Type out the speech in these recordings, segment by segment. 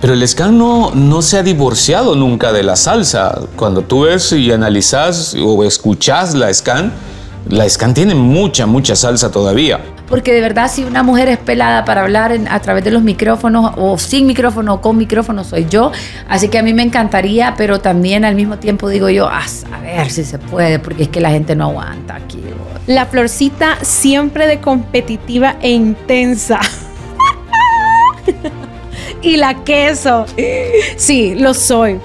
Pero el scan no, se ha divorciado nunca de la salsa. Cuando tú ves y analizas o escuchas la scan, la scan tiene mucha, mucha salsa todavía. Porque de verdad, si una mujer es pelada para hablar a través de los micrófonos, o sin micrófono o con micrófono, soy yo. Así que a mí me encantaría, pero también al mismo tiempo digo yo, ah, a ver si se puede, porque es que la gente no aguanta aquí. La florcita siempre de competitiva e intensa. y la queso. Sí, lo soy.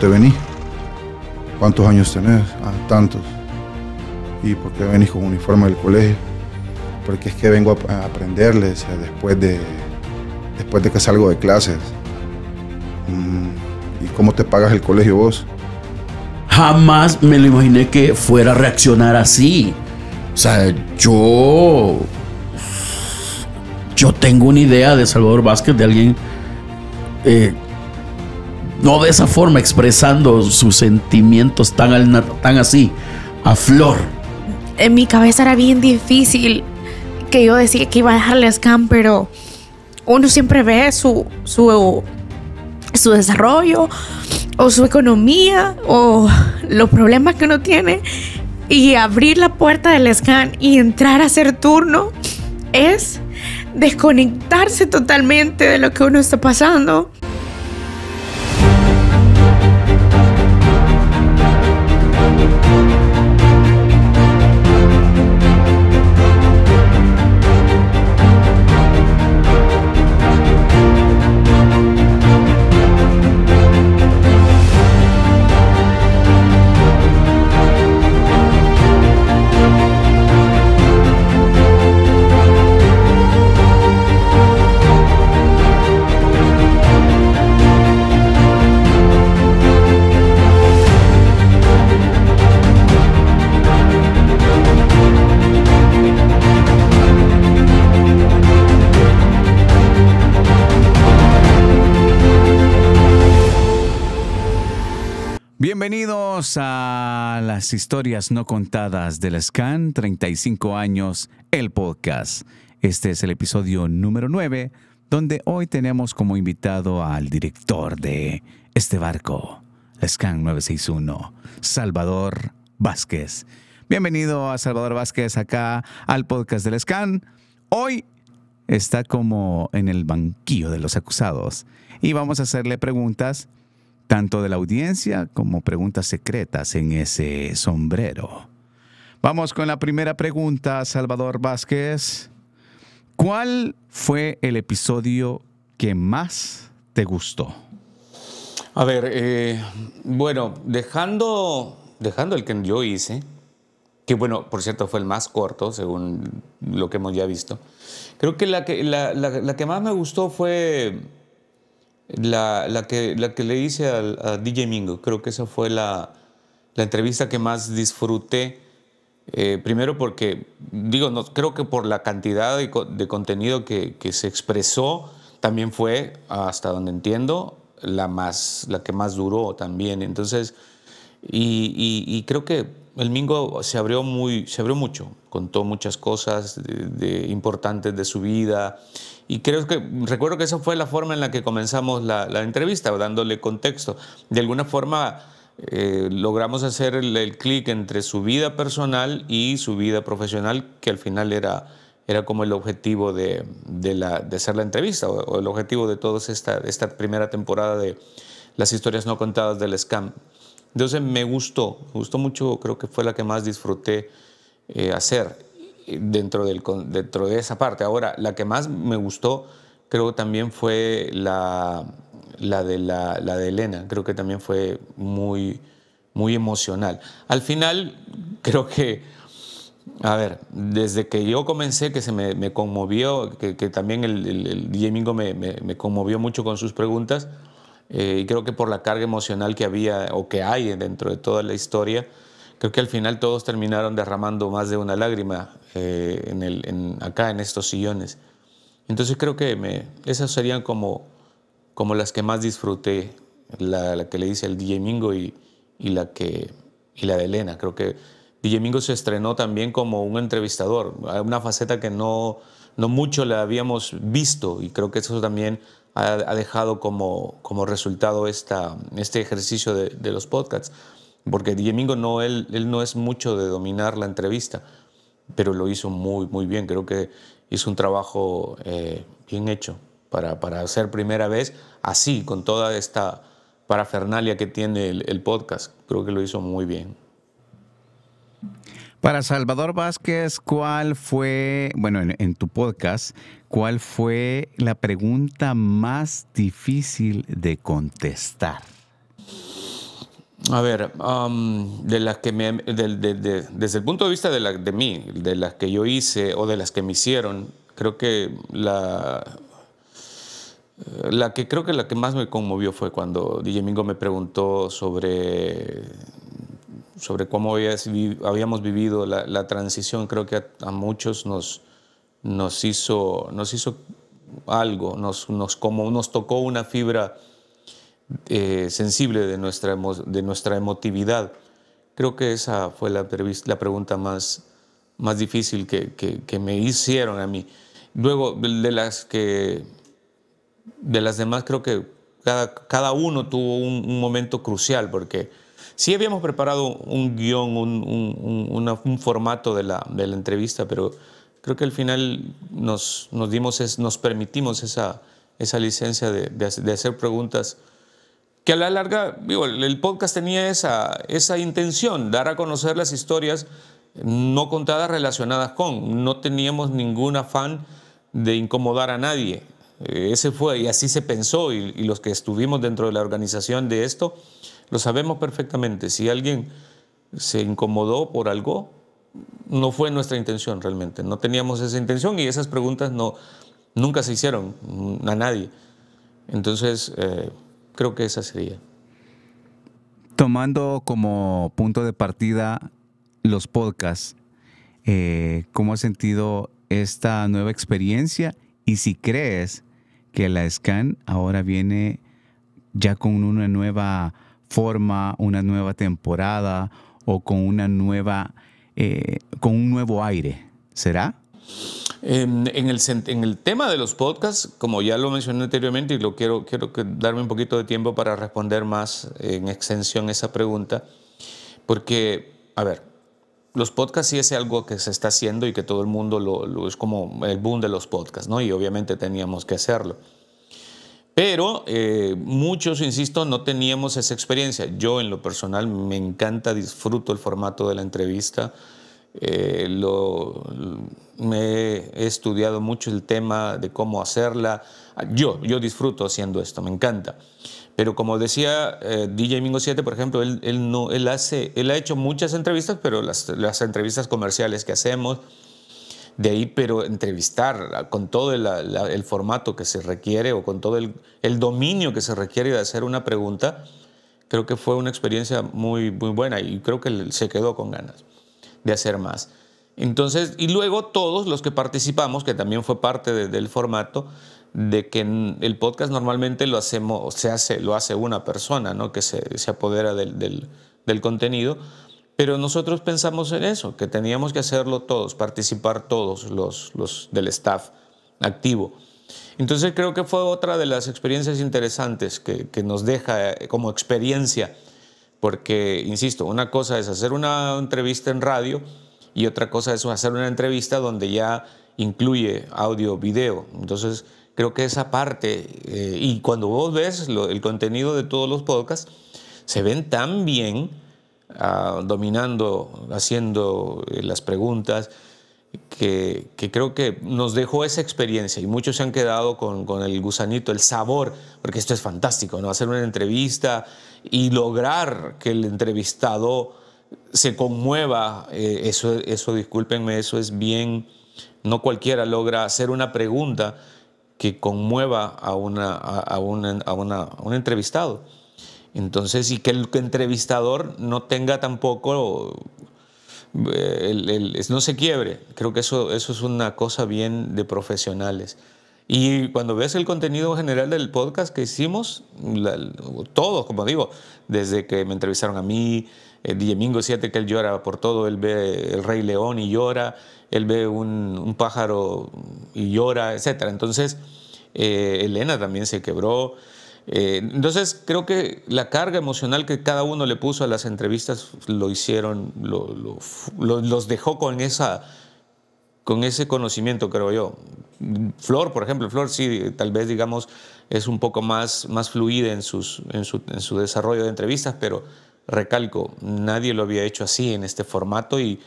te vení. ¿Cuántos años tenés? Ah, tantos. ¿Y por qué venís con uniforme del colegio? Porque es que vengo a aprenderles después de, después de que salgo de clases. Mm, ¿Y cómo te pagas el colegio vos? Jamás me lo imaginé que fuera a reaccionar así. O sea, yo yo tengo una idea de Salvador Vázquez, de alguien, eh, no de esa forma, expresando sus sentimientos tan, tan así, a flor. En mi cabeza era bien difícil que yo decía que iba a dejarle el pero uno siempre ve su, su, su desarrollo o su economía o los problemas que uno tiene y abrir la puerta del scan y entrar a hacer turno es desconectarse totalmente de lo que uno está pasando a las historias no contadas del SCAN 35 años, el podcast. Este es el episodio número 9, donde hoy tenemos como invitado al director de este barco, SCAN 961, Salvador Vázquez. Bienvenido a Salvador Vázquez acá al podcast del SCAN. Hoy está como en el banquillo de los acusados y vamos a hacerle preguntas tanto de la audiencia como preguntas secretas en ese sombrero. Vamos con la primera pregunta, Salvador Vázquez. ¿Cuál fue el episodio que más te gustó? A ver, eh, bueno, dejando, dejando el que yo hice, que bueno, por cierto fue el más corto, según lo que hemos ya visto, creo que la la que más me gustó fue la, que, la que le hice a DJ Mingo, creo que esa fue la, entrevista que más disfruté. Eh, primero porque, digo, no, creo que por la cantidad de, contenido que, se expresó, también fue, hasta donde entiendo, la, más, la que más duró también. Entonces, y creo que el Mingo se abrió, muy, se abrió mucho, contó muchas cosas importantes de su vida y creo que, recuerdo que esa fue la forma en la que comenzamos la, entrevista, dándole contexto. De alguna forma eh, logramos hacer el, clic entre su vida personal y su vida profesional, que al final era, era como el objetivo de, de, la, hacer la entrevista o, el objetivo de toda esta, esta primera temporada de las historias no contadas del SCAM. Entonces me gustó, me gustó mucho, creo que fue la que más disfruté eh, hacer eh, dentro, de esa parte. Ahora, la que más me gustó creo que también fue la, de, la, de Elena, creo que también fue muy, muy emocional. Al final, creo que, a ver, desde que yo comencé, que se me, conmovió, que, también el, el, DJ Mingo me conmovió mucho con sus preguntas, eh, y creo que por la carga emocional que había o que hay dentro de toda la historia, creo que al final todos terminaron derramando más de una lágrima eh, en el, acá en estos sillones. Entonces creo que me, esas serían como, como las que más disfruté, la, que le hice al DJ Mingo y, y, la que, y la de Elena. Creo que DJ Mingo se estrenó también como un entrevistador, una faceta que no, no mucho la habíamos visto y creo que eso también ha, dejado como, como resultado esta, este ejercicio de, los podcasts. Porque Diego no, él, él, no es mucho de dominar la entrevista, pero lo hizo muy, muy bien. Creo que hizo un trabajo eh, bien hecho para, para ser primera vez así, con toda esta parafernalia que tiene el, podcast. Creo que lo hizo muy bien. Para Salvador Vázquez, ¿cuál fue, bueno, en, en tu podcast, cuál fue la pregunta más difícil de contestar. A ver, um, de las que desde el punto de vista de, la, mí, de las que yo hice o de las que me hicieron, creo que la, la que creo que la que más me conmovió fue cuando DJ Mingo me preguntó sobre, sobre cómo habíamos vivido la, transición. Creo que a muchos nos, nos hizo, nos hizo algo, nos, nos, como nos tocó una fibra eh, sensible de nuestra, de nuestra emotividad. Creo que esa fue la, la pregunta más, más difícil que, que, me hicieron a mí. Luego, de las, que, de las demás, creo que cada, cada uno tuvo un, momento crucial, porque sí habíamos preparado un guión, un, un formato de la, de la entrevista, pero creo que al final nos, nos, dimos nos permitimos esa, esa licencia de, de, hacer preguntas que a la larga, el podcast tenía esa, esa intención, dar a conocer las historias no contadas relacionadas con, no teníamos ningún afán de incomodar a nadie. Eh, ese fue, y así se pensó, y los que estuvimos dentro de la organización de esto, lo sabemos perfectamente. Si alguien se incomodó por algo, no fue nuestra intención realmente, no teníamos esa intención y esas preguntas no, nunca se hicieron a nadie. Entonces, eh, creo que esa sería. Tomando como punto de partida los podcasts, eh, ¿cómo has sentido esta nueva experiencia? Y si crees que la SCAN ahora viene ya con una nueva forma, una nueva temporada o con una nueva eh, con un nuevo aire. ¿Será? Em, en, el, tema de los podcasts, como ya lo mencioné anteriormente y lo quiero, quiero darme un poquito de tiempo para responder más en extensión esa pregunta, porque, a ver, los podcasts sí es algo que se está haciendo y que todo el mundo lo, lo es como el boom de los podcasts, ¿no? Y obviamente teníamos que hacerlo. Pero eh, muchos, insisto, no teníamos esa experiencia. Yo en lo personal me encanta, disfruto el formato de la entrevista. Eh, lo, me he estudiado mucho el tema de cómo hacerla. Yo, yo disfruto haciendo esto, me encanta. Pero como decía eh, DJ Mingo 7, por ejemplo, él, no, él, hace, él ha hecho muchas entrevistas, pero las, las entrevistas comerciales que hacemos, de ahí, pero entrevistar con todo el, formato que se requiere o con todo el, dominio que se requiere de hacer una pregunta, creo que fue una experiencia muy, muy buena y creo que se quedó con ganas de hacer más. Entonces, y luego todos los que participamos, que también fue parte del formato, de que el podcast normalmente lo hacemos, se hace, lo hace una persona, ¿no? Que se, apodera del, del contenido pero nosotros pensamos en eso, que teníamos que hacerlo todos, participar todos los, los del staff activo. Entonces creo que fue otra de las experiencias interesantes que, nos deja eh, como experiencia, porque, insisto, una cosa es hacer una entrevista en radio y otra cosa es hacer una entrevista donde ya incluye audio, video. Entonces creo que esa parte, eh, y cuando vos ves el contenido de todos los podcasts, se ven tan bien dominando, haciendo eh, las preguntas, que, creo que nos dejó esa experiencia y muchos se han quedado con, el gusanito, el sabor, porque esto es fantástico, ¿no? Hacer una entrevista y lograr que el entrevistado se conmueva, eh, eso, eso, discúlpenme, eso es bien, no cualquiera logra hacer una pregunta que conmueva a un entrevistado. Entonces, y que el entrevistador no tenga tampoco, eh, no se quiebre. Creo que eso, eso es una cosa bien de profesionales. Y cuando ves el contenido general del podcast que hicimos, todos, como digo, desde que me entrevistaron a mí, el eh, DJ Mingo 7, que él llora por todo, él ve el Rey León y llora, él ve un, pájaro y llora, etc. Entonces, eh, Elena también se quebró. Eh, entonces, creo que la carga emocional que cada uno le puso a las entrevistas lo hicieron, los dejó con, esa, con ese conocimiento, creo yo. Flor, por ejemplo, Flor sí, tal vez digamos, es un poco más, más fluida en, su, en su desarrollo de entrevistas, pero recalco, nadie lo había hecho así, en este formato, y,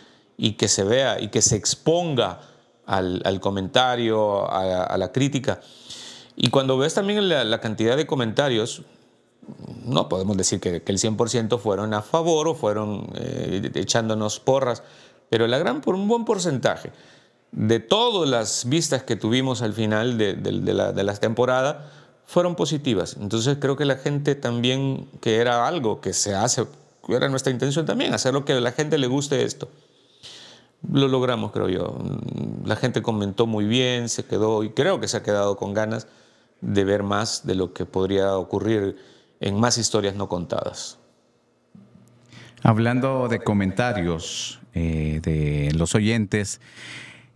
que se vea y que se exponga al, comentario, a la crítica. Y cuando ves también la, cantidad de comentarios, no podemos decir que, el 100% fueron a favor o fueron eh, echándonos porras, pero la gran, por un buen porcentaje de todas las vistas que tuvimos al final de, de, la, de la temporada fueron positivas. Entonces creo que la gente también, que era algo que se hace, era nuestra intención también, hacer lo que a la gente le guste esto. Lo logramos, creo yo. La gente comentó muy bien, se quedó y creo que se ha quedado con ganas de ver más de lo que podría ocurrir en más historias no contadas. Hablando de comentarios eh, de los oyentes,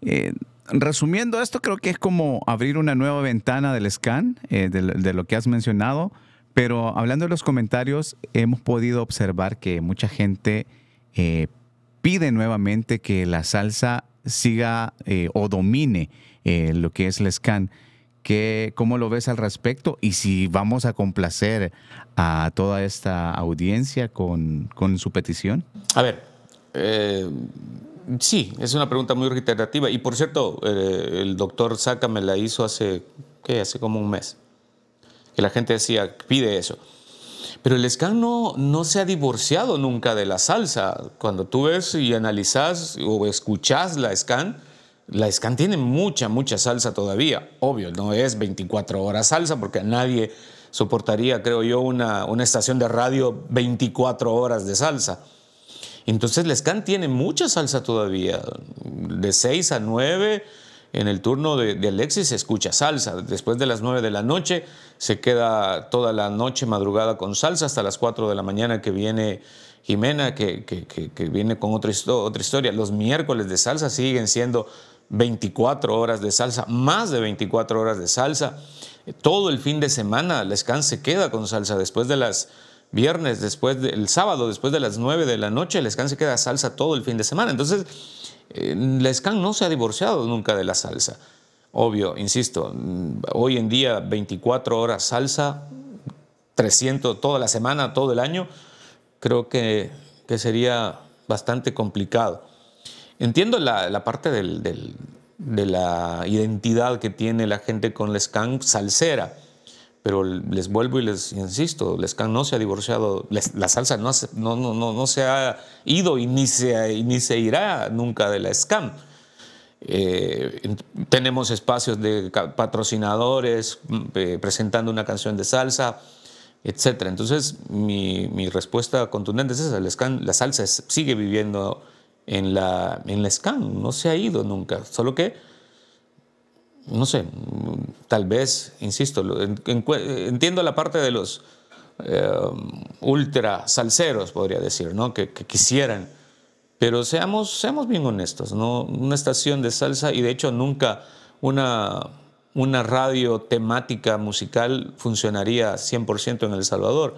eh, resumiendo esto, creo que es como abrir una nueva ventana del scan, eh, de, de, lo que has mencionado, pero hablando de los comentarios, hemos podido observar que mucha gente pide nuevamente que la salsa siga o domine lo que es el scan. ¿Cómo lo ves al respecto? Y si vamos a complacer a toda esta audiencia con, con su petición. A ver, eh, sí, es una pregunta muy reiterativa. Y por cierto, eh, el doctor Saca me la hizo hace, ¿qué? Hace como un mes. Que la gente decía, pide eso. Pero el scan no, no, se ha divorciado nunca de la salsa. Cuando tú ves y analizas o escuchas la scan, la Scan tiene mucha, mucha salsa todavía. Obvio, no es 24 horas salsa porque nadie soportaría, creo yo, una, una estación de radio 24 horas de salsa. Entonces, la Scan tiene mucha salsa todavía. De 6 a 9 en el turno de, Alexis se escucha salsa. Después de las 9 de la noche se queda toda la noche madrugada con salsa hasta las 4 de la mañana que viene Jimena, que, viene con otra historia. Los miércoles de salsa siguen siendo 24 horas de salsa, más de 24 horas de salsa. Todo el fin de semana Lescan se queda con salsa. Después de las viernes, después del sábado, después de las 9 de la noche, Lescan se queda salsa todo el fin de semana. Entonces, eh, Lescan no se ha divorciado nunca de la salsa. Obvio, insisto, mm, hoy en día 24 horas salsa, 300 toda la semana, todo el año, creo que sería bastante complicado. Entiendo la, parte de la identidad que tiene la gente con la scan salsera, pero les vuelvo y les insisto, la scan no se ha divorciado, la salsa no, no, no, no, se ha ido y ni se, irá nunca de la Scam. Eh, tenemos espacios de patrocinadores mm, eh, presentando una canción de salsa, etc. Entonces, mi, respuesta contundente es esa, la, la salsa sigue viviendo en la, en la SCAN, no se ha ido nunca, solo que, no sé, tal vez, insisto, entiendo la parte de los eh, ultra salseros, podría decir, ¿no? que, quisieran, pero seamos, seamos bien honestos, ¿no? una estación de salsa y de hecho nunca una, una radio temática musical funcionaría 100% en El Salvador.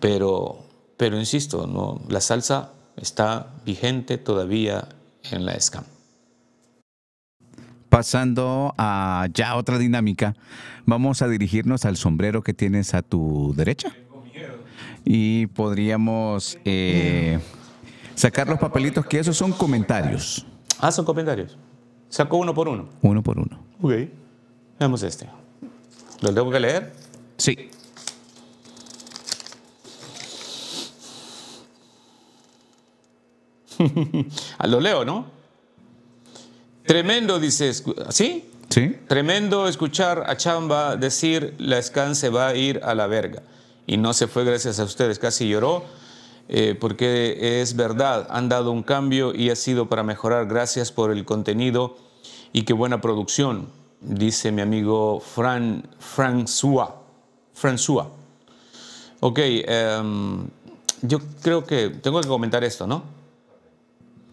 Pero, pero insisto, ¿no? la salsa está vigente todavía en la ESCAM. Pasando a ya otra dinámica, vamos a dirigirnos al sombrero que tienes a tu derecha. Y podríamos eh, sacar los papelitos, que esos son comentarios. Ah, son comentarios. Saco uno por uno. Uno por uno. Ok. Veamos este. ¿Lo tengo que leer? Sí. Lo leo, ¿no? Tremendo, dice, ¿sí? Sí. Tremendo escuchar a Chamba decir, la SCAN se va a ir a la verga. Y no se fue gracias a ustedes, casi lloró, eh, porque es verdad, han dado un cambio y ha sido para mejorar. Gracias por el contenido y qué buena producción, dice mi amigo Fran, François. François. Ok, em, yo creo que tengo que comentar esto, ¿no?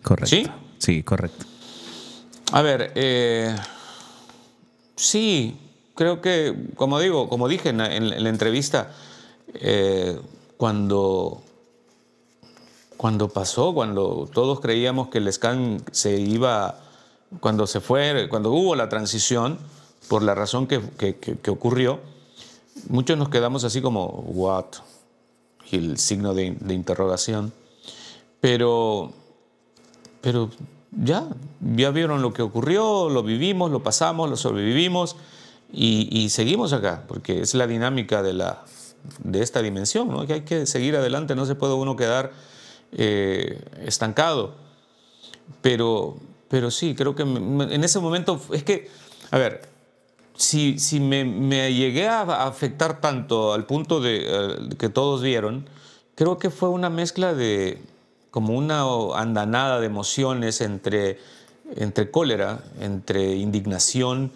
Correcto. ¿Sí? Sí, correcto. A ver, eh, sí, creo que, como digo, como dije en la, entrevista, eh, cuando, cuando pasó, cuando todos creíamos que el SCAN se iba, cuando se fue, cuando hubo la transición, por la razón que, ocurrió, muchos nos quedamos así como, what? Y el signo de, de interrogación. Pero pero ya, ya vieron lo que ocurrió, lo vivimos, lo pasamos, lo sobrevivimos y, seguimos acá, porque es la dinámica de, la, de esta dimensión, que hay que seguir adelante, no se puede uno quedar eh, estancado. Pero, pero sí, creo que en ese momento es que, a ver, si, si me, llegué a afectar tanto al punto de, eh, que todos vieron, creo que fue una mezcla de, como una andanada de emociones entre, cólera, entre indignación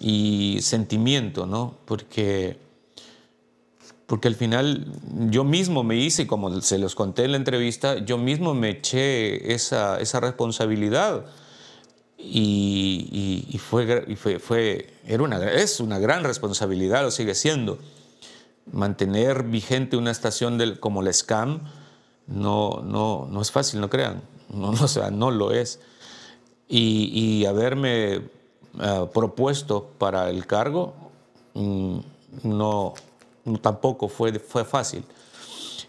y sentimiento, ¿no? Porque, porque al final yo mismo me hice, como se los conté en la entrevista, yo mismo me eché esa, esa responsabilidad. Y, fue, fue, era una, es una gran responsabilidad, lo sigue siendo, mantener vigente una estación como la SCAM, no, no, no es fácil, no crean. No, no, o sea, no lo es. Y, haberme eh, propuesto para el cargo mm, no, tampoco fue, fue fácil.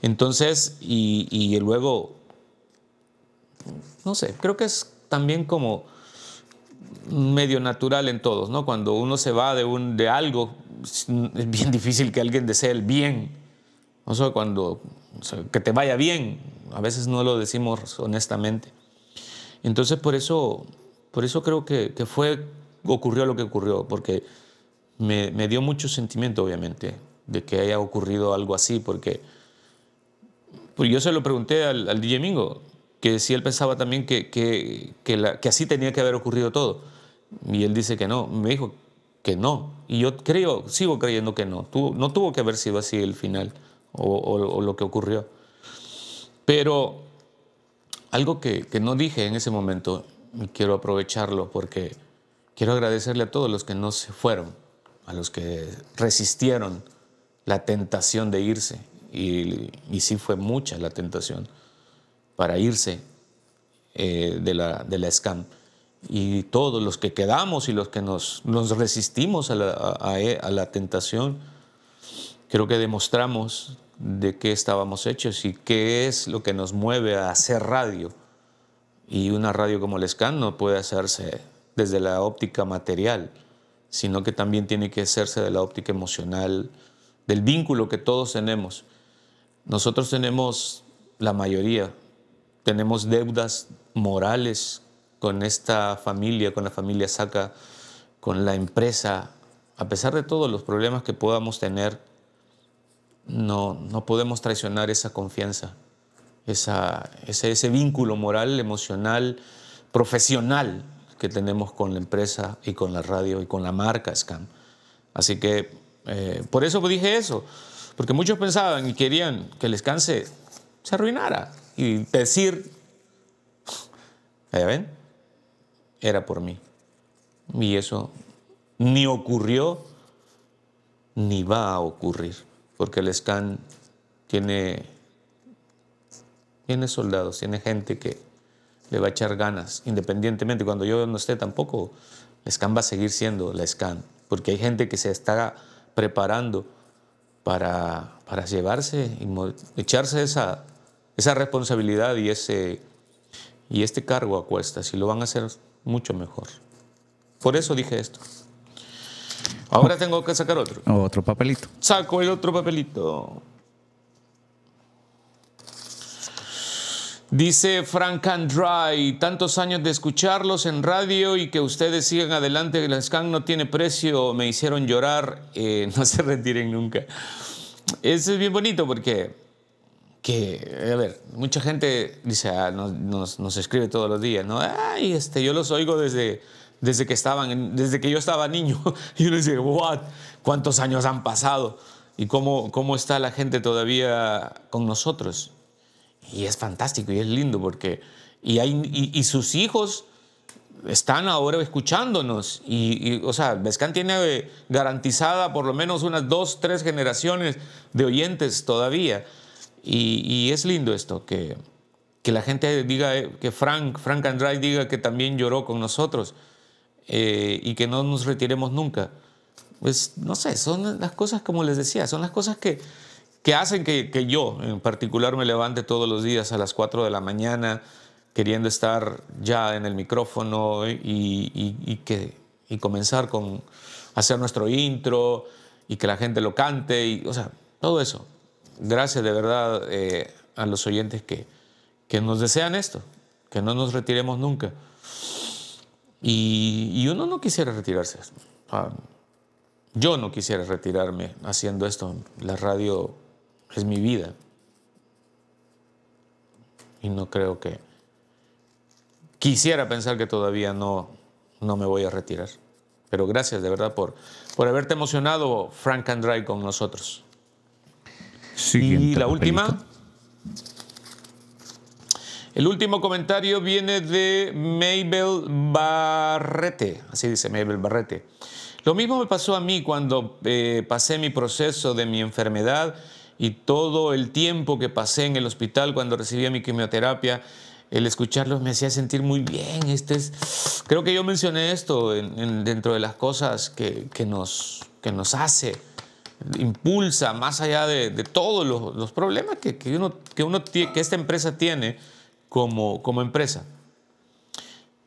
Entonces, y, luego, no sé, creo que es también como medio natural en todos, ¿no? Cuando uno se va de, un, de algo, es bien difícil que alguien desee el bien. No sé, sea, cuando que te vaya bien. A veces no lo decimos honestamente. Entonces por eso, por eso creo que, fue, ocurrió lo que ocurrió, porque me, dio mucho sentimiento, obviamente, de que haya ocurrido algo así, porque pues, yo se lo pregunté al, al DJ Mingo, que si él pensaba también que, que, así tenía que haber ocurrido todo. Y él dice que no, me dijo que no. Y yo creo, sigo creyendo que no, no tuvo que haber sido así el final o, lo que ocurrió. Pero algo que, no dije en ese momento, y quiero aprovecharlo porque quiero agradecerle a todos los que no se fueron, a los que resistieron la tentación de irse, y, sí fue mucha la tentación para irse eh, de, la, de la SCAM. Y todos los que quedamos y los que nos, nos resistimos a a la tentación, creo que demostramos de qué estábamos hechos y qué es lo que nos mueve a hacer radio. Y una radio como el SCAN no puede hacerse desde la óptica material, sino que también tiene que hacerse de la óptica emocional, del vínculo que todos tenemos. Nosotros tenemos, la mayoría, tenemos deudas morales con esta familia, con la familia Saca, con la empresa, a pesar de todos los problemas que podamos tener no, no podemos traicionar esa confianza, ese, vínculo moral, emocional, profesional que tenemos con la empresa y con la radio y con la marca Scam. Así que eh, por eso dije eso, porque muchos pensaban y querían que el Scam se, se arruinara y decir, ¿ya ven? Era por mí. Y eso ni ocurrió ni va a ocurrir porque el SCAN tiene, tiene soldados, tiene gente que le va a echar ganas, independientemente. Cuando yo no esté tampoco, el SCAN va a seguir siendo la SCAN, porque hay gente que se está preparando para, para llevarse y echarse esa, esa responsabilidad y, ese, y este cargo a cuestas, y lo van a hacer mucho mejor. Por eso dije esto. Ahora tengo que sacar otro. Otro papelito. Saco el otro papelito. Dice Frank Andray, tantos años de escucharlos en radio y que ustedes sigan adelante, La el scan no tiene precio, me hicieron llorar, eh, no se retiren nunca. Eso es bien bonito porque, que, a ver, mucha gente dice, ah, nos, escribe todos los días, ¿no? Ay, este, yo los oigo desde, desde que estaban, desde que yo estaba niño. Y les dije, what, cuántos años han pasado y cómo, cómo está la gente todavía con nosotros. Y es fantástico y es lindo porque, y, y, sus hijos están ahora escuchándonos y, o sea, Vescan tiene eh, garantizada por lo menos unas dos, tres generaciones de oyentes todavía. Y, y es lindo esto, que, que la gente diga, eh, que Frank, Frank Andrade diga que también lloró con nosotros. Eh, y que no nos retiremos nunca. Pues no sé, son las cosas como les decía, son las cosas que, que hacen que, yo en particular me levante todos los días a las 4 de la mañana queriendo estar ya en el micrófono y, y, que, y comenzar con hacer nuestro intro y que la gente lo cante, y, o sea, todo eso. Gracias de verdad eh, a los oyentes que, que nos desean esto, que no nos retiremos nunca. Y, uno no quisiera retirarse. yo no quisiera retirarme haciendo esto. La radio es mi vida. Y no creo que... Quisiera pensar que todavía no, no me voy a retirar. Pero gracias de verdad por, por haberte emocionado, Frank and con nosotros. Siguiente y la última. El último comentario viene de Mabel Barrete, así dice Mabel Barrete. Lo mismo me pasó a mí cuando eh, pasé mi proceso de mi enfermedad y todo el tiempo que pasé en el hospital cuando recibía mi quimioterapia, el escucharlos me hacía sentir muy bien. Este creo que yo mencioné esto dentro de las cosas que, nos, que nos hace, impulsa más allá de, todos los, problemas que, que, uno, que esta empresa tiene como, como empresa.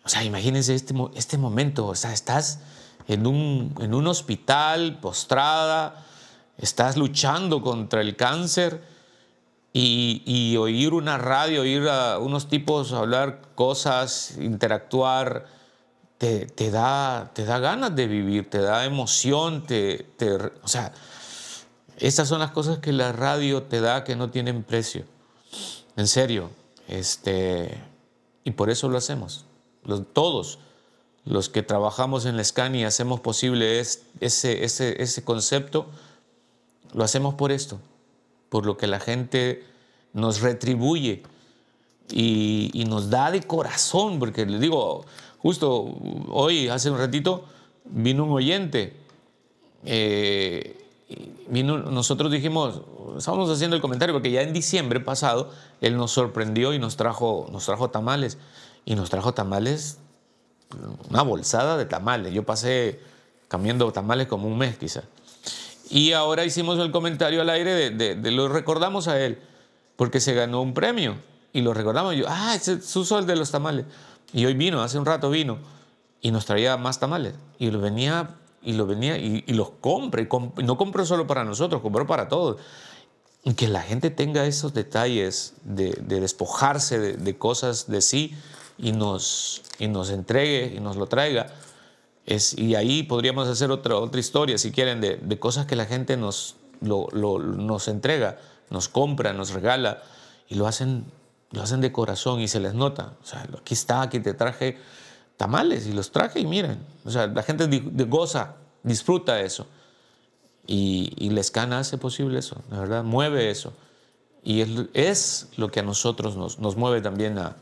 O sea, imagínense este, este momento, o sea, estás en un, en un hospital, postrada, estás luchando contra el cáncer y, oír una radio, oír a unos tipos hablar cosas, interactuar, te, te, da, te da ganas de vivir, te da emoción, te, o sea, estas son las cosas que la radio te da que no tienen precio. En serio, este, y por eso lo hacemos. todos los que trabajamos en la SCAN y hacemos posible ese, ese, concepto, lo hacemos por esto, por lo que la gente nos retribuye y, nos da de corazón, porque le digo, justo hoy, hace un ratito, vino un oyente. Eh, vino, nosotros dijimos, estábamos haciendo el comentario porque ya en diciembre pasado él nos sorprendió y nos trajo, nos trajo tamales. Y nos trajo tamales, una bolsada de tamales. Yo pasé cambiando tamales como un mes quizás. Y ahora hicimos el comentario al aire de, lo recordamos a él, porque se ganó un premio. Y lo recordamos, yo, ah, ese es su el de los tamales. Y hoy vino, hace un rato vino, y nos traía más tamales. Y lo venía y lo venía y, los compra. Y no compró solo para nosotros, compró para todos. Y que la gente tenga esos detalles de, despojarse de, cosas de sí y nos, y nos entregue y nos lo traiga. Es, y ahí podríamos hacer otra, otra historia, si quieren, de, cosas que la gente nos, lo, nos entrega, nos compra, nos regala y lo hacen, lo hacen de corazón y se les nota. O sea, aquí está, aquí te traje tamales y los traje y miren, o sea, la gente goza, disfruta eso. Y, y SCAN hace posible eso, de verdad, mueve eso. Y es, lo que a nosotros nos, nos mueve también a,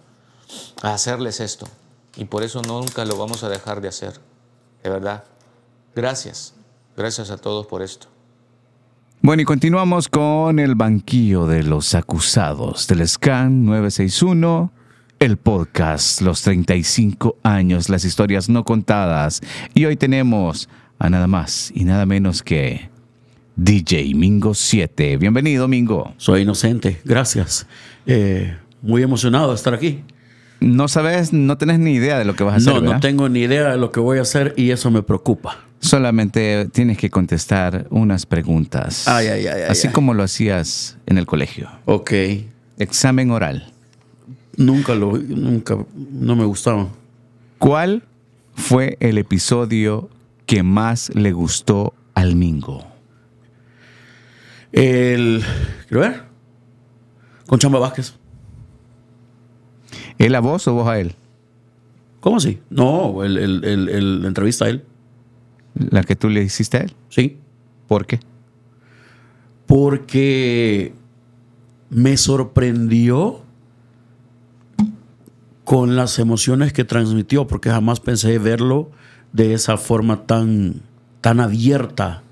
a hacerles esto. Y por eso nunca lo vamos a dejar de hacer. De verdad. Gracias. Gracias a todos por esto. Bueno, y continuamos con el banquillo de los acusados del SCAN 961 el podcast, los 35 años, las historias no contadas. Y hoy tenemos a nada más y nada menos que DJ Mingo 7. Bienvenido, Mingo. Soy inocente, gracias. Eh, muy emocionado de estar aquí. No sabes, no tenés ni idea de lo que vas a hacer. No, no tengo ni idea de lo que voy a hacer y eso me preocupa. Solamente tienes que contestar unas preguntas. Ay, ay, ay, así como lo hacías en el colegio. Ok. Examen oral. Nunca lo, nunca, no me gustaba. ¿Cuál fue el episodio que más le gustó al Mingo? El, quiero ver, con Chamba Vázquez. ¿Él a vos o vos a él? ¿Cómo así? No, la entrevista a él. ¿La que tú le hiciste a él? Sí. ¿Por qué? Porque me sorprendió con las emociones que transmitió, porque jamás pensé verlo de esa forma tan, tan abierta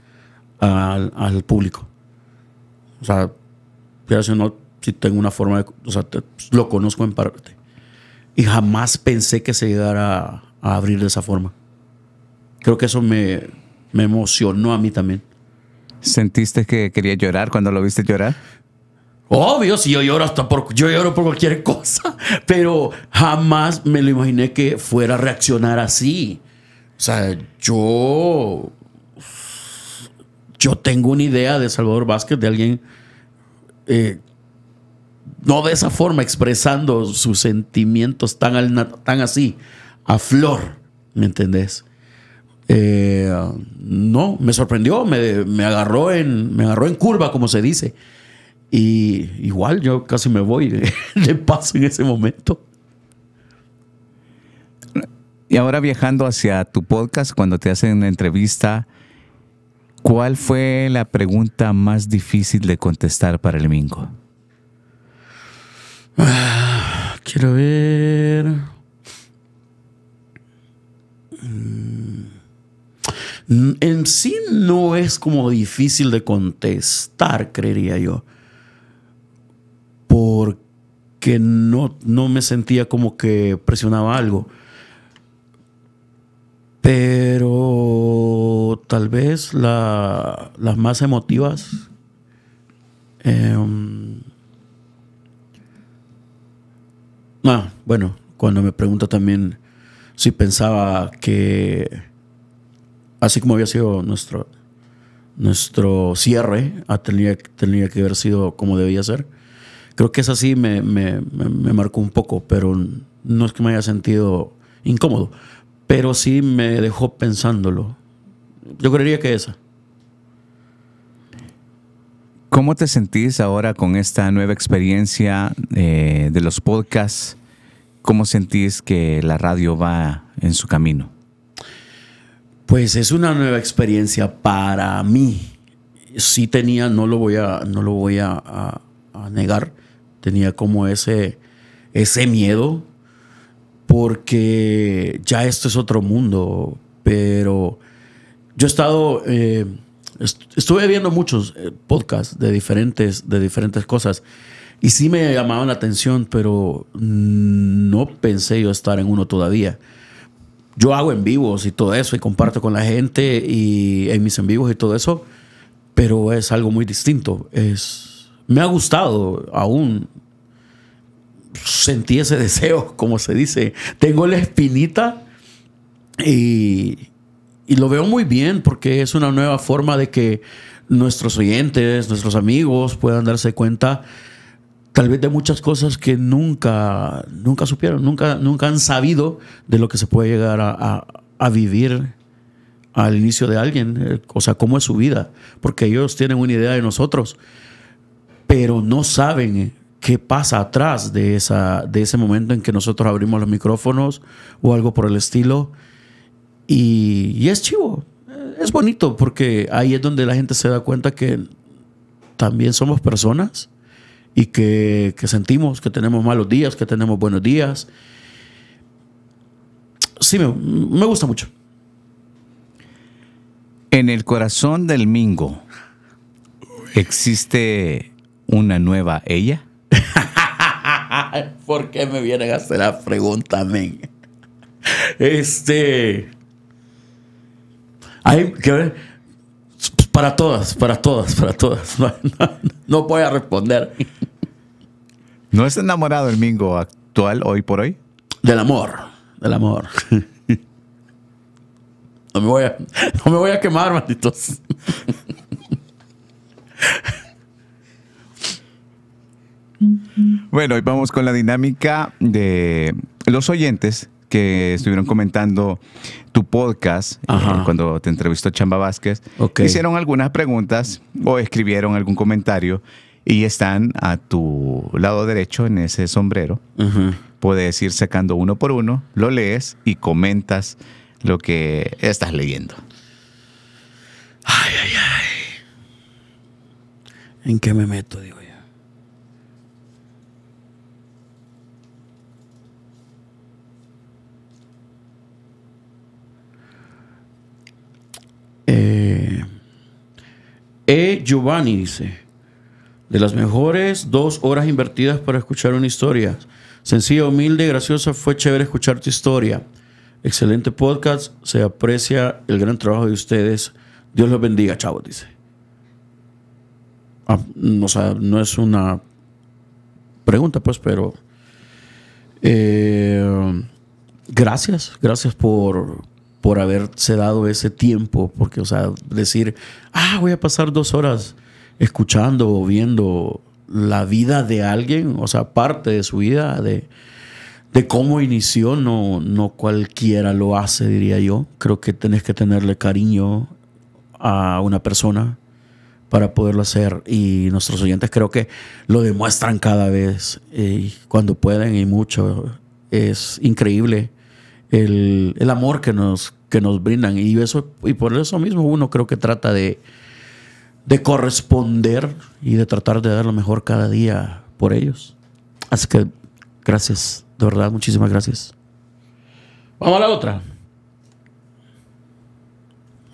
al, al público. O sea, si no, si tengo una forma de. O sea, lo conozco en parte. Y jamás pensé que se llegara a, abrir de esa forma. Creo que eso me, me emocionó a mí también. ¿Sentiste que quería llorar cuando lo viste llorar? Obvio, si yo lloro hasta por yo lloro por cualquier cosa, pero jamás me lo imaginé que fuera a reaccionar así. O sea, yo yo tengo una idea de Salvador Vázquez de alguien eh, no de esa forma expresando sus sentimientos tan tan así a flor, ¿me entendés? Eh, no, me sorprendió, me, me, agarró en me agarró en curva como se dice. Y igual yo casi me voy de, paso en ese momento. Y ahora viajando hacia tu podcast, cuando te hacen una entrevista, ¿cuál fue la pregunta más difícil de contestar para el Mingo? quiero ver. Mm. Mm, en sí no es como difícil de contestar, creería yo porque no, no me sentía como que presionaba algo. Pero tal vez las más emotivas. Em, ah, bueno, cuando me pregunta también si pensaba que, así como había sido nuestro, nuestro cierre, ah, tenía, tenía que haber sido como debía ser creo que esa sí me, marcó un poco, pero no es que me haya sentido incómodo, pero sí me dejó pensándolo. Yo creería que esa. ¿Cómo te sentís ahora con esta nueva experiencia eh, de los podcasts? ¿Cómo sentís que la radio va en su camino? Pues es una nueva experiencia para mí. Sí tenía, no lo voy a, no lo voy a negar, tenía como ese, ese miedo, porque ya esto es otro mundo, pero yo he estado, eh, estuve viendo muchos eh, podcasts de diferentes, de diferentes cosas. Y sí me llamaban la atención, pero no pensé yo estar en uno todavía. Yo hago en vivos y todo eso, y comparto con la gente y en mis en vivos y todo eso, pero es algo muy distinto. Es, me ha gustado aún sentí ese deseo, como se dice. Tengo la espinita y, lo veo muy bien porque es una nueva forma de que nuestros oyentes, nuestros amigos puedan darse cuenta tal vez de muchas cosas que nunca, nunca supieron, nunca, nunca han sabido de lo que se puede llegar a, a vivir al inicio de alguien, o sea, cómo es su vida, porque ellos tienen una idea de nosotros, pero no saben qué pasa atrás de, esa, de ese momento en que nosotros abrimos los micrófonos o algo por el estilo. Y, es chivo, es bonito porque ahí es donde la gente se da cuenta que también somos personas y que, sentimos que tenemos malos días, que tenemos buenos días. Sí, me gusta mucho. En el corazón del Mingo existe una nueva ella. ¿Por qué me vienen a hacer la pregunta a Este. Hay que Para todas, para todas, para todas. No, voy a responder. ¿No es enamorado el Mingo actual, hoy por hoy? Del amor, del amor. No me voy a, no me voy a quemar, malditos. Bueno, hoy vamos con la dinámica de los oyentes que estuvieron comentando tu podcast eh, cuando te entrevistó Chamba Vázquez. Hicieron algunas preguntas o escribieron algún comentario y están a tu lado derecho en ese sombrero. Puedes ir sacando uno por uno, lo lees y comentas lo que estás leyendo. Ay, ay, ay. ¿En qué me meto, dios? Eh, e. Giovanni dice, de las mejores dos horas invertidas para escuchar una historia. Sencilla, humilde, graciosa, fue chévere escuchar tu historia. Excelente podcast, se aprecia el gran trabajo de ustedes. Dios los bendiga, chavos, dice. no, ah, o sea, no es una pregunta, pues, pero... Eh, gracias, gracias por, por haberse dado ese tiempo, porque, o sea, decir, ah, voy a pasar dos horas escuchando o viendo la vida de alguien, o sea, parte de su vida, de, cómo inició, no, no cualquiera lo hace, diría yo. Creo que tenés que tenerle cariño a una persona para poderlo hacer y nuestros oyentes creo que lo demuestran cada vez eh, y cuando pueden y mucho. Es increíble el, amor que nos, que nos brindan. Y, eso, y por eso mismo uno creo que trata de, corresponder y de tratar de dar lo mejor cada día por ellos. Así que gracias, de verdad, muchísimas gracias. Vamos a la otra.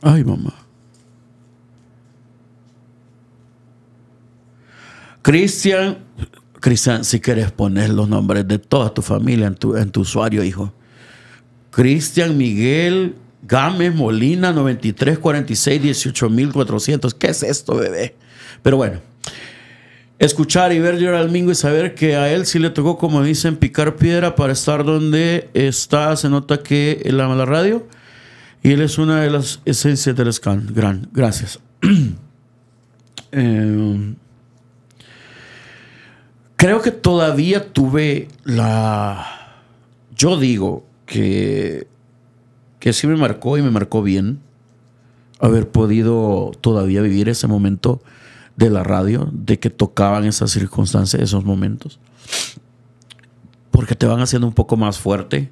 Ay, mamá. Cristian, Cristian, si quieres poner los nombres de toda tu familia en tu usuario, hijo. Cristian Miguel Gámez Molina, 93, ¿Qué es esto, bebé? Pero bueno, escuchar y ver llorar al Mingo y saber que a él sí le tocó, como dicen, picar piedra para estar donde está. Se nota que él ama la radio y él es una de las esencias del scan. Gran, gracias. Eh, creo que todavía tuve la. Yo digo, que, que sí me marcó y me marcó bien haber podido todavía vivir ese momento de la radio, de que tocaban esas circunstancias, esos momentos, porque te van haciendo un poco más fuerte,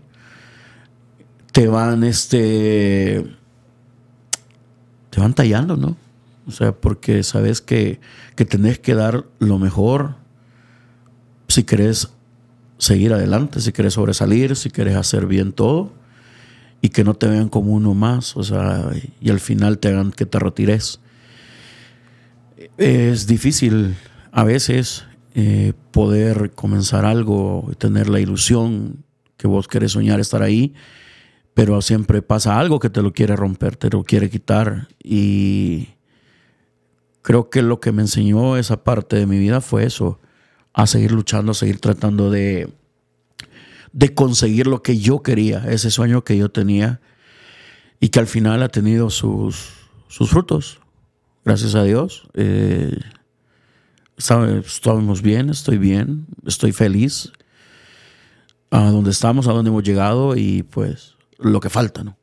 te van, este, te van tallando, ¿no? O sea, porque sabes que, que tenés que dar lo mejor si querés seguir adelante, si quieres sobresalir, si quieres hacer bien todo y que no te vean como uno más, o sea, y al final te hagan que te retires. Es difícil a veces eh, poder comenzar algo, tener la ilusión que vos querés soñar estar ahí, pero siempre pasa algo que te lo quiere romper, te lo quiere quitar. Y creo que lo que me enseñó esa parte de mi vida fue eso, a seguir luchando, a seguir tratando de, de conseguir lo que yo quería, ese sueño que yo tenía y que al final ha tenido sus, sus frutos. Gracias a Dios. Eh, estamos bien, estoy bien, estoy feliz a donde estamos, a donde hemos llegado y pues lo que falta, ¿no?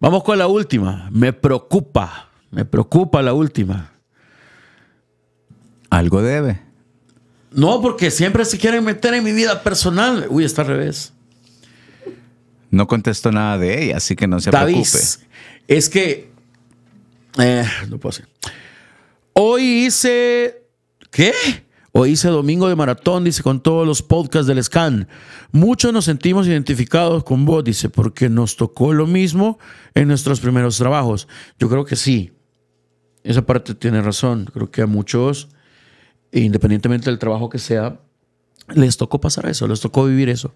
Vamos con la última. Me preocupa, me preocupa la última. Algo debe. No, porque siempre se quieren meter en mi vida personal. Uy, está al revés. No contesto nada de ella, así que no se preocupe. Es que. Eh, no puedo hacer. Hoy hice. ¿Qué? Hoy hice domingo de maratón, dice, con todos los podcasts del SCAN. Muchos nos sentimos identificados con vos, dice, porque nos tocó lo mismo en nuestros primeros trabajos. Yo creo que sí. Esa parte tiene razón. Creo que a muchos independientemente del trabajo que sea, les tocó pasar eso, les tocó vivir eso.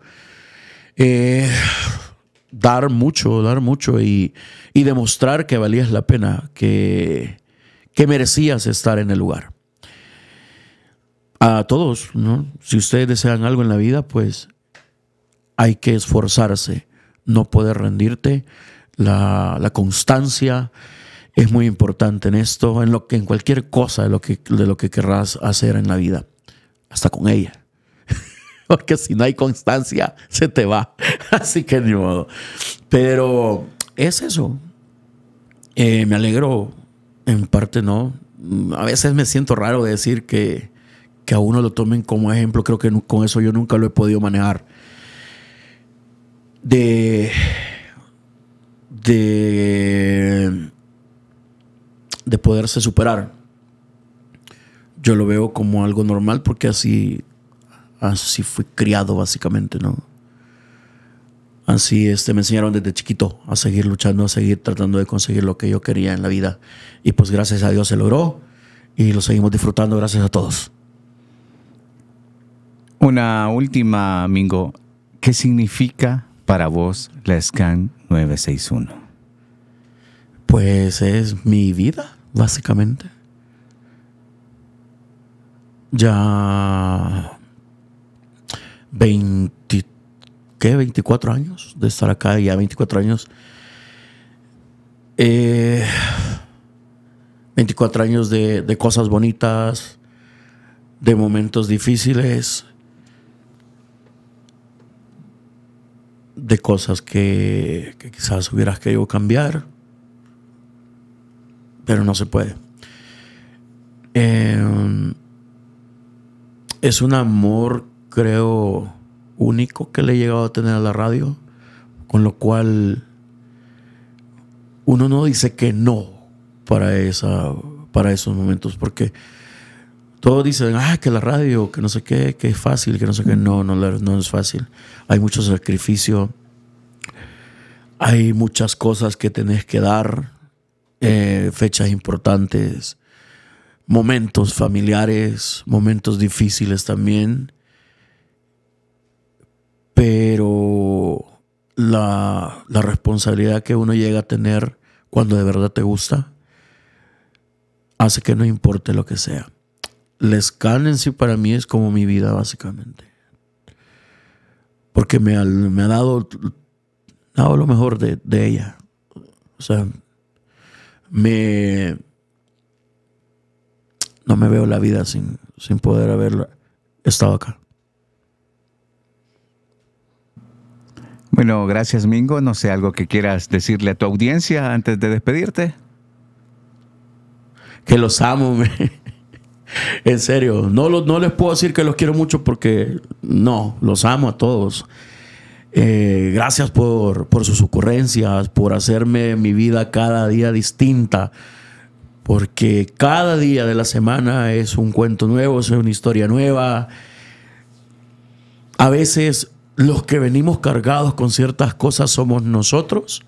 Eh, dar mucho, dar mucho y, demostrar que valías la pena, que, que merecías estar en el lugar. A todos, Si ustedes desean algo en la vida, pues hay que esforzarse, no poder rendirte, la, la constancia, es muy importante en esto, en, lo que, en cualquier cosa de lo, que, de lo que querrás hacer en la vida, hasta con ella. Porque si no hay constancia, se te va. Así que ni modo. Pero es eso. Eh, me alegro, en parte no. A veces me siento raro de decir que, que a uno lo tomen como ejemplo. Creo que con eso yo nunca lo he podido manejar. De. De de poderse superar. Yo lo veo como algo normal porque así, así fui criado básicamente, ¿no? Así este, me enseñaron desde chiquito a seguir luchando, a seguir tratando de conseguir lo que yo quería en la vida. Y pues gracias a Dios se logró y lo seguimos disfrutando gracias a todos. Una última, Mingo. ¿Qué significa para vos la SCAN 961? Pues es mi vida básicamente. Ya 20, ¿qué? 24 años de estar acá, ya 24 años. 24 eh, años de, cosas bonitas, de momentos difíciles, de cosas que, que, quizás hubieras querido cambiar, pero no se puede. Eh, es un amor, creo, único que le he llegado a tener a la radio, con lo cual uno no dice que no para, esa, para esos momentos, porque todos dicen, ah, que la radio, que no sé qué, que es fácil, que no sé qué, no, no, no es fácil. Hay mucho sacrificio, hay muchas cosas que tenés que dar, eh, fechas importantes, momentos familiares, momentos difíciles también. Pero la, responsabilidad que uno llega a tener cuando de verdad te gusta hace que no importe lo que sea. Les en sí para mí es como mi vida básicamente. Porque me ha, dado, dado, lo mejor de, de ella. O sea, me no me veo la vida sin, sin poder haber estado acá. Bueno, gracias Mingo. No sé, algo que quieras decirle a tu audiencia antes de despedirte. Que los amo, en serio. No, no les puedo decir que los quiero mucho porque no, los amo a todos. Eh, gracias por, sus ocurrencias, por hacerme mi vida cada día distinta, porque cada día de la semana es un cuento nuevo, es una historia nueva. A veces los que venimos cargados con ciertas cosas somos nosotros.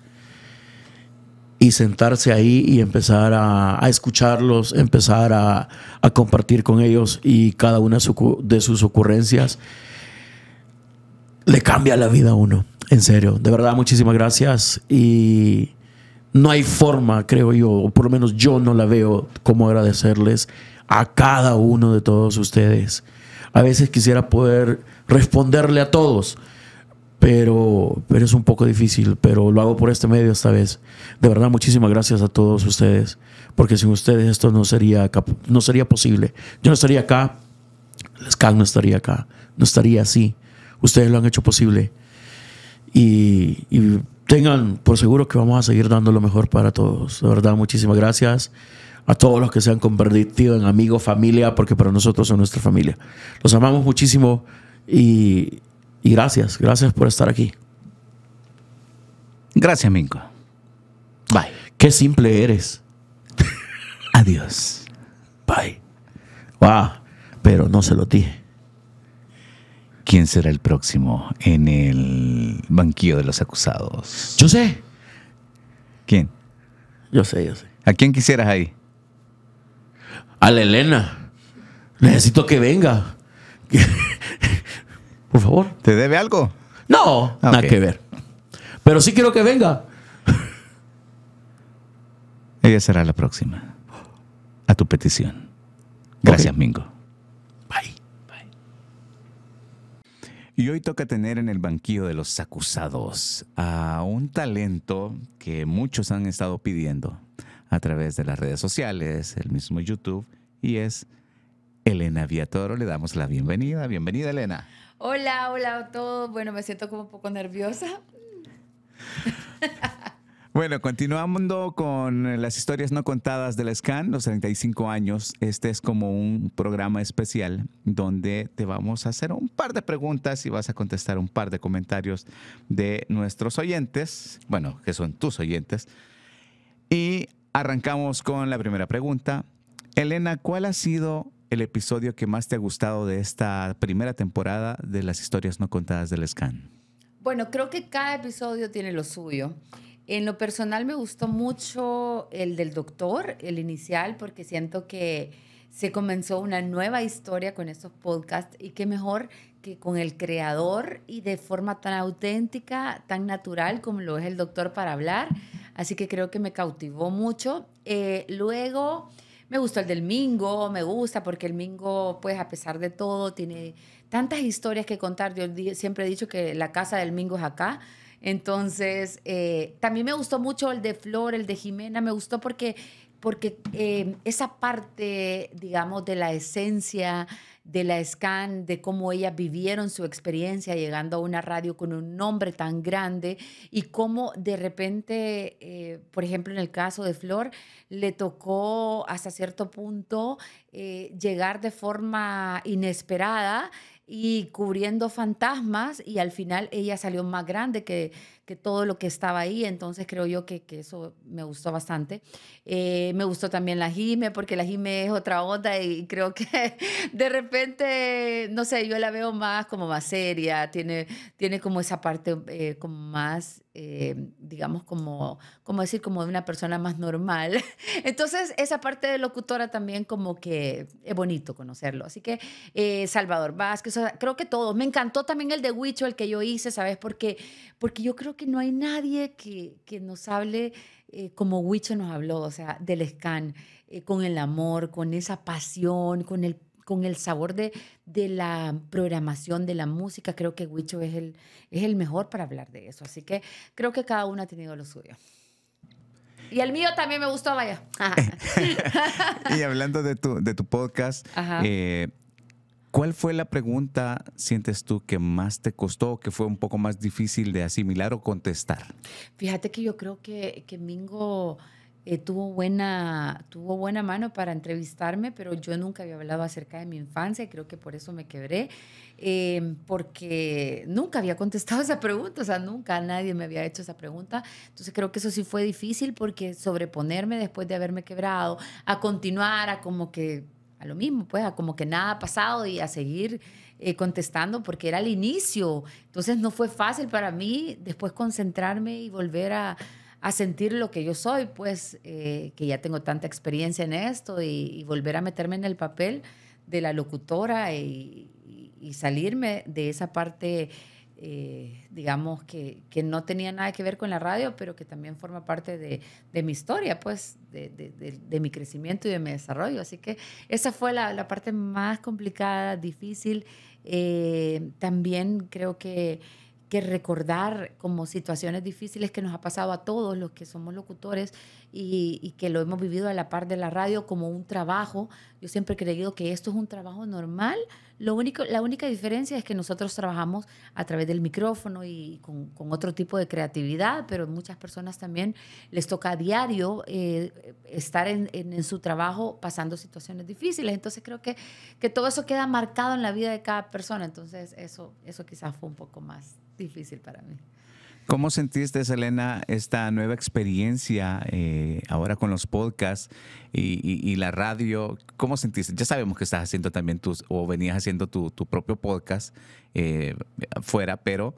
Y sentarse ahí y empezar a, escucharlos, empezar a, a, compartir con ellos y cada una de sus ocurrencias le cambia la vida a uno. En serio, de verdad, muchísimas gracias. Y no hay forma, creo yo, o por lo menos yo no la veo, como agradecerles a cada uno de todos ustedes. A veces quisiera poder responderle a todos, pero, pero es un poco difícil, pero lo hago por este medio esta vez. De verdad, muchísimas gracias a todos ustedes, porque sin ustedes esto no sería, no sería posible. Yo no estaría acá, el no estaría acá, no estaría así. Ustedes lo han hecho posible. Y, tengan por seguro que vamos a seguir dando lo mejor para todos. De verdad, muchísimas gracias a todos los que se han convertido en amigos, familia, porque para nosotros son nuestra familia. Los amamos muchísimo y, gracias, gracias por estar aquí. Gracias, Minko. Bye. Qué simple eres. Adiós. Bye. Wow, pero no se lo dije. ¿Quién será el próximo en el banquillo de los acusados? Yo sé. ¿Quién? Yo sé, yo sé. ¿A quién quisieras ahí? A la Elena. Necesito que venga. Por favor. ¿Te debe algo? No, ah, nada que ver. Pero sí quiero que venga. Ella será la próxima. A tu petición. Gracias, Mingo. Y hoy toca tener en el banquillo de los acusados a un talento que muchos han estado pidiendo a través de las redes sociales, el mismo YouTube, y es Elena Viatoro. Le damos la bienvenida. Bienvenida, Elena. Hola, hola a todos. Bueno, me siento como un poco nerviosa. Bueno, continuando con las historias no contadas del SCAN, los 35 años, este es como un programa especial donde te vamos a hacer un par de preguntas y vas a contestar un par de comentarios de nuestros oyentes, bueno, que son tus oyentes. Y arrancamos con la primera pregunta. Elena, ¿cuál ha sido el episodio que más te ha gustado de esta primera temporada de las historias no contadas del SCAN? Bueno, creo que cada episodio tiene lo suyo. En lo personal me gustó mucho el del doctor, el inicial, porque siento que se comenzó una nueva historia con estos podcasts y qué mejor que con el creador y de forma tan auténtica, tan natural como lo es el doctor para hablar. Así que creo que me cautivó mucho. Eh, luego me gustó el del Mingo, me gusta porque el Mingo, pues a pesar de todo, tiene tantas historias que contar. Yo siempre he dicho que la casa del Mingo es acá. Entonces, eh, también me gustó mucho el de Flor, el de Jimena, me gustó porque, porque eh, esa parte, digamos, de la esencia de la SCAN, de cómo ellas vivieron su experiencia llegando a una radio con un nombre tan grande y cómo de repente, eh, por ejemplo, en el caso de Flor, le tocó hasta cierto punto llegar de forma inesperada y cubriendo fantasmas y al final ella salió más grande que, todo lo que estaba ahí, entonces creo yo que, eso me gustó bastante. Eh, me gustó también la Jime, porque la Jime es otra onda y creo que de repente, no sé, yo la veo más como más seria, tiene, tiene como esa parte eh, como más eh, digamos, como, como decir, como de una persona más normal. Entonces, esa parte de locutora también como que es bonito conocerlo. Así que eh, Salvador Vázquez, creo que todos. Me encantó también el de Huicho, el que yo hice, ¿sabes? Porque, porque yo creo que no hay nadie que, nos hable eh, como Huicho nos habló, o sea, del scan, con el amor, con esa pasión, con el con el sabor de, la programación, de la música. Creo que Wicho es el, es el mejor para hablar de eso. Así que creo que cada uno ha tenido lo suyo. Y el mío también me gustó, vaya. y hablando de tu, podcast, eh, ¿cuál fue la pregunta, sientes tú, que más te costó, que fue un poco más difícil de asimilar o contestar? Fíjate que yo creo que, que Mingo... Eh, tuvo, buena, tuvo buena mano para entrevistarme, pero yo nunca había hablado acerca de mi infancia y creo que por eso me quebré, eh, porque nunca había contestado esa pregunta, o sea, nunca nadie me había hecho esa pregunta. Entonces creo que eso sí fue difícil porque sobreponerme después de haberme quebrado, a continuar, a como que, a lo mismo, pues, a como que nada ha pasado y a seguir eh, contestando porque era el inicio. Entonces no fue fácil para mí después concentrarme y volver a a sentir lo que yo soy, pues eh, que ya tengo tanta experiencia en esto y, volver a meterme en el papel de la locutora y, salirme de esa parte, eh, digamos, que, no tenía nada que ver con la radio, pero que también forma parte de, mi historia, pues, de, mi crecimiento y de mi desarrollo. Así que esa fue la, parte más complicada, difícil. Eh, también creo que que recordar como situaciones difíciles que nos ha pasado a todos los que somos locutores y, que lo hemos vivido a la par de la radio como un trabajo. Yo siempre he creído que esto es un trabajo normal. Lo único, la única diferencia es que nosotros trabajamos a través del micrófono y con, otro tipo de creatividad, pero muchas personas también les toca a diario eh, estar en, en, su trabajo pasando situaciones difíciles. Entonces creo que, que todo eso queda marcado en la vida de cada persona. Entonces eso, eso quizás fue un poco más difícil para mí. ¿Cómo sentiste, Selena, esta nueva experiencia eh, ahora con los podcasts y, la radio? ¿Cómo sentiste? Ya sabemos que estás haciendo también tus, o venías haciendo tu, propio podcast eh, fuera, pero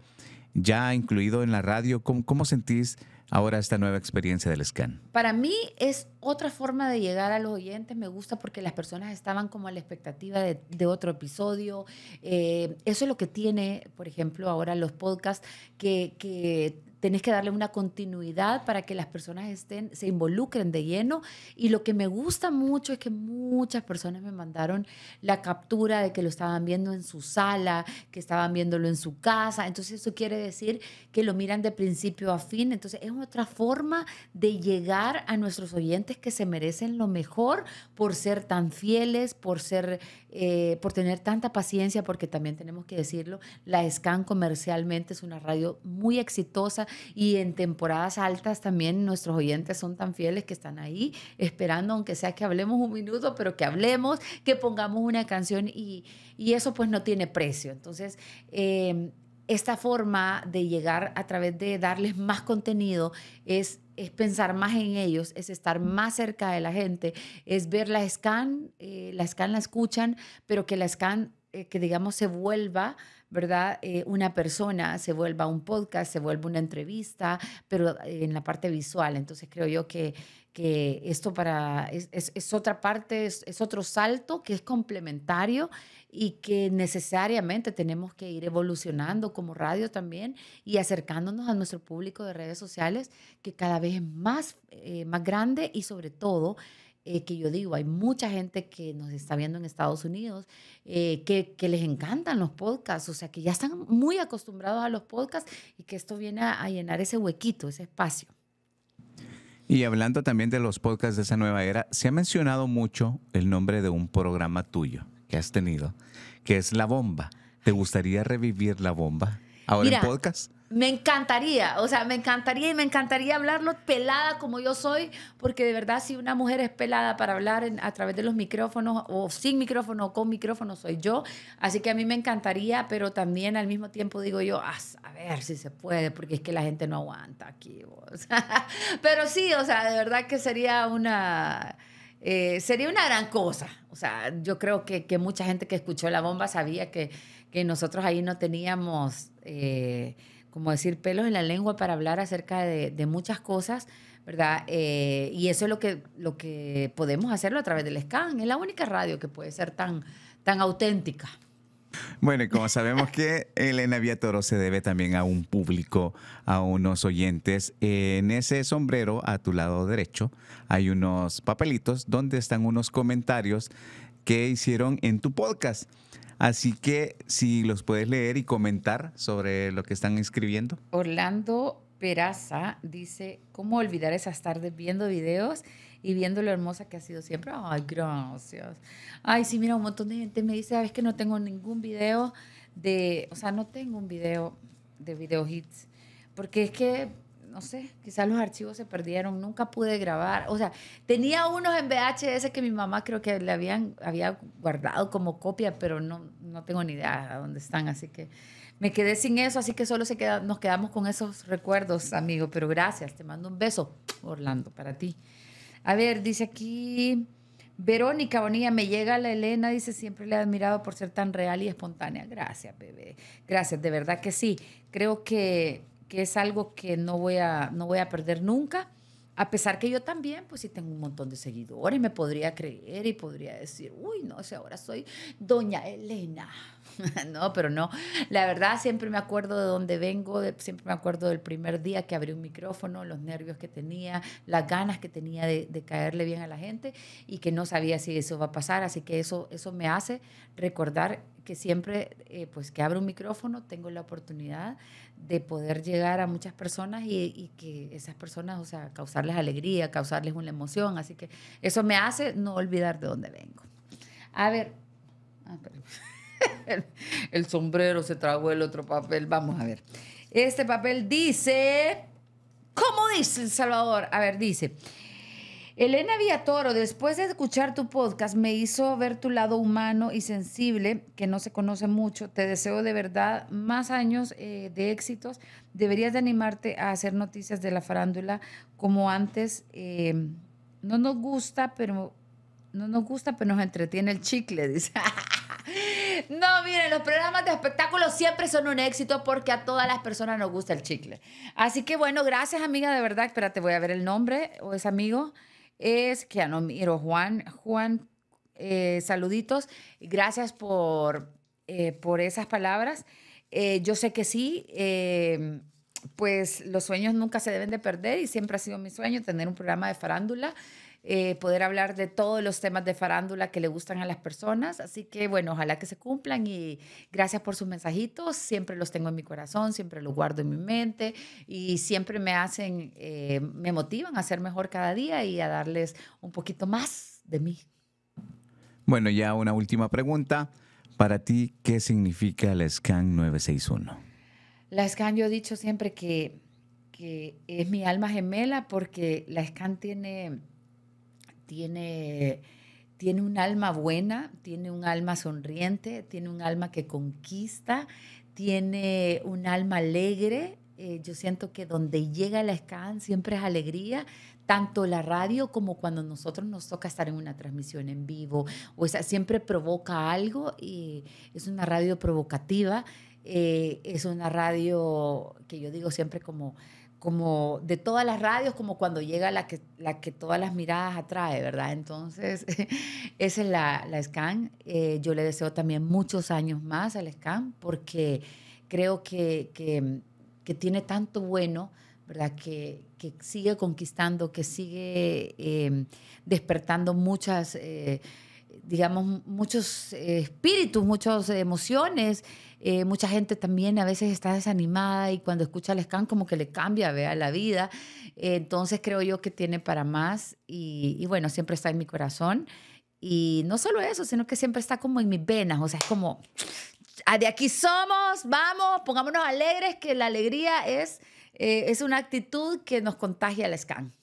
ya incluido en la radio, ¿cómo, cómo sentís ahora esta nueva experiencia del scan? Para mí es otra forma de llegar a los oyentes, me gusta porque las personas estaban como a la expectativa de, otro episodio. Eh, eso es lo que tiene, por ejemplo, ahora los podcasts que tenés que darle una continuidad para que las personas estén, se involucren de lleno. Y lo que me gusta mucho es que muchas personas me mandaron la captura de que lo estaban viendo en su sala, que estaban viéndolo en su casa. Entonces eso quiere decir que lo miran de principio a fin. Entonces es otra forma de llegar a nuestros oyentes que se merecen lo mejor por ser tan fieles, por ser, eh, por tener tanta paciencia, porque también tenemos que decirlo, la SCAN comercialmente es una radio muy exitosa y en temporadas altas también nuestros oyentes son tan fieles que están ahí esperando, aunque sea que hablemos un minuto, pero que hablemos, que pongamos una canción y, eso pues no tiene precio. Entonces, em, esta forma de llegar a través de darles más contenido es, pensar más en ellos, es estar más cerca de la gente, es ver la scan, eh, la scan la escuchan, pero que la scan eh, que digamos se vuelva ¿verdad? Eh, una persona se vuelva un podcast, se vuelva una entrevista, pero en la parte visual. Entonces creo yo que, que esto para, es, otra parte, es, otro salto que es complementario y que necesariamente tenemos que ir evolucionando como radio también y acercándonos a nuestro público de redes sociales que cada vez es más, eh, más grande y sobre todo eh, que yo digo, hay mucha gente que nos está viendo en Estados Unidos eh, que, les encantan los podcasts, o sea, que ya están muy acostumbrados a los podcasts y que esto viene a, llenar ese huequito, ese espacio. Y hablando también de los podcasts de esa nueva era, se ha mencionado mucho el nombre de un programa tuyo que has tenido, que es La Bomba. ¿Te gustaría revivir La Bomba ahora en podcast? Me encantaría, o sea, me encantaría y me encantaría hablarlo pelada como yo soy, porque de verdad si una mujer es pelada para hablar a través de los micrófonos o sin micrófono o con micrófono soy yo, así que a mí me encantaría, pero también al mismo tiempo digo yo, ah, a ver si se puede, porque es que la gente no aguanta aquí. pero sí, o sea, de verdad que sería una... Eh, sería una gran cosa. O sea, yo creo que, mucha gente que escuchó La Bomba sabía que, nosotros ahí no teníamos... Eh, como decir, pelos en la lengua para hablar acerca de, muchas cosas, ¿verdad? Eh, y eso es lo que, lo que podemos hacerlo a través del scan. Es la única radio que puede ser tan, tan auténtica. Bueno, y como sabemos que Elena Toro se debe también a un público, a unos oyentes, en ese sombrero a tu lado derecho hay unos papelitos donde están unos comentarios que hicieron en tu podcast. Así que si los puedes leer y comentar sobre lo que están escribiendo. Orlando Peraza dice, ¿cómo olvidar esas tardes viendo videos y viendo lo hermosa que ha sido siempre? Ay, gracias. Ay, sí, mira, un montón de gente me dice, ¿sabes ah, que no tengo ningún video de, o sea, no tengo un video de video hits? Porque es que no sé, quizás los archivos se perdieron, nunca pude grabar. O sea, tenía unos en VHS que mi mamá creo que le habían había guardado como copia, pero no, no tengo ni idea a dónde están, así que me quedé sin eso, así que solo se nos quedamos con esos recuerdos, amigo. Pero gracias, te mando un beso, Orlando, para ti. A ver, dice aquí Verónica Bonilla, me llega la Elena, dice, siempre le he admirado por ser tan real y espontánea. Gracias, bebé. Gracias, de verdad que sí. Creo que que es algo que no voy a, no voy a perder nunca. A pesar que yo también, pues sí tengo un montón de seguidores, me podría creer y podría decir, uy, no sé, ahora soy doña Elena, no, pero no. La verdad, siempre me acuerdo de dónde vengo, siempre me acuerdo del primer día que abrí un micrófono, los nervios que tenía, las ganas que tenía de, caerle bien a la gente y que no sabía si eso va a pasar. Así que eso, eso me hace recordar que siempre, eh, pues que abro un micrófono, tengo la oportunidad de poder llegar a muchas personas y, que esas personas, o sea, causarles alegría, causarles una emoción. Así que eso me hace no olvidar de dónde vengo. A ver. Ah, el, sombrero se tragó el otro papel. Vamos a ver. Este papel dice. ¿Cómo dice El Salvador? A ver, dice. Elena Villatoro, después de escuchar tu podcast, me hizo ver tu lado humano y sensible, que no se conoce mucho. Te deseo de verdad más años eh, de éxitos. Deberías de animarte a hacer noticias de la farándula como antes. Em, no nos gusta, pero no nos gusta, pero nos entretiene el chicle, dice. No, miren, los programas de espectáculos siempre son un éxito porque a todas las personas nos gusta el chicle. Así que bueno, gracias amiga, de verdad. Espérate, voy a ver el nombre o es amigo. Es que ya no miro, Juan. Juan, eh, saluditos. Gracias por, eh, por esas palabras. Eh, yo sé que sí pues los sueños nunca se deben de perder y siempre ha sido mi sueño tener un programa de farándula eh, poder hablar de todos los temas de farándula que le gustan a las personas. Así que bueno, ojalá que se cumplan y gracias por sus mensajitos. Siempre los tengo en mi corazón, siempre los guardo en mi mente y siempre me hacen, eh, me motivan a ser mejor cada día y a darles un poquito más de mí. Bueno, ya una última pregunta. Para ti, ¿qué significa la SCAN 961? La SCAN, yo he dicho siempre que, que es mi alma gemela porque la SCAN tiene tiene, tiene un alma buena, tiene un alma sonriente, tiene un alma que conquista, tiene un alma alegre. Eh, yo siento que donde llega la SCAN siempre es alegría, tanto la radio como cuando nosotros nos toca estar en una transmisión en vivo. O sea, siempre provoca algo y es una radio provocativa. Eh, es una radio que yo digo siempre como como de todas las radios, como cuando llega la que, la que todas las miradas atrae, ¿verdad? Entonces, esa es la, la SCAN. Eh, yo le deseo también muchos años más al SCAN porque creo que, tiene tanto bueno, ¿verdad? Que, sigue conquistando, que sigue eh, despertando muchas, eh, digamos, muchos espíritus, muchas emociones. Eh, mucha gente también a veces está desanimada y cuando escucha el scan como que le cambia vea la vida. entonces creo yo que tiene para más y, bueno, siempre está en mi corazón. Y no solo eso, sino que siempre está como en mis venas, o sea, es como, ah, de aquí somos, vamos, pongámonos alegres, que la alegría es, eh, es una actitud que nos contagia al scan.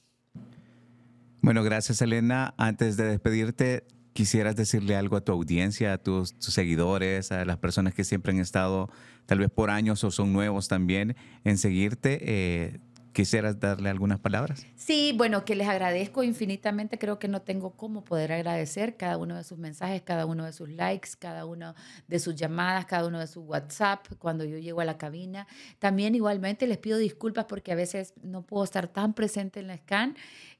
Bueno, gracias Elena. Antes de despedirte, quisieras decirle algo a tu audiencia, a tus, seguidores, a las personas que siempre han estado, tal vez por años o son nuevos también, en seguirte? Eh, ¿Quisieras darle algunas palabras? Sí, bueno, que les agradezco infinitamente. Creo que no tengo cómo poder agradecer cada uno de sus mensajes, cada uno de sus likes, cada uno de sus llamadas, cada uno de sus WhatsApp cuando yo llego a la cabina. También igualmente les pido disculpas porque a veces no puedo estar tan presente en la scan.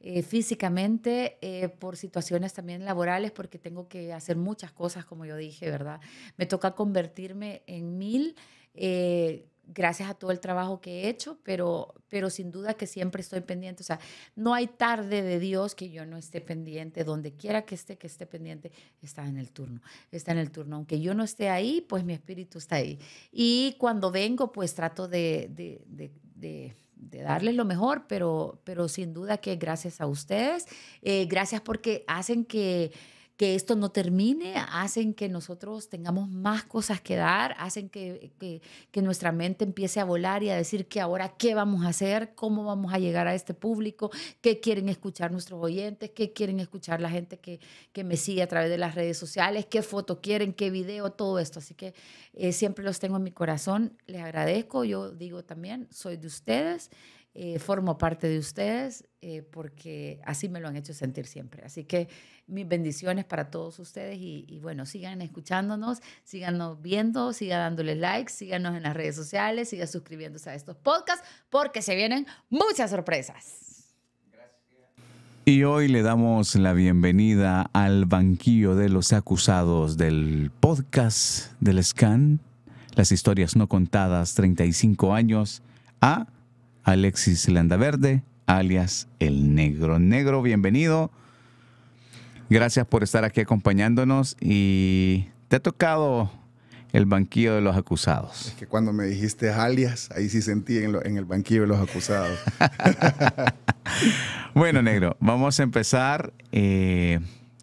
Eh, físicamente, eh, por situaciones también laborales, porque tengo que hacer muchas cosas, como yo dije, ¿verdad? Me toca convertirme en mil. Eh, gracias a todo el trabajo que he hecho, pero, pero sin duda que siempre estoy pendiente. O sea, no hay tarde de Dios que yo no esté pendiente, donde quiera que esté, que esté pendiente, está en el turno, está en el turno. Aunque yo no esté ahí, pues mi espíritu está ahí. Y cuando vengo, pues trato de, de de darles lo mejor, pero, pero sin duda que gracias a ustedes, eh, gracias porque hacen que que esto no termine, hacen que nosotros tengamos más cosas que dar, hacen que, que, nuestra mente empiece a volar y a decir que ahora qué vamos a hacer, cómo vamos a llegar a este público, qué quieren escuchar nuestros oyentes, qué quieren escuchar la gente que, que me sigue a través de las redes sociales, qué foto quieren, qué video, todo esto. Así que eh, siempre los tengo en mi corazón, les agradezco, yo digo también, soy de ustedes. Eh, formo parte de ustedes eh, porque así me lo han hecho sentir siempre. Así que mis bendiciones para todos ustedes y, bueno, sigan escuchándonos, síganos viendo, sigan dándole like, síganos en las redes sociales, sigan suscribiéndose a estos podcasts porque se vienen muchas sorpresas. Y hoy le damos la bienvenida al banquillo de los acusados del podcast del SCAN, las historias no contadas, 35 años, a Alexis Landaverde, alias El Negro. Negro, bienvenido. Gracias por estar aquí acompañándonos y te ha tocado el banquillo de los acusados. Es que cuando me dijiste alias, ahí sí sentí en, el banquillo de los acusados. bueno, negro, vamos a empezar eh,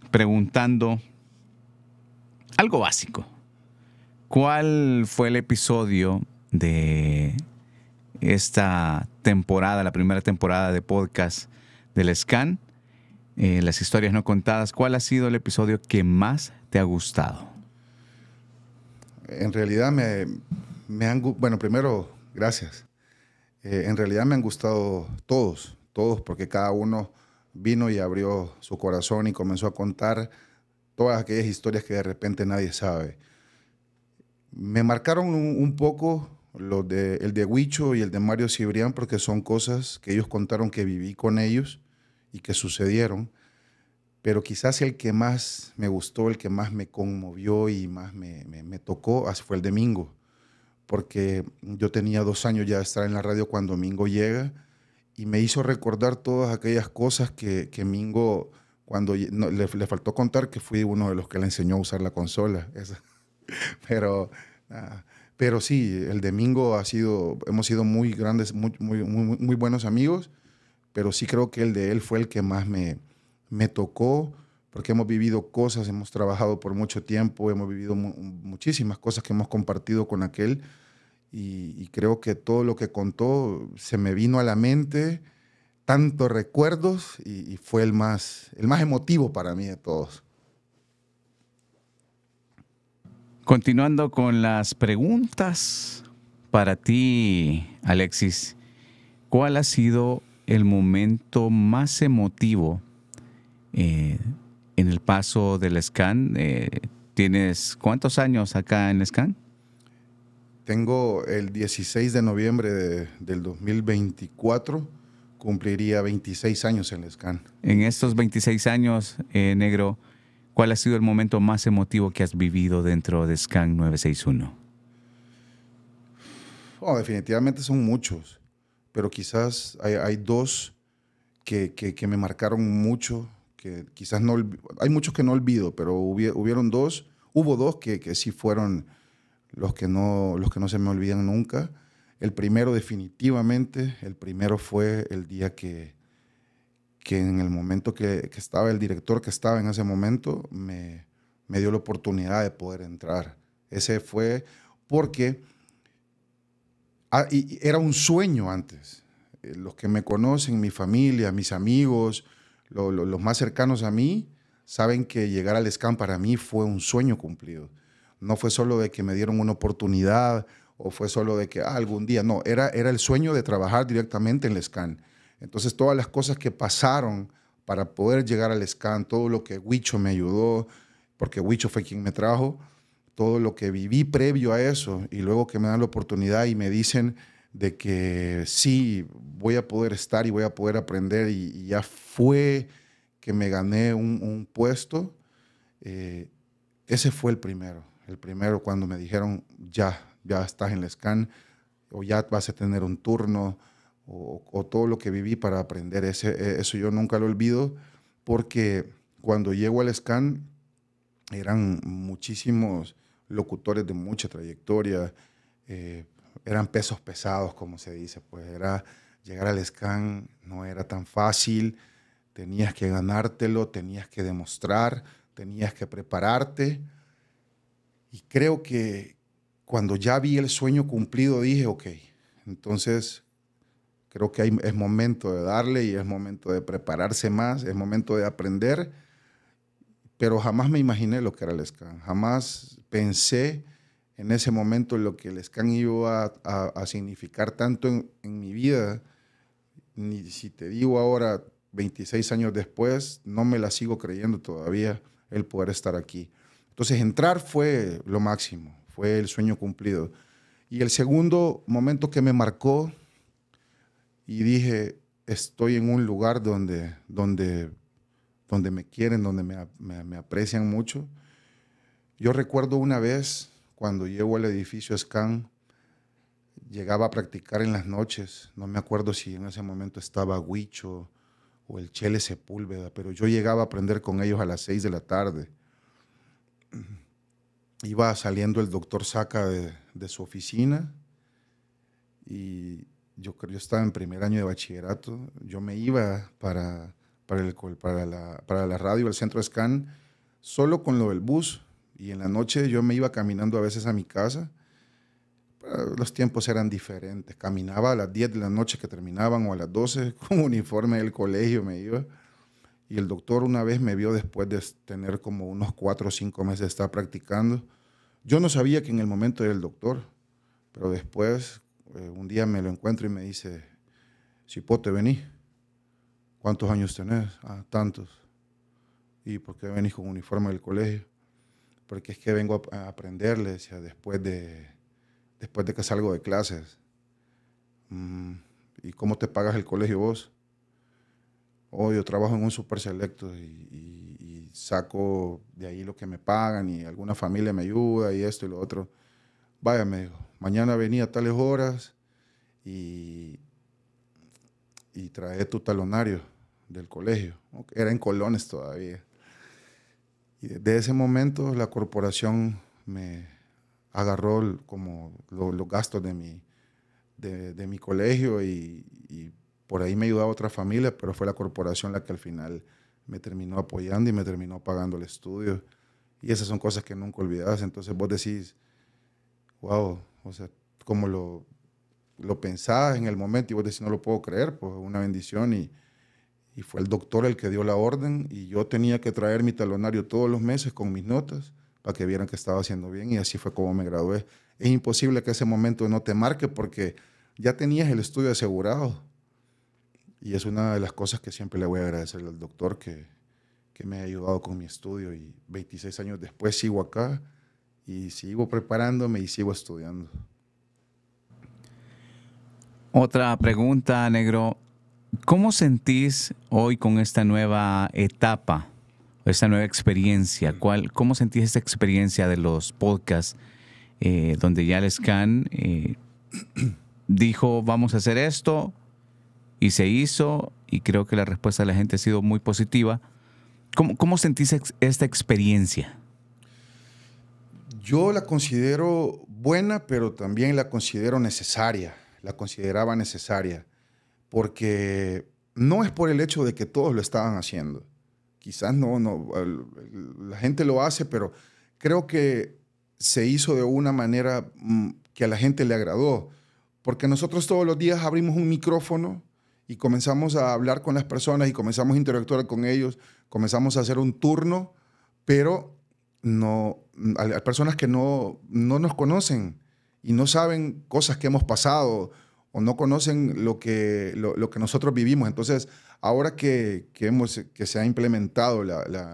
preguntando algo básico. ¿Cuál fue el episodio de esta temporada, la primera temporada de podcast del SCAN? Eh, las historias no contadas, ¿cuál ha sido el episodio que más te ha gustado? En realidad me, me han, bueno, primero, gracias. Eh, en realidad me han gustado todos, todos, porque cada uno vino y abrió su corazón y comenzó a contar todas aquellas historias que de repente nadie sabe. Me marcaron un, poco de, el de Huicho y el de Mario Cibrián porque son cosas que ellos contaron que viví con ellos y que sucedieron, pero quizás el que más me gustó, el que más me conmovió y más me, me, tocó fue el Domingo, porque yo tenía dos años ya de estar en la radio cuando Mingo llega y me hizo recordar todas aquellas cosas que, que Mingo, cuando le, faltó contar que fui uno de los que le enseñó a usar la consola, pero... Pero sí, el domingo ha sido, hemos sido muy grandes, muy, muy, muy buenos amigos pero sí creo que el de él fue el que más me, tocó, porque hemos vivido cosas, hemos trabajado por mucho tiempo, hemos vivido muchísimas cosas que hemos compartido con aquel, y, creo que todo lo que contó se me vino a la mente, tantos recuerdos, y, fue el más, el más emotivo para mí de todos. Continuando con las preguntas, para ti, Alexis, ¿cuál ha sido el momento más emotivo eh, en el paso del SCAN? Eh, ¿Tienes cuántos años acá en el SCAN? Tengo el 16 de noviembre del 2024, cumpliría 26 años en el SCAN. En estos 26 años, eh, negro, ¿cuál ha sido el momento más emotivo que has vivido dentro de SCAN 961? Oh, definitivamente son muchos pero quizás hay, dos que, que, me marcaron mucho, que quizás no, hay muchos que no olvido, pero hubieron dos, hubo dos que, que, sí fueron los que, no, los que no se me olvidan nunca. El primero definitivamente, el primero fue el día que, que en el momento que, que, estaba el director que estaba en ese momento, me, me dio la oportunidad de poder entrar. Ese fue porque Ah, era un sueño antes. Eh, los que me conocen, mi familia, mis amigos, los más cercanos a mí, saben que llegar al SCAN para mí fue un sueño cumplido. No fue solo de que me dieron una oportunidad o fue solo de que ah, algún día, no, era, era el sueño de trabajar directamente en el SCAN. Entonces todas las cosas que pasaron para poder llegar al SCAN, todo lo que Huicho me ayudó, porque Huicho fue quien me trajo, todo lo que viví previo a eso y luego que me dan la oportunidad y me dicen de que sí, voy a poder estar y voy a poder aprender y, ya fue que me gané un, puesto, eh, ese fue el primero, el primero cuando me dijeron ya, ya estás en el scan o ya vas a tener un turno o, todo lo que viví para aprender, ese, e, eso yo nunca lo olvido porque cuando llego al scan eran muchísimos locutores de mucha trayectoria, eh, eran pesos pesados, como se dice, pues era llegar al scan no era tan fácil, tenías que ganártelo, tenías que demostrar, tenías que prepararte. Y creo que cuando ya vi el sueño cumplido dije, ok, entonces creo que es momento de darle y es momento de prepararse más, es momento de aprender pero jamás me imaginé lo que era el SCAN. Jamás pensé en ese momento lo que el SCAN iba a, significar tanto en, mi vida. Ni si te digo ahora, 26 años después, no me la sigo creyendo todavía el poder estar aquí. Entonces entrar fue lo máximo, fue el sueño cumplido. Y el segundo momento que me marcó y dije, estoy en un lugar donde, donde donde me quieren, donde me, aprecian mucho. Yo recuerdo una vez cuando llego al edificio SCAN, llegaba a practicar en las noches, no me acuerdo si en ese momento estaba Huicho o el Chele Sepúlveda, pero yo llegaba a aprender con ellos a las seis de la tarde. Iba saliendo el doctor Saca de, su oficina y yo, yo estaba en primer año de bachillerato, yo me iba para para, el, para, la, para la radio, el centro SCAN, solo con lo del bus. Y en la noche yo me iba caminando a veces a mi casa. Ah, los tiempos eran diferentes. Caminaba a las 10 de la noche que terminaban o a las 12 con uniforme del colegio me iba. Y el doctor una vez me vio después de tener como unos 4 o 5 meses de estar practicando. Yo no sabía que en el momento era el doctor, pero después eh, un día me lo encuentro y me dice, si te vení. ¿Cuántos años tenés? Ah, tantos. ¿Y por qué venís con uniforme del colegio? Porque es que vengo a, aprenderles, le después de, después de que salgo de clases. Mm, ¿Y cómo te pagas el colegio vos? hoy oh, yo trabajo en un super selecto y, y saco de ahí lo que me pagan y alguna familia me ayuda y esto y lo otro. Vaya, me dijo, mañana venía a tales horas y y trae tu talonario del colegio. Era en colones todavía. Y desde ese momento la corporación me agarró como los gastos de mi, de, mi colegio y, por ahí me ayudaba otra familia, pero fue la corporación la que al final me terminó apoyando y me terminó pagando el estudio. Y esas son cosas que nunca olvidas. Entonces vos decís, wow, o sea, como lo, lo pensaba en el momento y vos decís, no lo puedo creer, pues una bendición y, y fue el doctor el que dio la orden y yo tenía que traer mi talonario todos los meses con mis notas para que vieran que estaba haciendo bien y así fue como me gradué. Es imposible que ese momento no te marque porque ya tenías el estudio asegurado y es una de las cosas que siempre le voy a agradecer al doctor que, que me ha ayudado con mi estudio y 26 años después sigo acá y sigo preparándome y sigo estudiando. Otra pregunta, negro. ¿Cómo sentís hoy con esta nueva etapa, esta nueva experiencia? ¿Cuál, ¿Cómo sentís esta experiencia de los podcasts eh, donde ya el scan eh, dijo vamos a hacer esto y se hizo y creo que la respuesta de la gente ha sido muy positiva? ¿Cómo, sentís esta experiencia? Yo la considero buena, pero también la considero necesaria la consideraba necesaria, porque no es por el hecho de que todos lo estaban haciendo. Quizás no, no, la gente lo hace, pero creo que se hizo de una manera mm, que a la gente le agradó, porque nosotros todos los días abrimos un micrófono y comenzamos a hablar con las personas y comenzamos a interactuar con ellos, comenzamos a hacer un turno, pero no, a, personas que no, no nos conocen y no saben cosas que hemos pasado o no conocen lo que, lo, que nosotros vivimos. Entonces, ahora que, que, hemos, que se ha implementado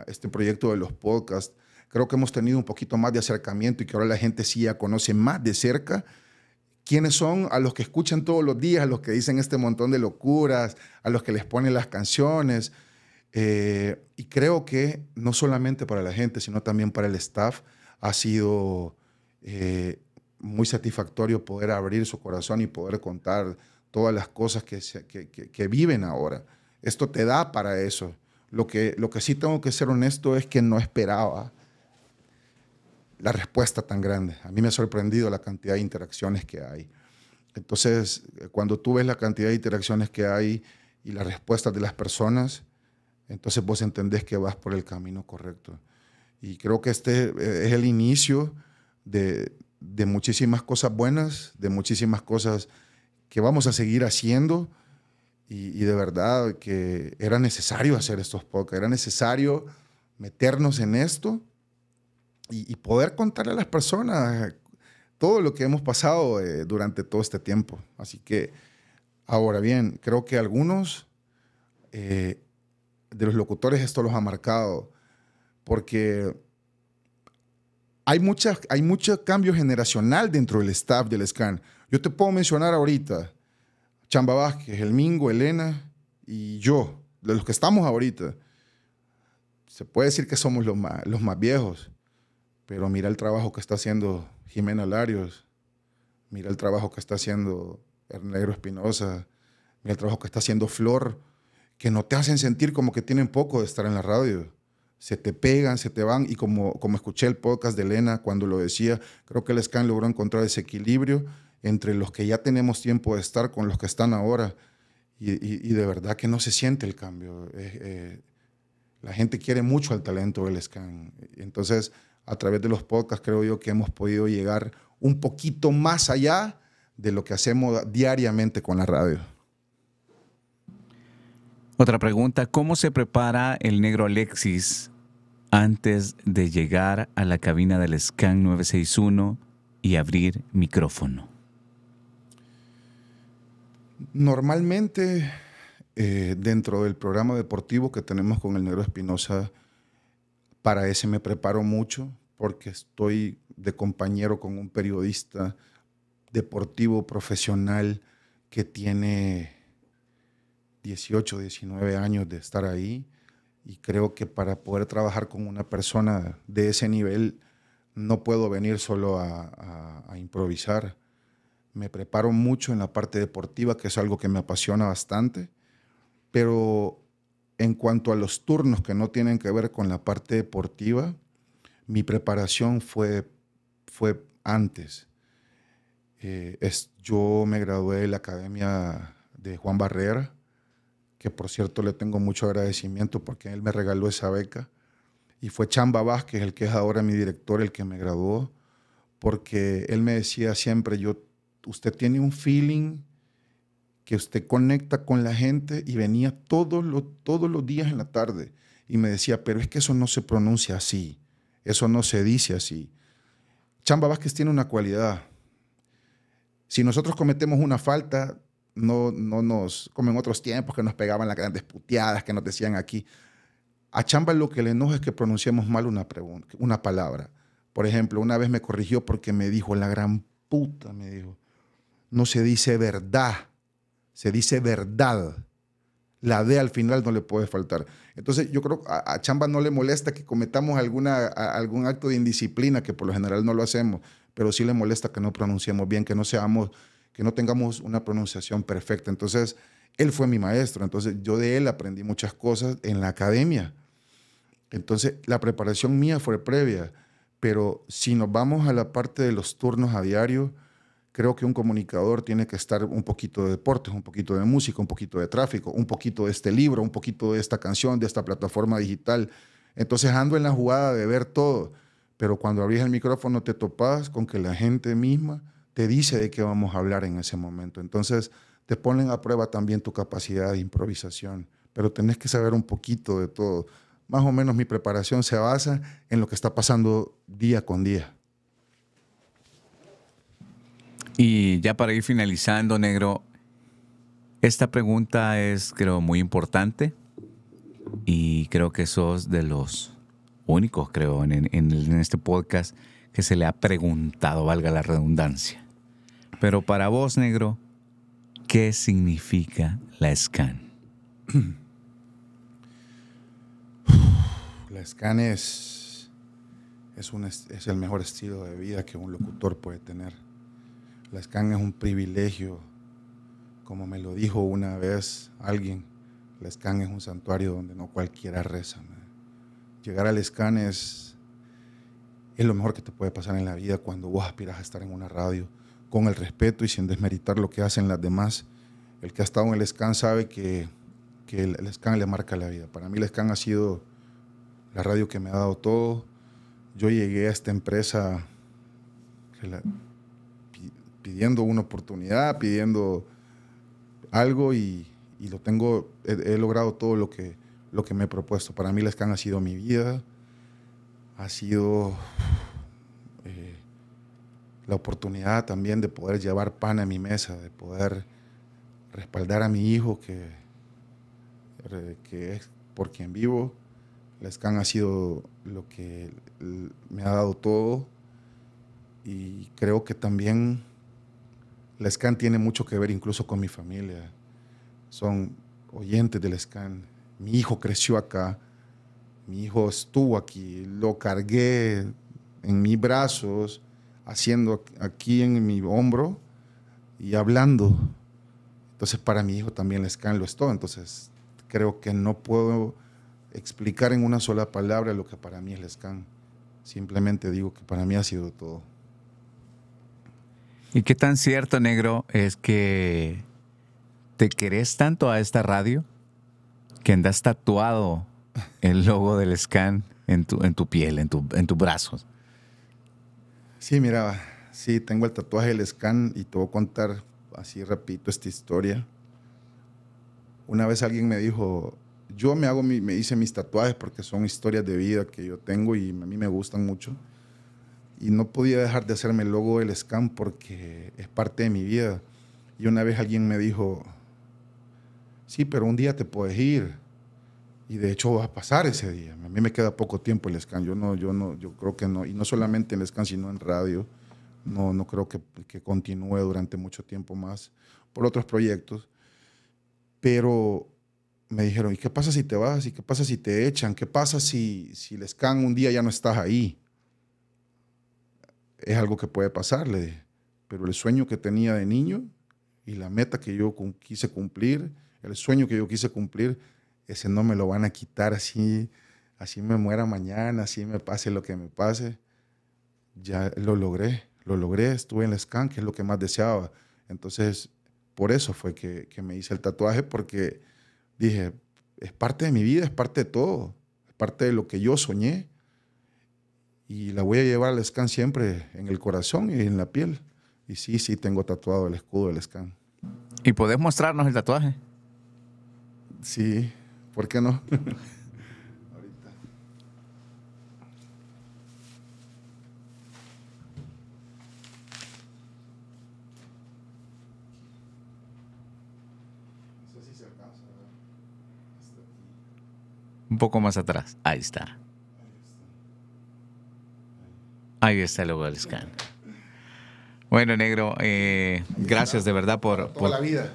este proyecto de los podcasts, creo que hemos tenido un poquito más de acercamiento y que ahora la gente sí ya conoce más de cerca quiénes son a los que escuchan todos los días, a los que dicen este montón de locuras, a los que les ponen las canciones. Eh, y creo que no solamente para la gente, sino también para el staff ha sido eh, muy satisfactorio poder abrir su corazón y poder contar todas las cosas que, que, viven ahora. Esto te da para eso. Lo que, lo que sí tengo que ser honesto es que no esperaba la respuesta tan grande. A mí me ha sorprendido la cantidad de interacciones que hay. Entonces, cuando tú ves la cantidad de interacciones que hay y las respuestas de las personas, entonces vos entendés que vas por el camino correcto. Y creo que este eh, es el inicio de, de muchísimas cosas buenas, de muchísimas cosas que vamos a seguir haciendo y, de verdad que era necesario hacer estos podcasts, era necesario meternos en esto y, poder contarle a las personas todo lo que hemos pasado eh, durante todo este tiempo. Así que, ahora bien, creo que algunos eh, de los locutores esto los ha marcado, porque hay, hay mucho cambio generacional dentro del staff del SCAN. Yo te puedo mencionar ahorita Chamba Vázquez, El Mingo, Elena y yo, de los que estamos ahorita. Se puede decir que somos los más, viejos, pero mira el trabajo que está haciendo Jimena Larios, mira el trabajo que está haciendo Ernesto Espinosa, mira el trabajo que está haciendo Flor, que no te hacen sentir como que tienen poco de estar en la radio se te pegan, se te van, y como, como escuché el podcast de Elena cuando lo decía, creo que el SCAN logró encontrar ese equilibrio entre los que ya tenemos tiempo de estar con los que están ahora, y, de verdad que no se siente el cambio. Eh, eh, la gente quiere mucho al talento del SCAN, entonces a través de los podcasts creo yo que hemos podido llegar un poquito más allá de lo que hacemos diariamente con la radio. Otra pregunta, ¿cómo se prepara el negro Alexis antes de llegar a la cabina del SCAN 961 y abrir micrófono? Normalmente, eh, dentro del programa deportivo que tenemos con el Negro Espinosa, para ese me preparo mucho porque estoy de compañero con un periodista deportivo profesional que tiene 18, 19 años de estar ahí y creo que para poder trabajar con una persona de ese nivel, no puedo venir solo a, improvisar. Me preparo mucho en la parte deportiva, que es algo que me apasiona bastante, pero en cuanto a los turnos que no tienen que ver con la parte deportiva, mi preparación fue, fue antes. Eh, yo me gradué de la Academia de Juan Barrera que por cierto le tengo mucho agradecimiento porque él me regaló esa beca. Y fue Chamba Vázquez, el que es ahora mi director, el que me graduó, porque él me decía siempre, yo, usted tiene un feeling que usted conecta con la gente y venía todos los, todos los días en la tarde y me decía, pero es que eso no se pronuncia así, eso no se dice así. Chamba Vázquez tiene una cualidad. Si nosotros cometemos una falta, no, no nos, como en otros tiempos, que nos pegaban las grandes puteadas, que nos decían aquí. A Chamba lo que le enoja es que pronunciamos mal una, pregunta, una palabra. Por ejemplo, una vez me corrigió porque me dijo, la gran puta, me dijo, no se dice verdad, se dice verdad. La D al final no le puede faltar. Entonces yo creo a, a Chamba no le molesta que cometamos alguna, algún acto de indisciplina, que por lo general no lo hacemos, pero sí le molesta que no pronunciemos bien, que no seamos que no tengamos una pronunciación perfecta. Entonces, él fue mi maestro, entonces yo de él aprendí muchas cosas en la academia. Entonces, la preparación mía fue previa, pero si nos vamos a la parte de los turnos a diario, creo que un comunicador tiene que estar un poquito de deportes, un poquito de música, un poquito de tráfico, un poquito de este libro, un poquito de esta canción, de esta plataforma digital. Entonces ando en la jugada de ver todo, pero cuando abrís el micrófono te topás con que la gente misma te dice de qué vamos a hablar en ese momento. Entonces, te ponen a prueba también tu capacidad de improvisación, pero tenés que saber un poquito de todo. Más o menos mi preparación se basa en lo que está pasando día con día. Y ya para ir finalizando, negro, esta pregunta es, creo, muy importante y creo que sos de los únicos, creo, en, este podcast que se le ha preguntado, valga la redundancia. Pero para vos, negro, ¿qué significa la SCAN? La SCAN es, el mejor estilo de vida que un locutor puede tener. La SCAN es un privilegio. Como me lo dijo una vez alguien, la SCAN es un santuario donde no cualquiera reza. Llegar al SCAN es, es lo mejor que te puede pasar en la vida cuando vos aspiras a estar en una radio, con el respeto y sin desmeritar lo que hacen las demás. El que ha estado en el SCAN sabe que, que el, SCAN le marca la vida. Para mí el SCAN ha sido la radio que me ha dado todo. Yo llegué a esta empresa pidiendo una oportunidad, pidiendo algo y, y lo tengo, he, logrado todo lo que, lo que me he propuesto. Para mí el SCAN ha sido mi vida, ha sido la oportunidad también de poder llevar pan a mi mesa, de poder respaldar a mi hijo, que, que es por quien vivo. La SCAN ha sido lo que me ha dado todo y creo que también la SCAN tiene mucho que ver incluso con mi familia. Son oyentes del SCAN. Mi hijo creció acá, mi hijo estuvo aquí, lo cargué en mis brazos haciendo aquí en mi hombro y hablando. Entonces para mi hijo también el scan lo es todo. Entonces creo que no puedo explicar en una sola palabra lo que para mí es el scan. Simplemente digo que para mí ha sido todo. ¿Y qué tan cierto, negro, es que te querés tanto a esta radio que andas tatuado el logo del Scan en tu, en tu piel, en, tu, en tus brazos? Sí, mira, sí, tengo el tatuaje del scan y te voy a contar, así repito, esta historia. Una vez alguien me dijo, yo me, hago me hice mis tatuajes porque son historias de vida que yo tengo y a mí me gustan mucho. Y no podía dejar de hacerme el logo del scan porque es parte de mi vida. Y una vez alguien me dijo, sí, pero un día te puedes ir y de hecho va a pasar ese día. A mí me queda poco tiempo el scan, yo no, yo no, yo creo que no, y no solamente en scan, sino en radio, no, no creo que, que continúe durante mucho tiempo más por otros proyectos, pero me dijeron, ¿y qué pasa si te vas? ¿Y qué pasa si te echan? ¿Qué pasa si, si el scan un día ya no estás ahí? Es algo que puede pasarle Pero el sueño que tenía de niño y la meta que yo quise cumplir, el sueño que yo quise cumplir, ese no me lo van a quitar así, así me muera mañana, así me pase lo que me pase. Ya lo logré, lo logré, estuve en el scan, que es lo que más deseaba. Entonces, por eso fue que, que me hice el tatuaje, porque dije, es parte de mi vida, es parte de todo, es parte de lo que yo soñé. Y la voy a llevar al scan siempre en el corazón y en la piel. Y sí, sí, tengo tatuado el escudo del scan. ¿Y podés mostrarnos el tatuaje? Sí, ¿Por qué no? un poco más atrás. Ahí está. Ahí está el huevo del scan. Bueno, negro, eh, gracias de verdad por, por... la vida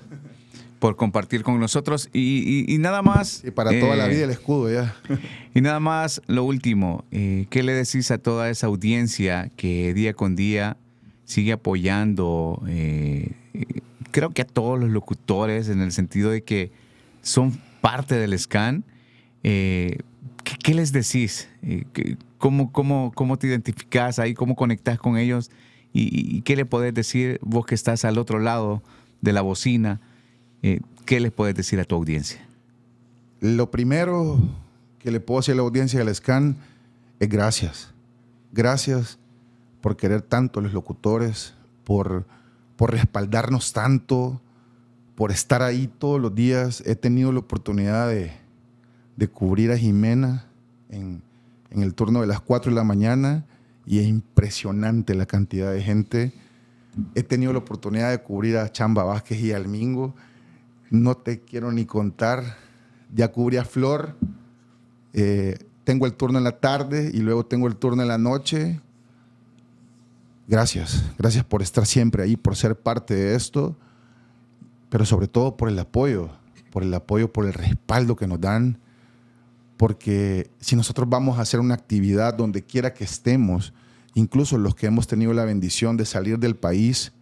por compartir con nosotros. Y, nada más. Y para toda la eh, vida el escudo ya. Y nada más, lo último, eh, ¿qué le decís a toda esa audiencia que día con día sigue apoyando? Eh, creo que a todos los locutores, en el sentido de que son parte del SCAN. ¿qué, les decís? ¿Cómo, cómo, cómo te identificás ahí? ¿Cómo conectás con ellos? ¿Y, ¿Y qué le podés decir vos que estás al otro lado de la bocina? Eh, ¿Qué les puedes decir a tu audiencia? Lo primero que le puedo decir a la audiencia del SCAN es gracias. Gracias por querer tanto a los locutores, por, respaldarnos tanto, por estar ahí todos los días. He tenido la oportunidad de, cubrir a Jimena en, en el turno de las 4 de la mañana y es impresionante la cantidad de gente. He tenido la oportunidad de cubrir a Chamba Vázquez y al Mingo no te quiero ni contar, ya cubrí a Flor, eh, tengo el turno en la tarde y luego tengo el turno en la noche. Gracias, gracias por estar siempre ahí, por ser parte de esto, pero sobre todo por el apoyo, por el apoyo, por el respaldo que nos dan, porque si nosotros vamos a hacer una actividad donde quiera que estemos, incluso los que hemos tenido la bendición de salir del país,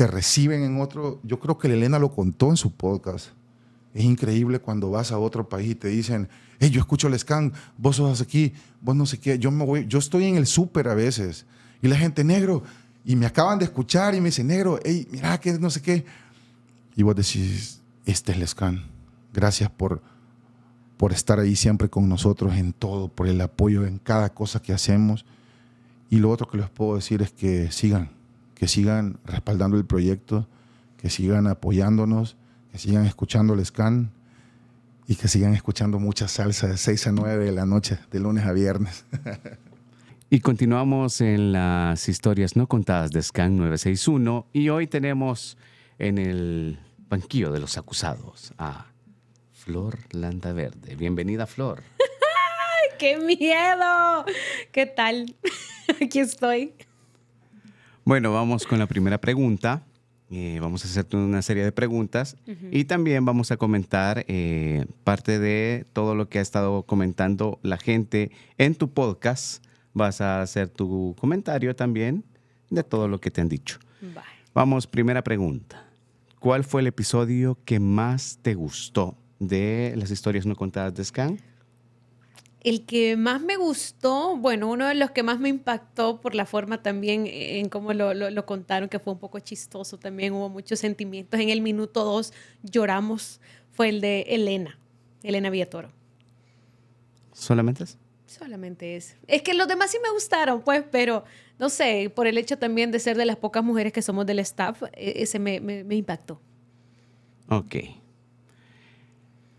te reciben en otro, yo creo que Elena lo contó en su podcast. Es increíble cuando vas a otro país y te dicen, hey, yo escucho el scan, vos sos aquí, vos no sé qué, yo me voy, yo estoy en el súper a veces y la gente negro y me acaban de escuchar y me dicen, negro, hey, mira que no sé qué. Y vos decís, este es el scan. Gracias por, por estar ahí siempre con nosotros en todo, por el apoyo en cada cosa que hacemos. Y lo otro que les puedo decir es que sigan, que sigan respaldando el proyecto, que sigan apoyándonos, que sigan escuchando el scan y que sigan escuchando mucha salsa de 6 a 9 de la noche, de lunes a viernes. Y continuamos en las historias no contadas de Scan 961 y hoy tenemos en el banquillo de los acusados a Flor Landaverde. Bienvenida, Flor. ¡Qué miedo! ¿Qué tal? Aquí estoy. Bueno, vamos con la primera pregunta. Eh, vamos a hacerte una serie de preguntas y también vamos a comentar eh, parte de todo lo que ha estado comentando la gente en tu podcast. Vas a hacer tu comentario también de todo lo que te han dicho. Vamos, primera pregunta. ¿Cuál fue el episodio que más te gustó de las historias no contadas de Scan? El que más me gustó, bueno, uno de los que más me impactó por la forma también en cómo lo, contaron, que fue un poco chistoso también, hubo muchos sentimientos. En el minuto dos lloramos, fue el de Elena, Elena Villatoro. ¿Solamente es? Solamente es. Es que los demás sí me gustaron, pues, pero no sé, por el hecho también de ser de las pocas mujeres que somos del staff, e-, ese me, me, me impactó. Ok.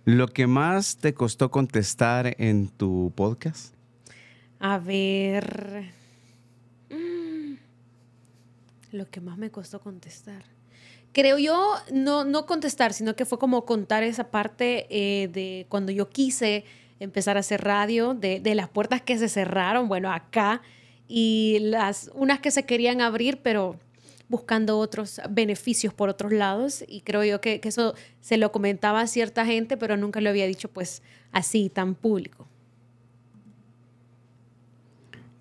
¿Lo que más te costó contestar en tu podcast? A ver. Mm, lo que más me costó contestar. Creo yo, no, no contestar, sino que fue como contar esa parte eh, de cuando yo quise empezar a hacer radio, de, de, las puertas que se cerraron, bueno, acá, y las unas que se querían abrir, pero buscando otros beneficios por otros lados y creo yo que, eso se lo comentaba a cierta gente, pero nunca lo había dicho pues así, tan público.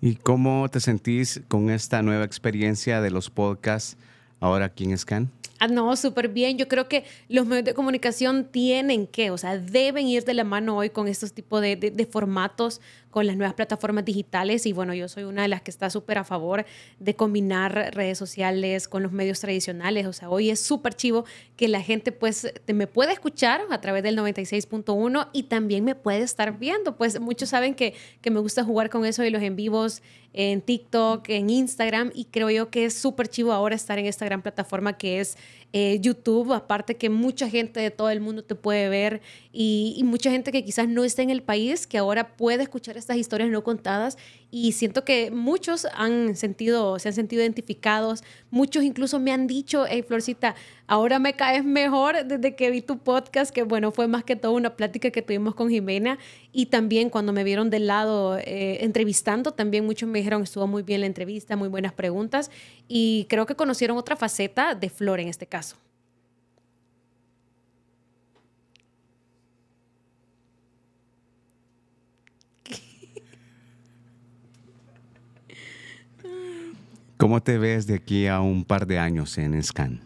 ¿Y cómo te sentís con esta nueva experiencia de los podcasts ahora aquí en Scan? Ah, no, súper bien. Yo creo que los medios de comunicación tienen que, o sea, deben ir de la mano hoy con estos tipos de, formatos con las nuevas plataformas digitales y bueno, yo soy una de las que está súper a favor de combinar redes sociales con los medios tradicionales. O sea, hoy es súper chivo que la gente pues me pueda escuchar a través del 96.1 y también me puede estar viendo. Pues muchos saben que, que me gusta jugar con eso de los en vivos en TikTok, en Instagram y creo yo que es súper chivo ahora estar en esta gran plataforma que es eh, YouTube, aparte que mucha gente de todo el mundo te puede ver y, mucha gente que quizás no está en el país, que ahora puede escuchar estas historias no contadas y siento que muchos han sentido, se han sentido identificados, muchos incluso me han dicho, hey Florcita, ahora me caes mejor desde que vi tu podcast, que bueno, fue más que todo una plática que tuvimos con Jimena y también cuando me vieron del lado eh, entrevistando, también muchos me dijeron, estuvo muy bien la entrevista, muy buenas preguntas y creo que conocieron otra faceta de Flor en este caso. ¿Cómo te ves de aquí a un par de años en Scan?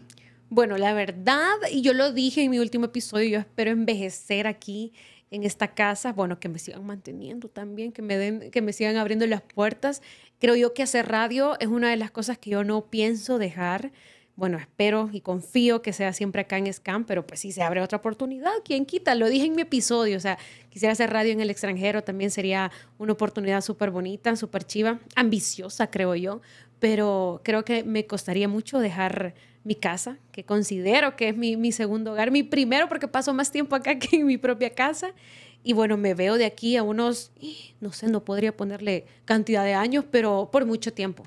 Bueno, la verdad, y yo lo dije en mi último episodio, yo espero envejecer aquí en esta casa, bueno, que me sigan manteniendo también, que me, den, que me sigan abriendo las puertas. Creo yo que hacer radio es una de las cosas que yo no pienso dejar bueno, espero y confío que sea siempre acá en SCAM, pero pues si se abre otra oportunidad, ¿quién quita? Lo dije en mi episodio, o sea, quisiera hacer radio en el extranjero, también sería una oportunidad súper bonita, súper chiva, ambiciosa, creo yo, pero creo que me costaría mucho dejar mi casa, que considero que es mi, segundo hogar, mi primero porque paso más tiempo acá que en mi propia casa. Y bueno, me veo de aquí a unos, no sé, no podría ponerle cantidad de años, pero por mucho tiempo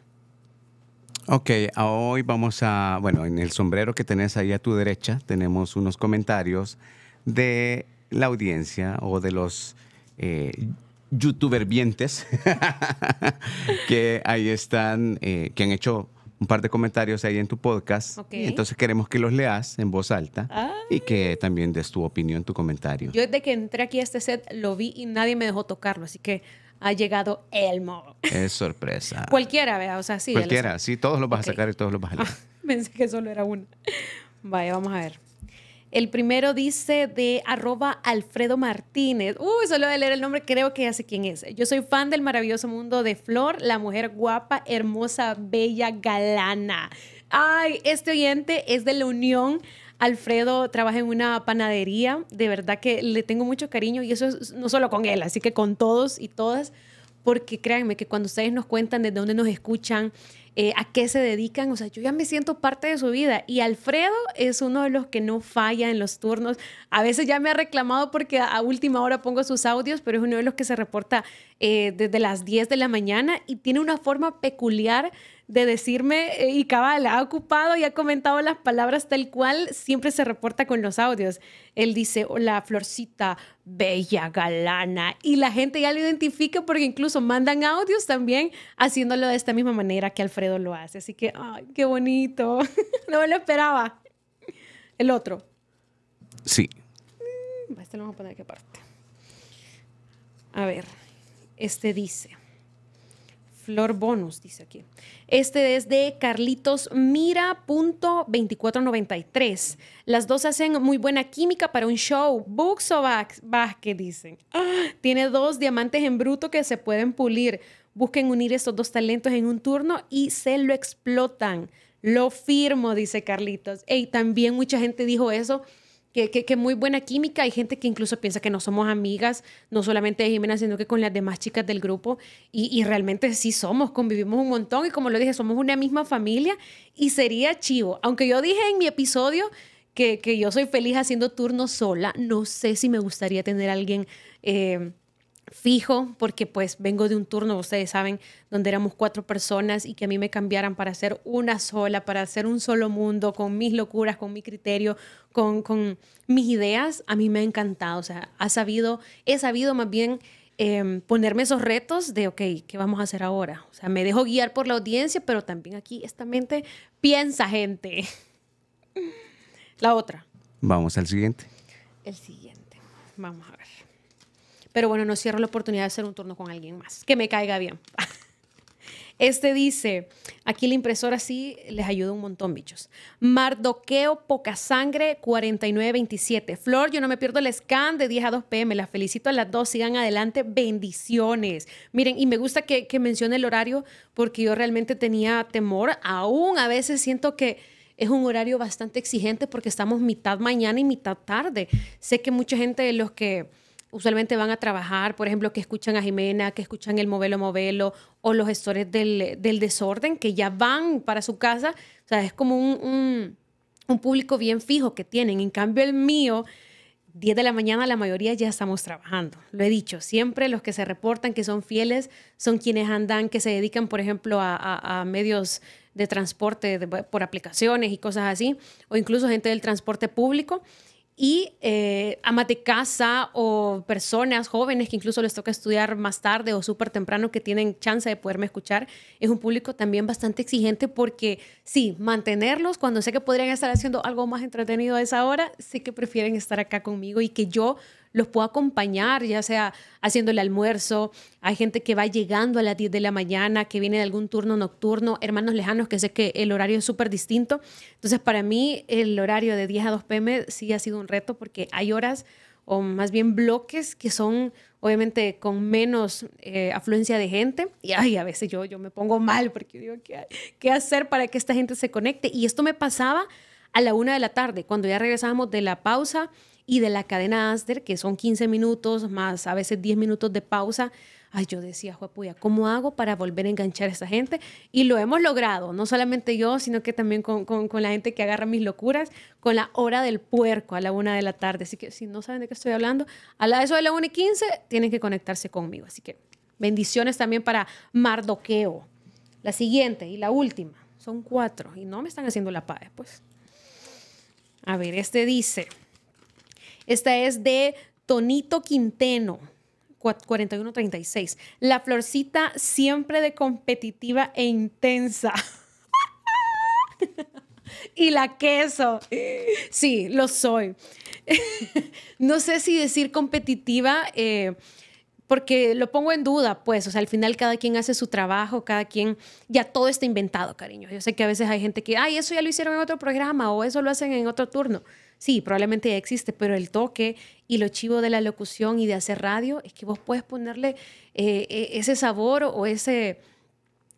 Ok, hoy vamos a, bueno, en el sombrero que tenés ahí a tu derecha tenemos unos comentarios de la audiencia o de los eh, que ahí están, eh, que han hecho un par de comentarios ahí en tu podcast. Entonces queremos que los leas en voz alta y que ah. también des tu opinión, tu comentario. Yo desde que entré aquí a este set lo vi y nadie me dejó tocarlo, así que ha llegado Elmo. Es sorpresa. Cualquiera, vea, o sea, sí. Cualquiera, sí, todos los vas a sacar y todos los vas a leer. Ah, pensé que solo era uno. Vaya, vamos a ver. El primero dice de arroba Alfredo Martínez. Uy, uh, solo de leer el nombre creo que ya sé quién es. Yo soy fan del maravilloso mundo de Flor, la mujer guapa, hermosa, bella, galana. Ay, este oyente es de la Unión Alfredo trabaja en una panadería, de verdad que le tengo mucho cariño y eso no solo con él, así que con todos y todas, porque créanme que cuando ustedes nos cuentan desde dónde nos escuchan, eh, a qué se dedican. O sea, yo ya me siento parte de su vida. Y Alfredo es uno de los que no falla en los turnos. A veces ya me ha reclamado porque a, última hora pongo sus audios, pero es uno de los que se reporta eh, desde las 10 de la mañana y tiene una forma peculiar de decirme, eh, y cabal, ha ocupado y ha comentado las palabras tal cual siempre se reporta con los audios. Él dice, hola, florcita, bella, galana. Y la gente ya lo identifica porque incluso mandan audios también haciéndolo de esta misma manera que Alfredo lo hace. Así que, ay, qué bonito. no me lo esperaba. El otro. Sí. Mm, este lo vamos a poner aquí aparte. A ver, este dice. Flor bonus, dice aquí. Este es de Carlitos Mira.2493. Las dos hacen muy buena química para un show. Books o que dicen. ¡Ah! Tiene dos diamantes en bruto que se pueden pulir. Busquen unir estos dos talentos en un turno y se lo explotan. Lo firmo, dice Carlitos. Y también mucha gente dijo eso que, muy buena química. Hay gente que incluso piensa que no somos amigas, no solamente de Jimena, sino que con las demás chicas del grupo. Y, realmente sí somos, convivimos un montón y como lo dije, somos una misma familia y sería chivo. Aunque yo dije en mi episodio que, que yo soy feliz haciendo turnos sola, no sé si me gustaría tener alguien... Eh, fijo, porque pues vengo de un turno, ustedes saben, donde éramos cuatro personas y que a mí me cambiaran para ser una sola, para hacer un solo mundo, con mis locuras, con mi criterio, con, con mis ideas, a mí me ha encantado. O sea, ha sabido, he sabido más bien em, ponerme esos retos de, ok, ¿qué vamos a hacer ahora? O sea, me dejo guiar por la audiencia, pero también aquí esta mente piensa gente. la otra. Vamos al siguiente. El siguiente. Vamos a pero bueno, no cierro la oportunidad de hacer un turno con alguien más. Que me caiga bien. Este dice, aquí la impresora sí les ayuda un montón, bichos. Mardoqueo, poca sangre, 4927. Flor, yo no me pierdo el scan de 10 a 2 pm. Las felicito a las dos. Sigan adelante. Bendiciones. Miren, y me gusta que, que mencione el horario porque yo realmente tenía temor. Aún a veces siento que es un horario bastante exigente porque estamos mitad mañana y mitad tarde. Sé que mucha gente de los que usualmente van a trabajar, por ejemplo, que escuchan a Jimena, que escuchan el Modelo Modelo o los gestores del, desorden, que ya van para su casa. O sea, es como un, público bien fijo que tienen. En cambio, el mío, 10 de la mañana la mayoría ya estamos trabajando. Lo he dicho, siempre los que se reportan que son fieles son quienes andan, que se dedican, por ejemplo, a, medios de transporte por aplicaciones y cosas así, o incluso gente del transporte público y eh, amas de casa o personas jóvenes que incluso les toca estudiar más tarde o súper temprano que tienen chance de poderme escuchar, es un público también bastante exigente porque sí, mantenerlos cuando sé que podrían estar haciendo algo más entretenido a esa hora, sé que prefieren estar acá conmigo y que yo los puedo acompañar, ya sea haciendo el almuerzo. Hay gente que va llegando a las 10 de la mañana, que viene de algún turno nocturno, hermanos lejanos, que sé que el horario es súper distinto. Entonces, para mí, el horario de 10 a 2 pm sí ha sido un reto porque hay horas o más bien bloques que son obviamente con menos eh, afluencia de gente. Y ay, a veces yo, yo me pongo mal porque digo, ¿qué, ¿qué hacer para que esta gente se conecte? Y esto me pasaba a la una de la tarde, cuando ya regresábamos de la pausa y de la cadena Aster, que son 15 minutos más a veces 10 minutos de pausa. Ay, yo decía, Juapuya, ¿cómo hago para volver a enganchar a esa gente? Y lo hemos logrado, no solamente yo, sino que también con, con, con la gente que agarra mis locuras, con la hora del puerco a la una de la tarde. Así que si no saben de qué estoy hablando, a la eso de la 1 y 15 tienen que conectarse conmigo. Así que bendiciones también para Mardoqueo. La siguiente y la última, son cuatro y no me están haciendo la paz después. Pues. A ver, este dice. Esta es de Tonito Quinteno. 4136. La florcita siempre de competitiva e intensa. y la queso. Sí, lo soy. no sé si decir competitiva. Eh, porque lo pongo en duda, pues, o sea, al final cada quien hace su trabajo, cada quien, ya todo está inventado, cariño. Yo sé que a veces hay gente que, ay, eso ya lo hicieron en otro programa o eso lo hacen en otro turno. Sí, probablemente ya existe, pero el toque y lo chivo de la locución y de hacer radio es que vos puedes ponerle eh, e, ese sabor o ese,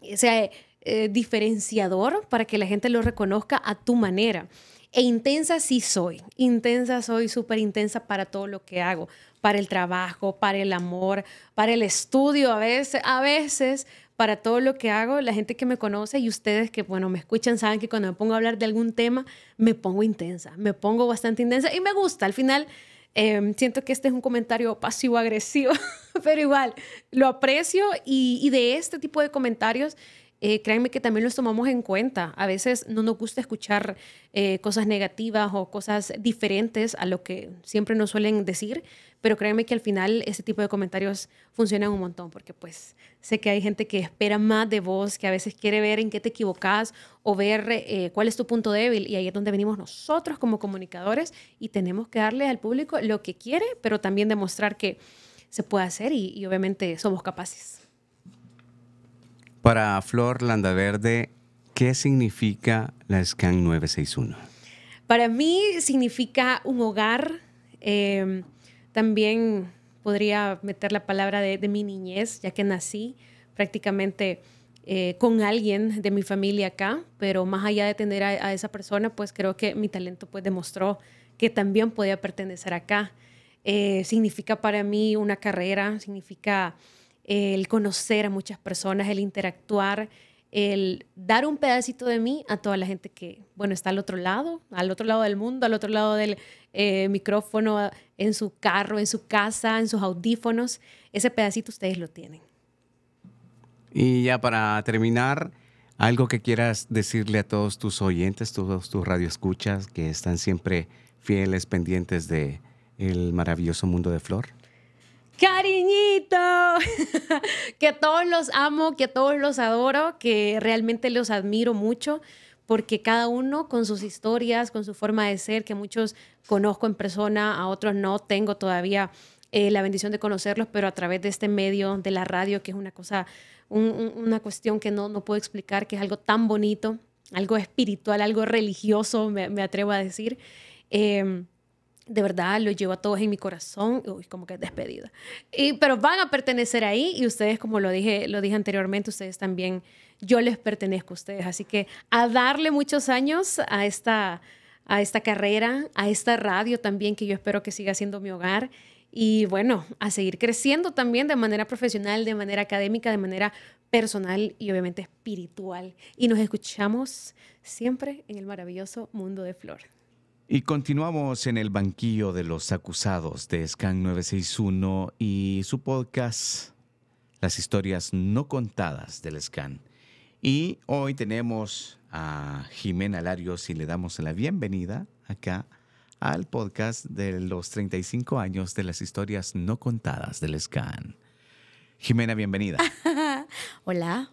eh, diferenciador para que la gente lo reconozca a tu manera. E intensa sí soy, intensa soy, súper intensa para todo lo que hago para el trabajo, para el amor, para el estudio, a veces, a veces para todo lo que hago, la gente que me conoce y ustedes que, bueno, me escuchan, saben que cuando me pongo a hablar de algún tema, me pongo intensa, me pongo bastante intensa y me gusta. Al final, em, siento que este es un comentario pasivo-agresivo, pero igual, lo aprecio y de este tipo de comentarios eh, créanme que también los tomamos en cuenta. A veces no nos gusta escuchar eh, cosas negativas o cosas diferentes a lo que siempre nos suelen decir, pero créanme que al final ese tipo de comentarios funcionan un montón, porque pues sé que hay gente que espera más de vos, que a veces quiere ver en qué te equivocas o ver eh, cuál es tu punto débil, y ahí es donde venimos nosotros como comunicadores y tenemos que darle al público lo que quiere, pero también demostrar que se puede hacer y obviamente somos capaces. Para Flor Landaverde, ¿qué significa la SCAN 961? Para mí significa un hogar. Em, también podría meter la palabra de, mi niñez, ya que nací prácticamente eh, con alguien de mi familia acá, pero más allá de tener a, esa persona, pues creo que mi talento pues demostró que también podía pertenecer acá. Eh, significa para mí una carrera, significa el conocer a muchas personas, el interactuar, el dar un pedacito de mí a toda la gente que, bueno, está al otro lado, al otro lado del mundo, al otro lado del eh, micrófono, en su carro, en su casa, en sus audífonos. Ese pedacito ustedes lo tienen. Y ya para terminar, algo que quieras decirle a todos tus oyentes, todos tus radioescuchas que están siempre fieles, pendientes de el maravilloso mundo de Flor cariñito, que todos los amo, que todos los adoro, que realmente los admiro mucho, porque cada uno con sus historias, con su forma de ser, que muchos conozco en persona, a otros no tengo todavía eh, la bendición de conocerlos, pero a través de este medio de la radio, que es una cosa, una cuestión que no, no puedo explicar, que es algo tan bonito, algo espiritual, algo religioso, me, atrevo a decir. Em, de verdad los llevo a todos en mi corazón, uy, como que despedida. Y, pero van a pertenecer ahí y ustedes, como lo dije, lo dije anteriormente, ustedes también, yo les pertenezco a ustedes. Así que a darle muchos años a esta, a esta carrera, a esta radio también, que yo espero que siga siendo mi hogar. Y bueno, a seguir creciendo también de manera profesional, de manera académica, de manera personal y obviamente espiritual. Y nos escuchamos siempre en el maravilloso mundo de Flor. Y continuamos en el banquillo de los acusados de Scan 961 y su podcast Las historias no contadas del Scan. Y hoy tenemos a Jimena Larios y le damos la bienvenida acá al podcast de los 35 años de las historias no contadas del Scan. Jimena, bienvenida. Hola.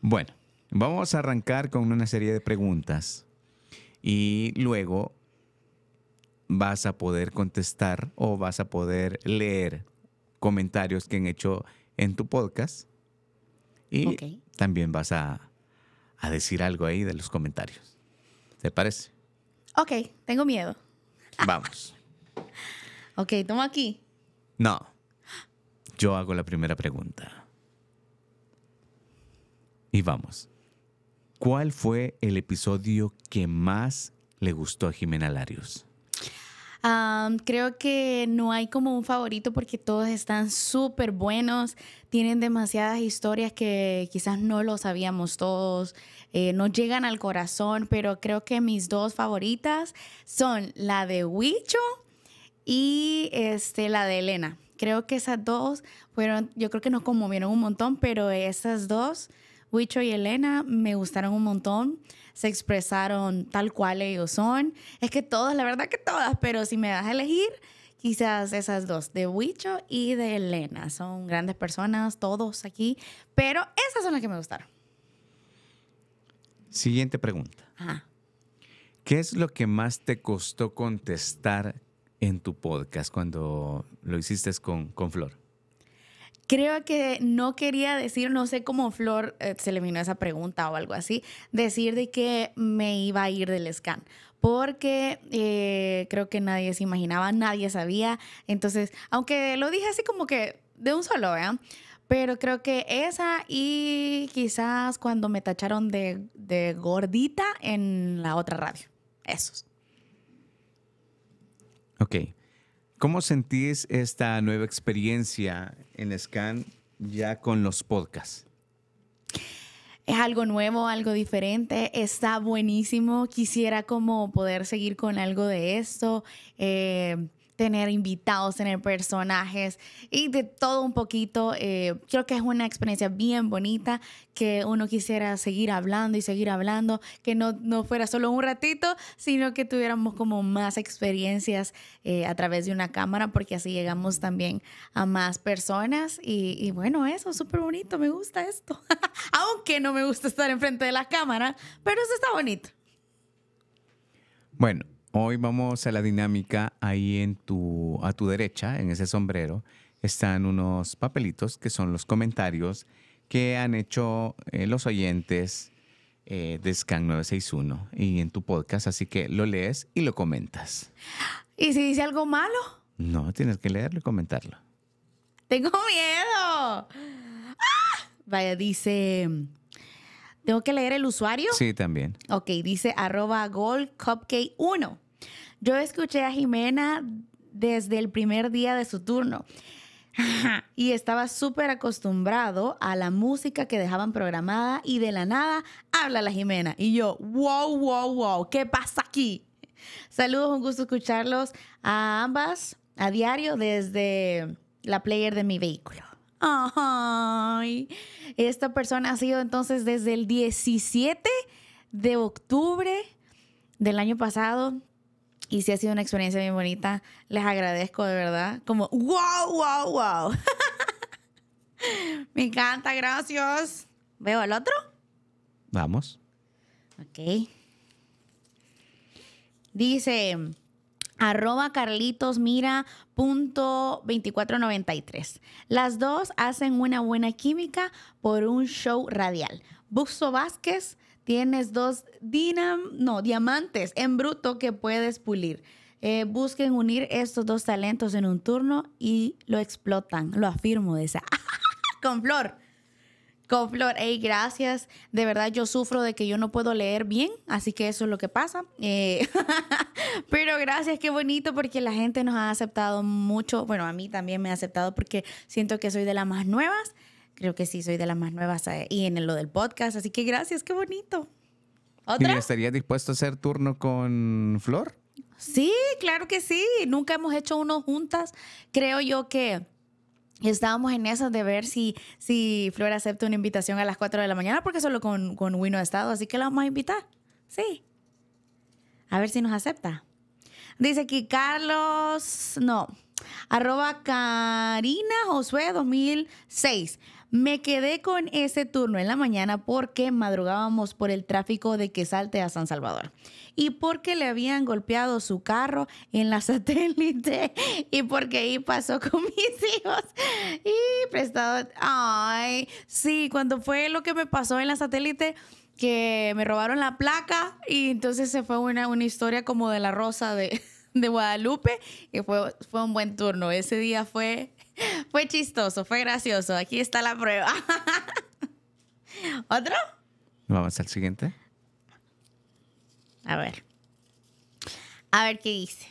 Bueno, vamos a arrancar con una serie de preguntas y luego vas a poder contestar o vas a poder leer comentarios que han hecho en tu podcast y también vas a, a, decir algo ahí de los comentarios. ¿Te parece? Ok, tengo miedo. Vamos. ok, ¿Tomo aquí. No. Yo hago la primera pregunta. Y vamos. ¿Cuál fue el episodio que más le gustó a Jimena Larios? creo que no hay como un favorito porque todos están súper buenos, tienen demasiadas historias que quizás no lo sabíamos todos, eh, no llegan al corazón, pero creo que mis dos favoritas son la de Huicho y este, la de Elena. Creo que esas dos fueron, yo creo que nos conmovieron un montón, pero esas dos Wicho y Elena me gustaron un montón, se expresaron tal cual ellos son. Es que todas, la verdad que todas, pero si me das a elegir, quizás esas dos, de Huicho y de Elena. Son grandes personas, todos aquí, pero esas son las que me gustaron. Siguiente pregunta. ¿Qué es lo que más te costó contestar en tu podcast cuando lo hiciste con, con Flor? creo que no quería decir, no sé cómo Flor eh, se le vino esa pregunta o algo así, decir de que me iba a ir del scan, porque eh, creo que nadie se imaginaba, nadie sabía. Entonces, aunque lo dije así como que de un solo, ¿eh? Pero creo que esa y quizás cuando me tacharon de, de gordita en la otra radio. Eso. Ok. ¿Cómo sentís esta nueva experiencia en SCAN ya con los podcasts? Es algo nuevo, algo diferente, está buenísimo. Quisiera como poder seguir con algo de esto. Eh, tener invitados, tener personajes y de todo un poquito. Eh, creo que es una experiencia bien bonita que uno quisiera seguir hablando y seguir hablando, que no, no fuera solo un ratito, sino que tuviéramos como más experiencias eh, a través de una cámara, porque así llegamos también a más personas. Y, y bueno, eso, súper bonito, me gusta esto. Aunque no me gusta estar enfrente de la cámara, pero eso está bonito. Bueno, Hoy vamos a la dinámica. Ahí en tu, a tu derecha, en ese sombrero, están unos papelitos que son los comentarios que han hecho eh, los oyentes eh, de Scan 961 y en tu podcast. Así que lo lees y lo comentas. ¿Y si dice algo malo? No, tienes que leerlo y comentarlo. Tengo miedo. ¡Ah! Vaya, dice ¿Tengo que leer el usuario? Sí, también. Ok, dice arroba goldcupcake1. Yo escuché a Jimena desde el primer día de su turno. Y estaba súper acostumbrado a la música que dejaban programada y de la nada habla la Jimena. Y yo, wow, wow, wow, ¿qué pasa aquí? Saludos, un gusto escucharlos a ambas a diario desde la player de mi vehículo. Ay, esta persona ha sido entonces desde el 17 de octubre del año pasado. Y sí ha sido una experiencia bien bonita. Les agradezco de verdad. Como, wow, wow, wow. Me encanta, gracias. ¿Veo al otro? Vamos. Ok. Dice, arroba carlitosmira.2493. Las dos hacen una buena química por un show radial. Buxo Vázquez, tienes dos dinam no, diamantes en bruto que puedes pulir. Eh, busquen unir estos dos talentos en un turno y lo explotan. Lo afirmo de esa. Con Flor. Con Flor, hey, gracias. De verdad, yo sufro de que yo no puedo leer bien, así que eso es lo que pasa. Eh, pero gracias, qué bonito, porque la gente nos ha aceptado mucho. Bueno, a mí también me ha aceptado porque siento que soy de las más nuevas. Creo que sí, soy de las más nuevas eh, y en lo del podcast. Así que gracias, qué bonito. ¿Otra? ¿Y estarías dispuesto a hacer turno con Flor? Sí, claro que sí. Nunca hemos hecho uno juntas. Creo yo que Estábamos en eso de ver si, si Flor acepta una invitación a las 4 de la mañana, porque solo con, con Wino ha estado, así que la vamos a invitar. Sí. A ver si nos acepta. Dice aquí Carlos, no, arroba Karina Josué 2006. Me quedé con ese turno en la mañana porque madrugábamos por el tráfico de salte a San Salvador y porque le habían golpeado su carro en la satélite y porque ahí pasó con mis hijos y prestado. Ay, sí, cuando fue lo que me pasó en la satélite que me robaron la placa y entonces se fue una, una historia como de la rosa de, de Guadalupe y fue, fue un buen turno. Ese día fue Fue chistoso, fue gracioso. Aquí está la prueba. ¿Otro? Vamos al siguiente. A ver. A ver qué dice.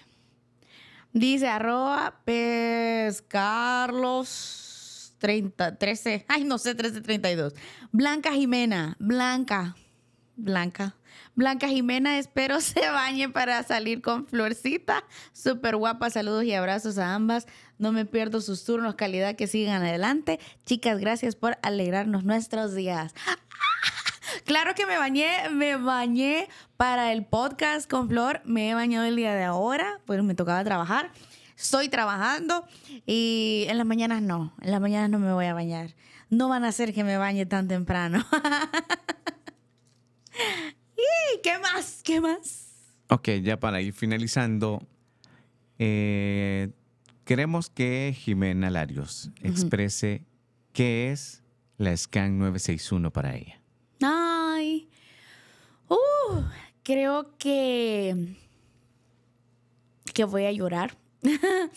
Dice arroba pescarlos 30, 13. Ay, no sé, 1332. Blanca Jimena. Blanca. Blanca. Blanca Jimena, espero se bañe para salir con Florcita. Súper guapa, saludos y abrazos a ambas. No me pierdo sus turnos, calidad que sigan adelante. Chicas, gracias por alegrarnos nuestros días. Claro que me bañé, me bañé para el podcast con Flor. Me he bañado el día de ahora, pues me tocaba trabajar. Estoy trabajando y en las mañanas no, en las mañanas no me voy a bañar. No van a hacer que me bañe tan temprano. ¿Y qué más? ¿Qué más? Ok, ya para ir finalizando, eh, queremos que Jimena Larios exprese qué es la SCAN 961 para ella. Ay, uh, creo que, que voy a llorar.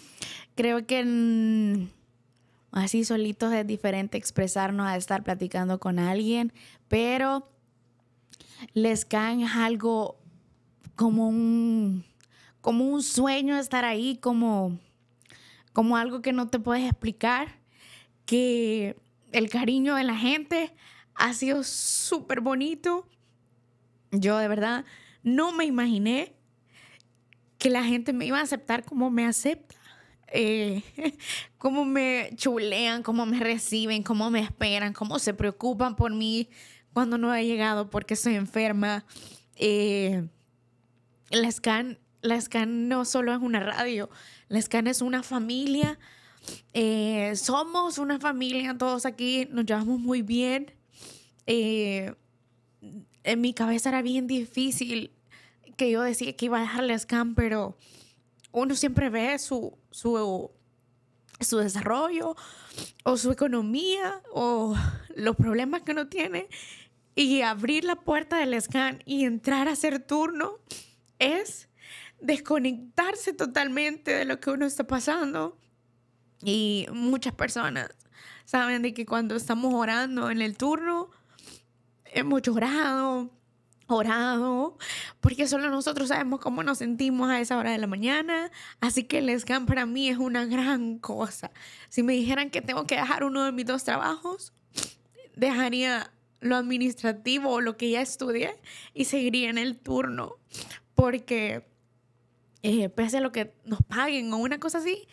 creo que así solitos es diferente expresarnos a estar platicando con alguien, pero les caen algo como un, como un sueño estar ahí, como, como algo que no te puedes explicar, que el cariño de la gente ha sido súper bonito. Yo de verdad no me imaginé que la gente me iba a aceptar como me acepta. Eh, cómo me chulean, cómo me reciben, cómo me esperan, cómo se preocupan por mí, cuando no ha llegado porque estoy enferma. Eh, la, SCAN, no solo es una radio, la SCAN es una familia. Eh, somos una familia, todos aquí nos llevamos muy bien. Eh, en mi cabeza era bien difícil que yo decía que iba a dejar la SCAN, pero uno siempre ve su, su su desarrollo o su economía o los problemas que uno tiene y abrir la puerta del scan y entrar a hacer turno es desconectarse totalmente de lo que uno está pasando. Y muchas personas saben de que cuando estamos orando en el turno, hemos llorado, orado, porque solo nosotros sabemos cómo nos sentimos a esa hora de la mañana. Así que el scan para mí es una gran cosa. Si me dijeran que tengo que dejar uno de mis dos trabajos, dejaría lo administrativo o lo que ya estudié y seguiría en el turno, porque eh, pese a lo que nos paguen o una cosa así,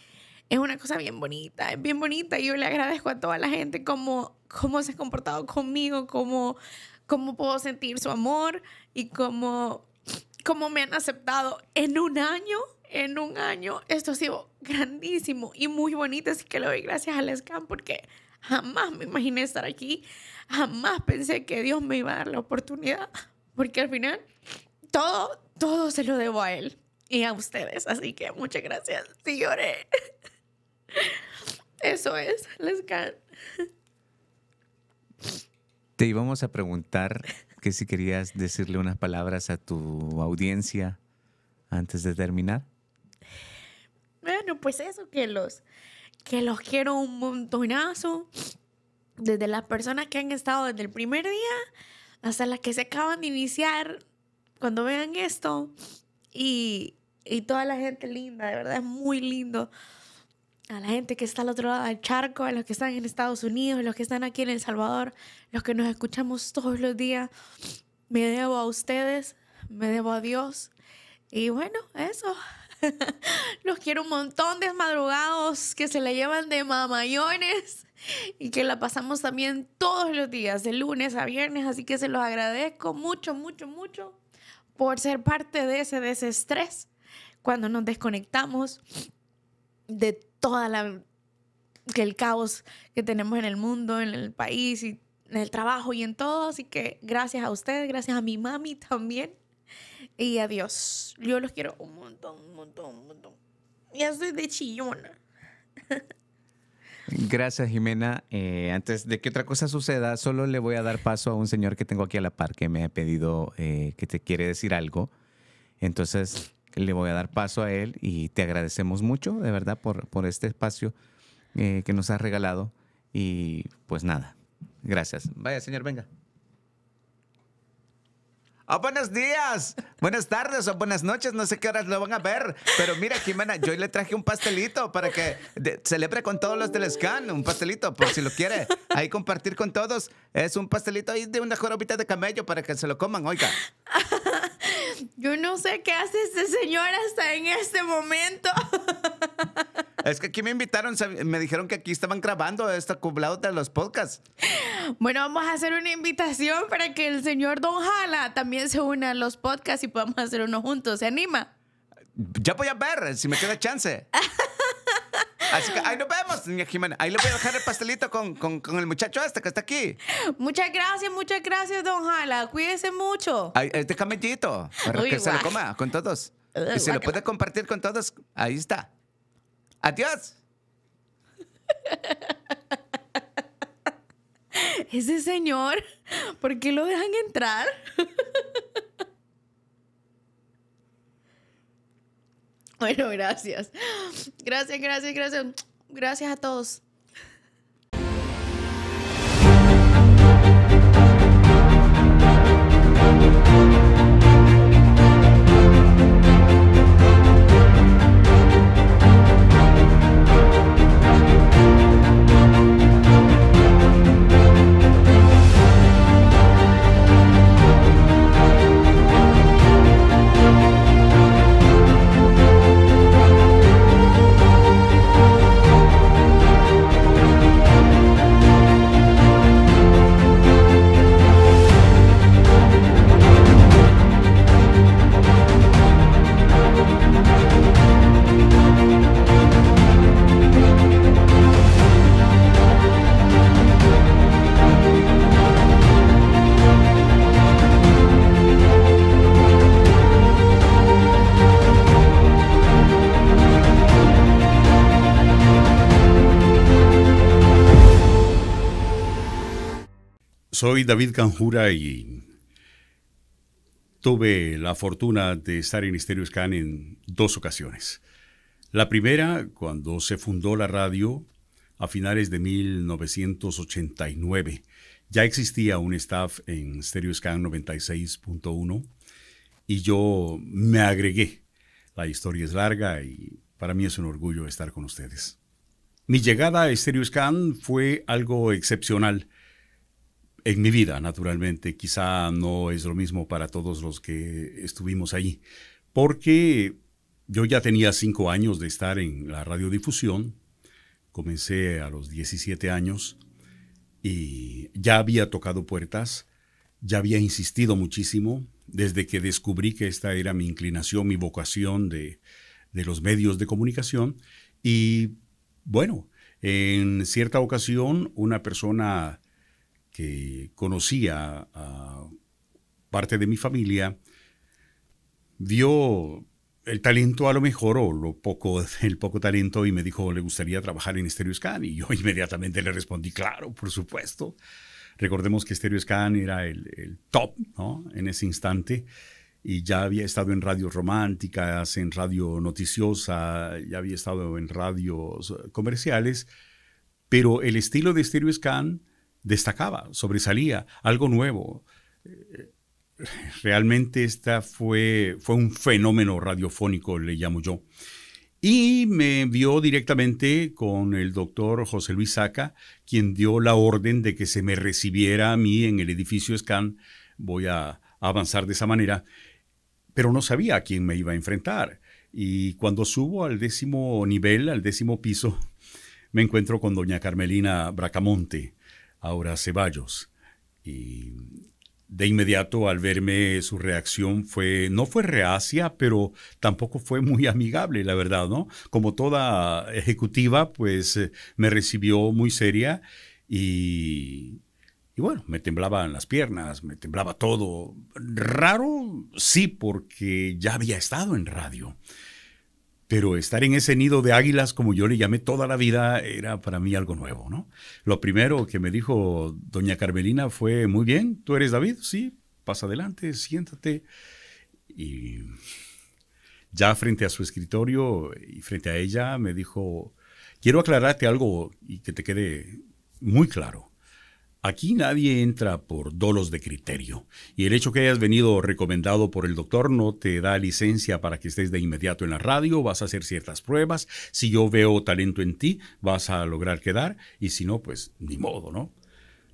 es una cosa bien bonita, es bien bonita y yo le agradezco a toda la gente cómo, cómo se ha comportado conmigo, cómo cómo puedo sentir su amor y cómo, cómo me han aceptado en un año. En un año, esto ha sido grandísimo y muy bonito, así que le doy gracias a Lescan porque jamás me imaginé estar aquí, jamás pensé que Dios me iba a dar la oportunidad, porque al final todo, todo se lo debo a Él y a ustedes, así que muchas gracias, sí lloré. Eso es, Lescan. can. Te íbamos a preguntar que si querías decirle unas palabras a tu audiencia antes de terminar. Bueno, pues eso, que los, que los quiero un montonazo. Desde las personas que han estado desde el primer día hasta las que se acaban de iniciar, cuando vean esto. Y, y toda la gente linda, de verdad es muy lindo a la gente que está al otro lado del charco, a los que están en Estados Unidos, a los que están aquí en El Salvador, los que nos escuchamos todos los días. Me debo a ustedes, me debo a Dios. Y bueno, eso. los quiero un montón de madrugados que se le llevan de mamayones y que la pasamos también todos los días, de lunes a viernes. Así que se los agradezco mucho, mucho, mucho por ser parte de ese, desestrés cuando nos desconectamos de toda la que el caos que tenemos en el mundo, en el país y en el trabajo y en todo, así que gracias a ustedes, gracias a mi mami también y adiós. Yo los quiero un montón, un montón, un montón. Ya soy de chillona. Gracias, Jimena. Eh, antes de que otra cosa suceda, solo le voy a dar paso a un señor que tengo aquí a la par que me ha pedido eh, que te quiere decir algo. Entonces, le voy a dar paso a él y te agradecemos mucho, de verdad, por, por este espacio eh, que nos has regalado. Y pues nada, gracias. Vaya, señor, venga. Oh, buenos días, buenas tardes o buenas noches, no sé qué horas lo van a ver, pero mira Jimena, yo le traje un pastelito para que celebre con todos los del scan, un pastelito, por si lo quiere, ahí compartir con todos, es un pastelito ahí de una jorobita de camello para que se lo coman, oiga yo no sé qué hace este señor hasta en este momento. Es que aquí me invitaron, me dijeron que aquí estaban grabando esta cublauta de los podcasts. Bueno, vamos a hacer una invitación para que el señor Don Jala también se una a los podcasts y podamos hacer uno juntos. ¿Se anima? Ya voy a ver si me queda chance. Así que ahí nos vemos, niña Jimena. Ahí le voy a dejar el pastelito con, el muchacho este que está aquí. Muchas gracias, muchas gracias, don Jala. Cuídese mucho. este eh, camellito, para que se lo coma con todos. y se lo puede compartir con todos. Ahí está. Adiós. Ese señor, ¿por qué lo dejan entrar? Bueno, gracias. Gracias, gracias, gracias. Gracias a todos. Soy David Canjura y tuve la fortuna de estar en Stereo Scan en dos ocasiones. La primera, cuando se fundó la radio a finales de 1989. Ya existía un staff en Stereo Scan 96.1 y yo me agregué. La historia es larga y para mí es un orgullo estar con ustedes. Mi llegada a Stereo Scan fue algo excepcional en mi vida, naturalmente. Quizá no es lo mismo para todos los que estuvimos ahí. porque yo ya tenía cinco años de estar en la radiodifusión, comencé a los 17 años y ya había tocado puertas, ya había insistido muchísimo, desde que descubrí que esta era mi inclinación, mi vocación de, de los medios de comunicación. Y bueno, en cierta ocasión una persona que conocía a parte de mi familia, dio el talento a lo mejor o lo poco, el poco talento y me dijo, ¿le gustaría trabajar en Scan Y yo inmediatamente le respondí, claro, por supuesto. Recordemos que Scan era el, top ¿no? en ese instante y ya había estado en radios románticas, en radio noticiosa, ya había estado en radios comerciales, pero el estilo de StereoScan destacaba, sobresalía, algo nuevo. Realmente esta fue, fue un fenómeno radiofónico, le llamo yo. Y me vio directamente con el doctor José Luis Saca, quien dio la orden de que se me recibiera a mí en el edificio SCAN. Voy a avanzar de esa manera, pero no sabía a quién me iba a enfrentar. Y cuando subo al décimo nivel, al décimo piso, me encuentro con doña Carmelina Bracamonte, Ahora Ceballos. Y de inmediato al verme su reacción fue, no fue reacia, pero tampoco fue muy amigable, la verdad, ¿no? Como toda ejecutiva, pues eh, me recibió muy seria y, y bueno, me temblaban las piernas, me temblaba todo. Raro, sí, porque ya había estado en radio. Pero estar en ese nido de águilas, como yo le llamé toda la vida, era para mí algo nuevo, ¿no? Lo primero que me dijo doña Carmelina fue, muy bien, tú eres David, sí, pasa adelante, siéntate. Y ya frente a su escritorio y frente a ella me dijo, quiero aclararte algo y que te quede muy claro. Aquí nadie entra por dolos de criterio, y el hecho que hayas venido recomendado por el doctor no te da licencia para que estés de inmediato en la radio, vas a hacer ciertas pruebas, si yo veo talento en ti, vas a lograr quedar, y si no, pues ni modo, ¿no?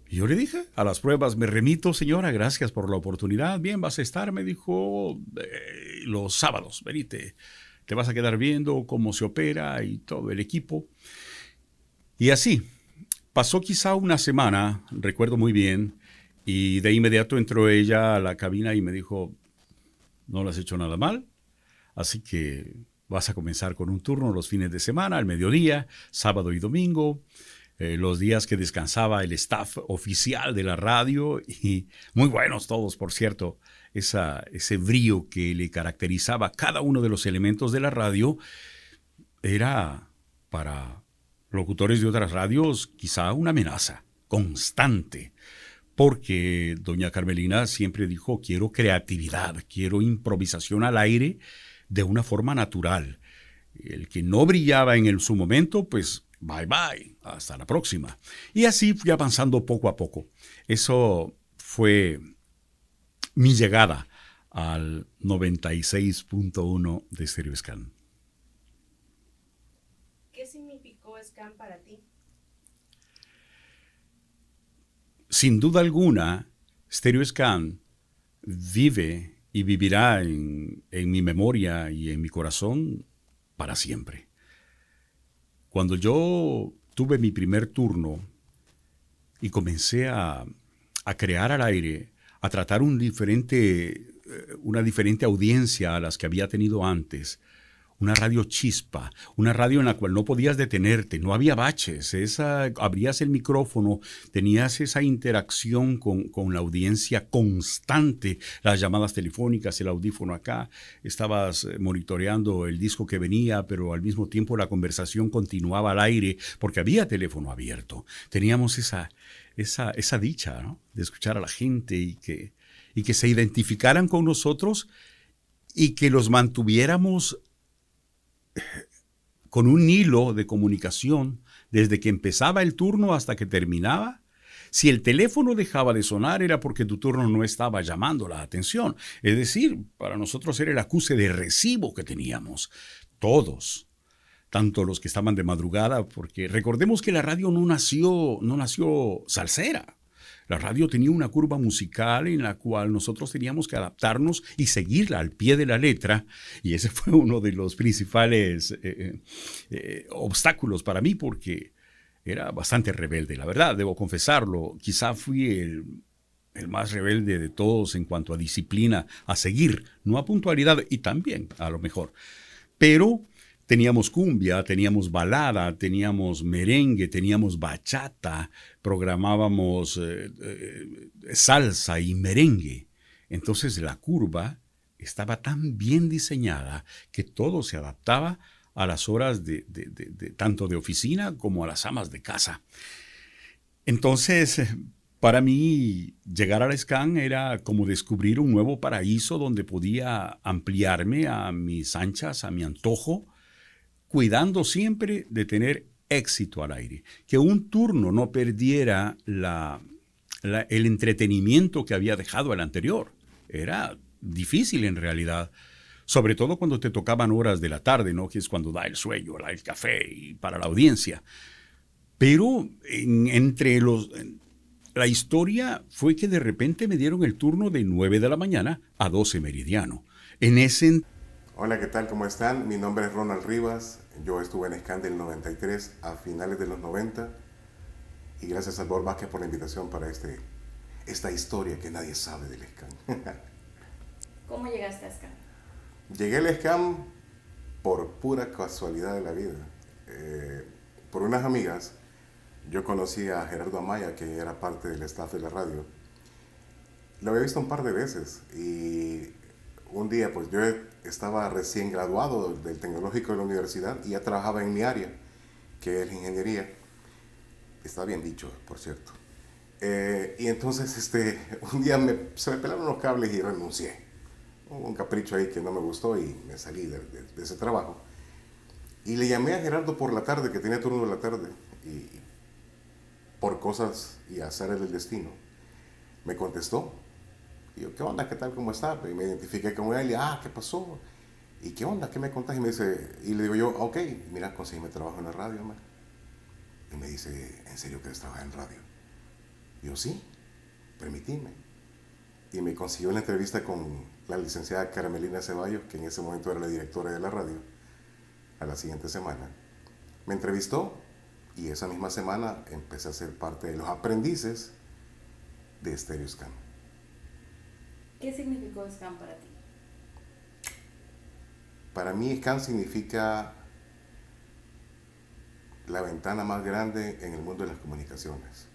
yo le dije, a las pruebas me remito, señora, gracias por la oportunidad, bien, vas a estar, me dijo, eh, los sábados, venite, te vas a quedar viendo cómo se opera y todo el equipo. Y así, Pasó quizá una semana, recuerdo muy bien, y de inmediato entró ella a la cabina y me dijo, no lo has hecho nada mal, así que vas a comenzar con un turno los fines de semana, al mediodía, sábado y domingo, eh, los días que descansaba el staff oficial de la radio, y muy buenos todos, por cierto, ese brío que le caracterizaba cada uno de los elementos de la radio era para locutores de otras radios, quizá una amenaza constante, porque doña Carmelina siempre dijo, quiero creatividad, quiero improvisación al aire de una forma natural. El que no brillaba en el, su momento, pues bye bye, hasta la próxima. Y así fui avanzando poco a poco. Eso fue mi llegada al 96.1 de Scan. Sin duda alguna, Scan vive y vivirá en, mi memoria y en mi corazón para siempre. Cuando yo tuve mi primer turno y comencé a, crear al aire, a tratar un diferente, eh, una diferente audiencia a las que había tenido antes, una radio chispa, una radio en la cual no podías detenerte, no había baches, esa, abrías el micrófono, tenías esa interacción con, la audiencia constante, las llamadas telefónicas, el audífono acá, estabas eh, monitoreando el disco que venía, pero al mismo tiempo la conversación continuaba al aire porque había teléfono abierto. Teníamos esa, esa, esa dicha de escuchar a la gente y que, y que se identificaran con nosotros y que los mantuviéramos con un hilo de comunicación desde que empezaba el turno hasta que terminaba. Si el teléfono dejaba de sonar era porque tu turno no estaba llamando la atención. Es decir, para nosotros era el acuse de recibo que teníamos. Todos, tanto los que estaban de madrugada, porque recordemos que la radio no nació, no nació salsera. La radio tenía una curva musical en la cual nosotros teníamos que adaptarnos y seguirla al pie de la letra, y ese fue uno de los principales eh, eh, eh, obstáculos para mí porque era bastante rebelde, la verdad, debo confesarlo. Quizá fui el, el más rebelde de todos en cuanto a disciplina, a seguir, no a puntualidad y también a lo mejor. Pero Teníamos cumbia, teníamos balada, teníamos merengue, teníamos bachata, programábamos eh, eh, salsa y merengue. Entonces la curva estaba tan bien diseñada que todo se adaptaba a las horas de, tanto de oficina como a las amas de casa. Entonces, para mí, llegar la SCAN era como descubrir un nuevo paraíso donde podía ampliarme a mis anchas, a mi antojo, cuidando siempre de tener éxito al aire, que un turno no perdiera el entretenimiento que había dejado el anterior. Era difícil en realidad, sobre todo cuando te tocaban horas de la tarde, ¿no? que es cuando da el sueño, el café y para la audiencia. Pero entre los... la historia fue que de repente me dieron el turno de 9 de la mañana a 12 meridiano. En ese... Hola, ¿qué tal? ¿Cómo están? Mi nombre es Ronald Rivas, yo estuve en Scan del 93 a finales de los 90 y gracias a Salvador Vázquez por la invitación para este, esta historia que nadie sabe del SCAM. ¿Cómo llegaste a SCAM? Llegué al SCAM por pura casualidad de la vida. Eh, por unas amigas, yo conocí a Gerardo Amaya, que era parte del staff de la radio. Lo había visto un par de veces y un día, pues yo estaba recién graduado del tecnológico de la universidad y ya trabajaba en mi área, que es ingeniería. Está bien dicho, por cierto. Eh, y entonces este, un día me, se me pelaron los cables y renuncié. Hubo un capricho ahí que no me gustó y me salí de, ese trabajo. Y le llamé a Gerardo por la tarde, que tenía turno de la tarde, y por cosas y hacer el destino. Me contestó y yo, ¿qué onda? ¿Qué tal? ¿Cómo está? Y me identifiqué con él y, ah, ¿qué pasó? ¿Y qué onda? ¿Qué me contás? Y me dice, y le digo yo, ok, mira, conseguí mi trabajo en la radio, Y me dice, ¿en serio que trabajar en radio? yo, sí, permitime. Y me consiguió la entrevista con la licenciada Carmelina Ceballos, que en ese momento era la directora de la radio, a la siguiente semana. Me entrevistó y esa misma semana empecé a ser parte de los aprendices de Stereoscan. ¿Qué significó SCAN para ti? Para mí SCAN significa la ventana más grande en el mundo de las comunicaciones.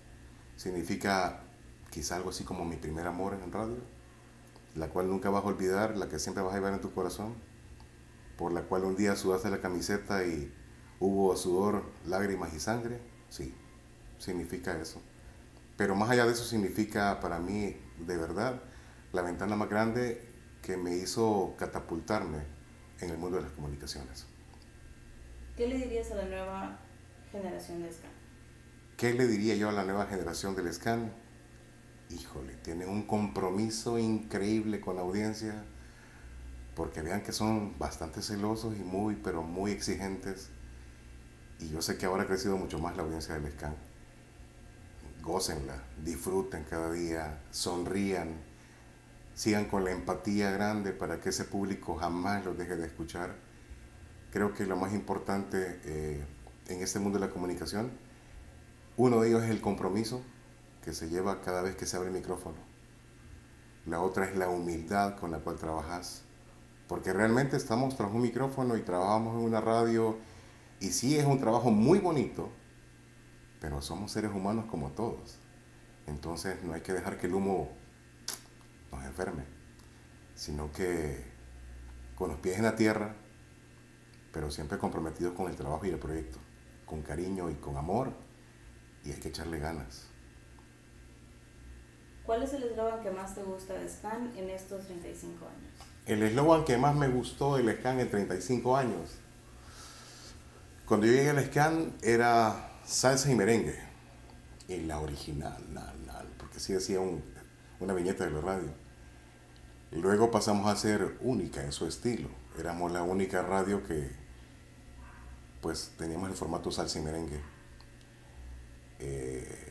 Significa quizá algo así como mi primer amor en radio, la cual nunca vas a olvidar, la que siempre vas a llevar en tu corazón, por la cual un día sudaste la camiseta y hubo sudor, lágrimas y sangre. Sí, significa eso. Pero más allá de eso significa para mí, de verdad, la ventana más grande que me hizo catapultarme en el mundo de las comunicaciones. ¿Qué le dirías a la nueva generación de SCAN? ¿Qué le diría yo a la nueva generación del SCAN? Híjole, tiene un compromiso increíble con la audiencia, porque vean que son bastante celosos y muy, pero muy exigentes. Y yo sé que ahora ha crecido mucho más la audiencia del SCAN. Gócenla, disfruten cada día, sonrían, sigan con la empatía grande para que ese público jamás los deje de escuchar. Creo que lo más importante eh, en este mundo de la comunicación, uno de ellos es el compromiso que se lleva cada vez que se abre el micrófono. La otra es la humildad con la cual trabajas. Porque realmente estamos tras un micrófono y trabajamos en una radio y sí es un trabajo muy bonito, pero somos seres humanos como todos. Entonces no hay que dejar que el humo nos enferme, sino que con los pies en la tierra, pero siempre comprometidos con el trabajo y el proyecto, con cariño y con amor, y hay que echarle ganas. ¿Cuál es el eslogan que más te gusta de SCAN en estos 35 años? El eslogan que más me gustó del SCAN en 35 años. Cuando yo llegué al SCAN era salsa y merengue. en la original, porque sí decía un, una viñeta de la radio. Luego pasamos a ser única en su estilo. Éramos la única radio que pues teníamos el formato salsa y merengue. Eh,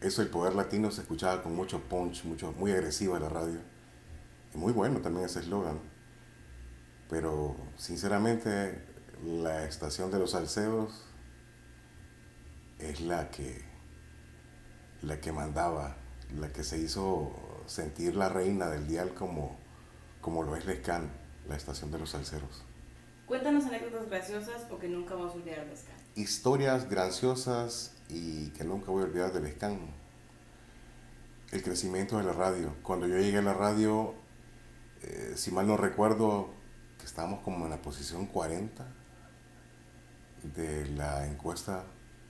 eso el poder latino se escuchaba con mucho punch, mucho, muy agresiva la radio. muy bueno también ese eslogan. Pero sinceramente la estación de los salcedos es la que la que mandaba la que se hizo sentir la reina del dial como, como lo es Lescan, la estación de los salseros. Cuéntanos anécdotas graciosas o que nunca vas a olvidar de Lescan. Historias graciosas y que nunca voy a olvidar de Lescan. El crecimiento de la radio. Cuando yo llegué a la radio, eh, si mal no recuerdo, que estábamos como en la posición 40 de la encuesta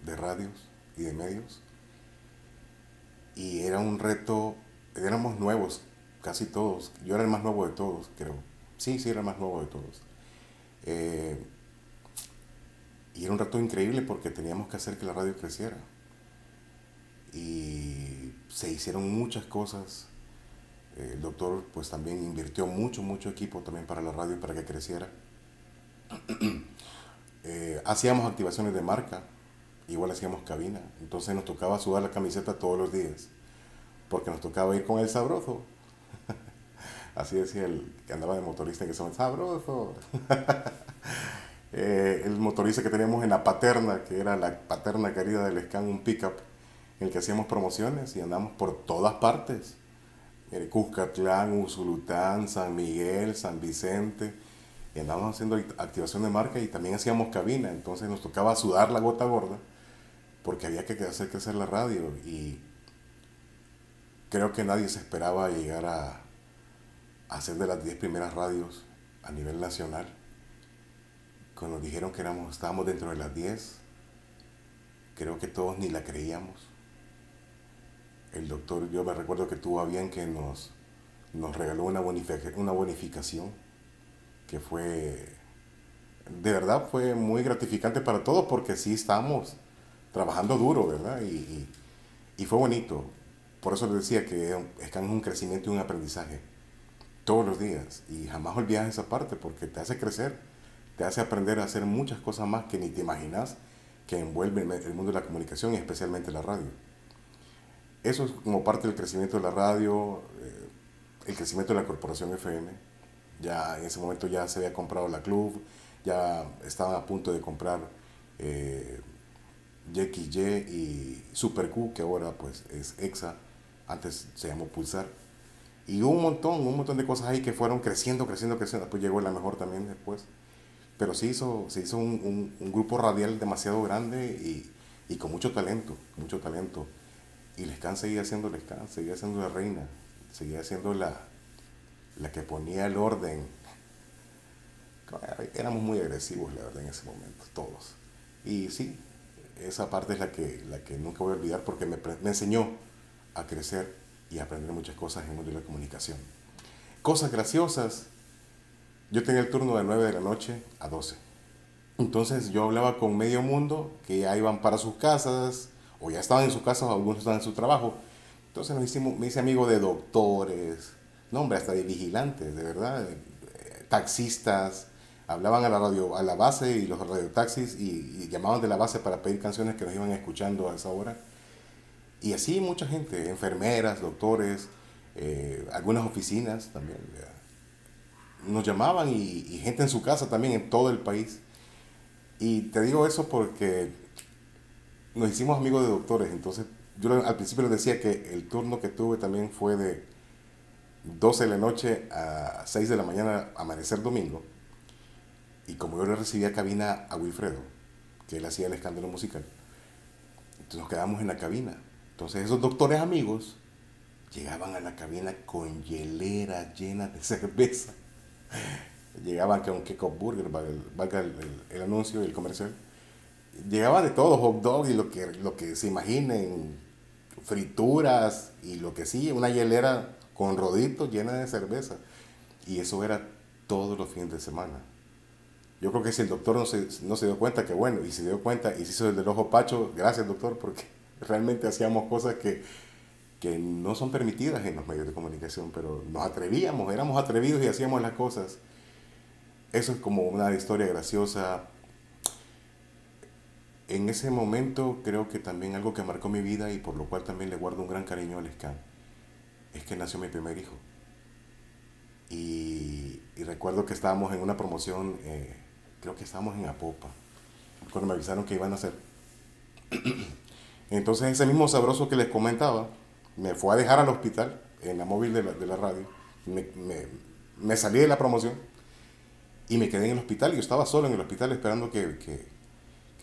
de radios y de medios y era un reto, éramos nuevos, casi todos. Yo era el más nuevo de todos, creo. Sí, sí, era el más nuevo de todos. Eh, y era un reto increíble porque teníamos que hacer que la radio creciera. Y se hicieron muchas cosas. El doctor pues también invirtió mucho, mucho equipo también para la radio para que creciera. Eh, hacíamos activaciones de marca igual hacíamos cabina. Entonces nos tocaba sudar la camiseta todos los días, porque nos tocaba ir con el sabroso. Así decía el que andaba de motorista que son sabroso. Eh, el motorista que teníamos en la paterna, que era la paterna querida del Scan, un pickup, en el que hacíamos promociones y andamos por todas partes. El Cuscatlán, Usulután, San Miguel, San Vicente, y andábamos haciendo activación de marca y también hacíamos cabina, entonces nos tocaba sudar la gota gorda porque había que hacer crecer la radio y creo que nadie se esperaba llegar a, hacer ser de las 10 primeras radios a nivel nacional. Cuando nos dijeron que éramos, estábamos dentro de las 10, creo que todos ni la creíamos. El doctor, yo me recuerdo que tuvo a bien que nos, nos regaló una, una bonificación que fue, de verdad fue muy gratificante para todos porque sí estamos trabajando duro, ¿verdad? Y, fue bonito. Por eso les decía que están en un crecimiento y un aprendizaje todos los días. Y jamás olvidas esa parte porque te hace crecer, te hace aprender a hacer muchas cosas más que ni te imaginas que envuelve el mundo de la comunicación y especialmente la radio. Eso es como parte del crecimiento de la radio, eh, el crecimiento de la corporación FM. Ya en ese momento ya se había comprado la club, ya estaban a punto de comprar eh, YXY y Super Q, que ahora pues es EXA, antes se llamó Pulsar. Y un montón, un montón de cosas ahí que fueron creciendo, creciendo, creciendo. Después llegó la mejor también después. Pero se hizo, se hizo un, grupo radial demasiado grande y, y, con mucho talento, mucho talento. Y Lescan seguía siendo Lescan, seguía siendo la reina, seguía siendo la, la que ponía el orden. Éramos muy agresivos, la verdad, en ese momento, todos. Y sí, esa parte es la que, la que nunca voy a olvidar porque me, me enseñó a crecer y aprender muchas cosas en el mundo de la comunicación. Cosas graciosas. Yo tenía el turno de 9 de la noche a 12. Entonces yo hablaba con medio mundo que ya iban para sus casas o ya estaban en sus casas o algunos estaban en su trabajo. Entonces nos hicimos, me hice amigo de doctores, no hombre, hasta de vigilantes, de verdad, eh, taxistas, hablaban a la radio, a la base y los radiotaxis y, llamaban de la base para pedir canciones que nos iban escuchando a esa hora. Y así mucha gente, enfermeras, doctores, eh, algunas oficinas también. Nos llamaban y, y, gente en su casa también, en todo el país. Y te digo eso porque nos hicimos amigos de doctores. Entonces, yo al principio les decía que el turno que tuve también fue de 12 de la noche a 6 de la mañana, amanecer domingo. Y como yo le recibía cabina a Wilfredo, que él hacía el escándalo musical, entonces nos quedamos en la cabina. Entonces esos doctores amigos llegaban a la cabina con hielera llena de cerveza. Llegaban con Kekop Burger, valga el, anuncio y el comercial. Llegaba de todo, hot dogs y lo que, lo que se imaginen, frituras y lo que sí, una hielera con roditos llena de cerveza. Y eso era todos los fines de semana. Yo creo que si el doctor no se, dio cuenta, que bueno, y se dio cuenta y se hizo el del ojo pacho, gracias doctor, porque realmente hacíamos cosas que, no son permitidas en los medios de comunicación, pero nos atrevíamos, éramos atrevidos y hacíamos las cosas. Eso es como una historia graciosa. En ese momento creo que también algo que marcó mi vida y por lo cual también le guardo un gran cariño al SCAN es que nació mi primer hijo. Y, recuerdo que estábamos en una promoción eh, creo que estábamos en Apopa, cuando me avisaron que iban a hacer. Entonces ese mismo sabroso que les comentaba me fue a dejar al hospital en la móvil de la, radio. Me, salí de la promoción y me quedé en el hospital. Yo estaba solo en el hospital esperando que,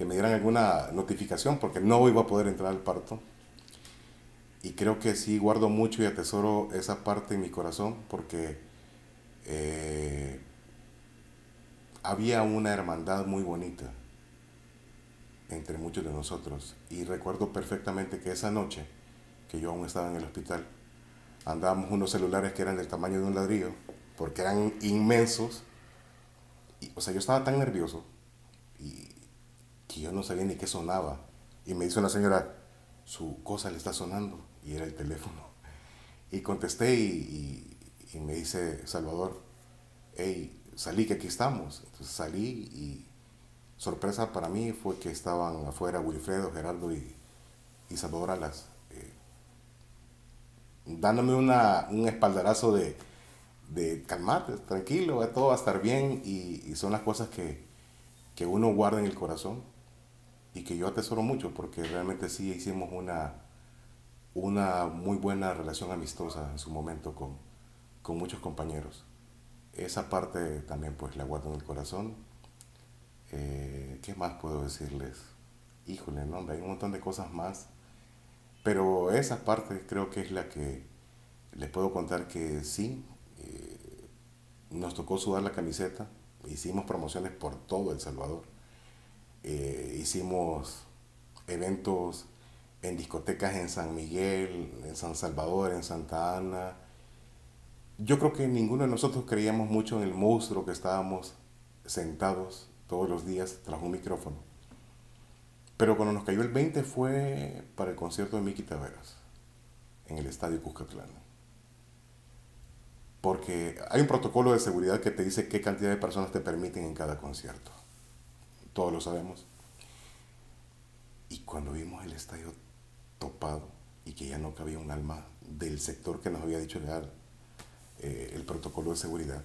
me dieran alguna notificación porque no iba a poder entrar al parto. Y creo que sí guardo mucho y atesoro esa parte en mi corazón porque eh, había una hermandad muy bonita entre muchos de nosotros. Y recuerdo perfectamente que esa noche, que yo aún estaba en el hospital, andábamos unos celulares que eran del tamaño de un ladrillo, porque eran inmensos. Y, o sea, yo estaba tan nervioso y, que yo no sabía ni qué sonaba. Y me dice una señora, su cosa le está sonando, y era el teléfono. Y contesté y, me dice, Salvador, hey, salí, que aquí estamos. Entonces salí y sorpresa para mí fue que estaban afuera Wilfredo, Gerardo y, Salvador Alas, eh, dándome un espaldarazo de, de calmate, tranquilo, eh, todo va a estar bien y, son las cosas que, uno guarda en el corazón y que yo atesoro mucho porque realmente sí hicimos una, una muy buena relación amistosa en su momento con, con muchos compañeros esa parte también pues la guardo en el corazón. Eh, ¿Qué más puedo decirles? Híjole, no, hay un montón de cosas más. Pero esa parte creo que es la que les puedo contar que sí, eh, nos tocó sudar la camiseta, hicimos promociones por todo El Salvador, eh, hicimos eventos en discotecas en San Miguel, en San Salvador, en Santa Ana, yo creo que ninguno de nosotros creíamos mucho en el monstruo que estábamos sentados todos los días tras un micrófono. Pero cuando nos cayó el 20 fue para el concierto de Miki Taveras en el Estadio Cuscatlán. Porque hay un protocolo de seguridad que te dice qué cantidad de personas te permiten en cada concierto. Todos lo sabemos. Y cuando vimos el estadio topado y que ya no cabía un alma del sector que nos había dicho leal, eh, el protocolo de seguridad.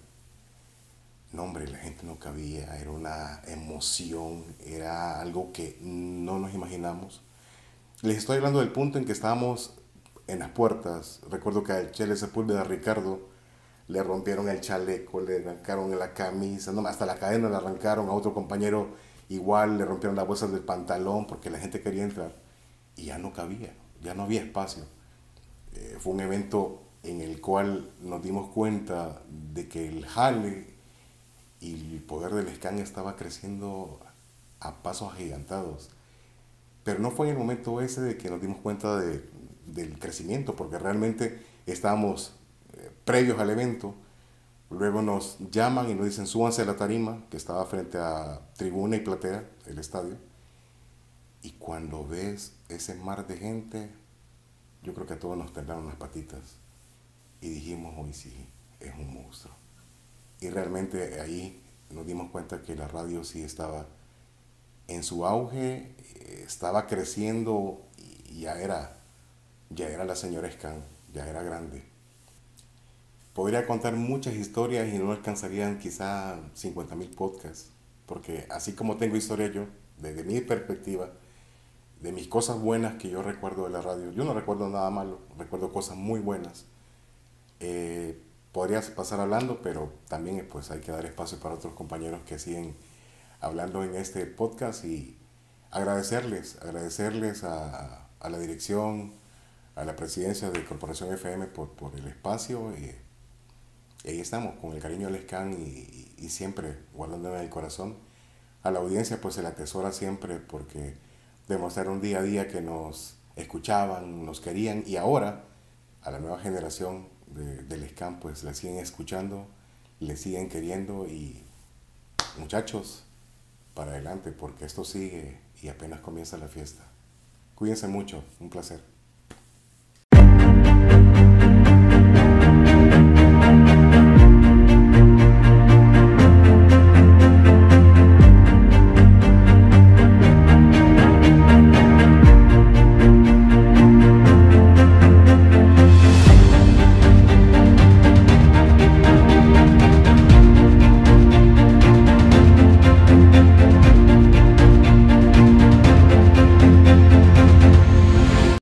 No, hombre, la gente no cabía, era una emoción, era algo que no nos imaginamos. Les estoy hablando del punto en que estábamos en las puertas. Recuerdo que al Chele Sepúlveda, Ricardo, le rompieron el chaleco, le arrancaron la camisa, no, hasta la cadena le arrancaron a otro compañero, igual le rompieron las bolsas del pantalón porque la gente quería entrar y ya no cabía, ya no había espacio. Eh, fue un evento en el cual nos dimos cuenta de que el jale y el poder del escaño estaba creciendo a pasos agigantados. Pero no fue en el momento ese de que nos dimos cuenta de, del crecimiento, porque realmente estábamos eh, previos al evento. Luego nos llaman y nos dicen súbanse a la tarima, que estaba frente a tribuna y platea, el estadio. Y cuando ves ese mar de gente, yo creo que a todos nos temblaron las patitas y dijimos, hoy sí, es un monstruo. Y realmente ahí nos dimos cuenta que la radio sí estaba en su auge, eh, estaba creciendo y ya era, ya era la señora Scan, ya era grande. Podría contar muchas historias y no alcanzarían quizá 50 mil podcasts, porque así como tengo historia yo, desde mi perspectiva, de mis cosas buenas que yo recuerdo de la radio, yo no recuerdo nada malo, recuerdo cosas muy buenas eh, Podrías pasar hablando, pero también pues hay que dar espacio para otros compañeros que siguen hablando en este podcast y agradecerles, agradecerles a, a la dirección, a la presidencia de Corporación FM por, por el espacio. Y, eh, ahí estamos, con el cariño del SCAN y, y siempre guardándome el corazón. A la audiencia pues se la atesora siempre porque demostraron día a día que nos escuchaban, nos querían y ahora a la nueva generación de, del SCAM pues la siguen escuchando, le siguen queriendo y muchachos, para adelante porque esto sigue y apenas comienza la fiesta. Cuídense mucho, un placer.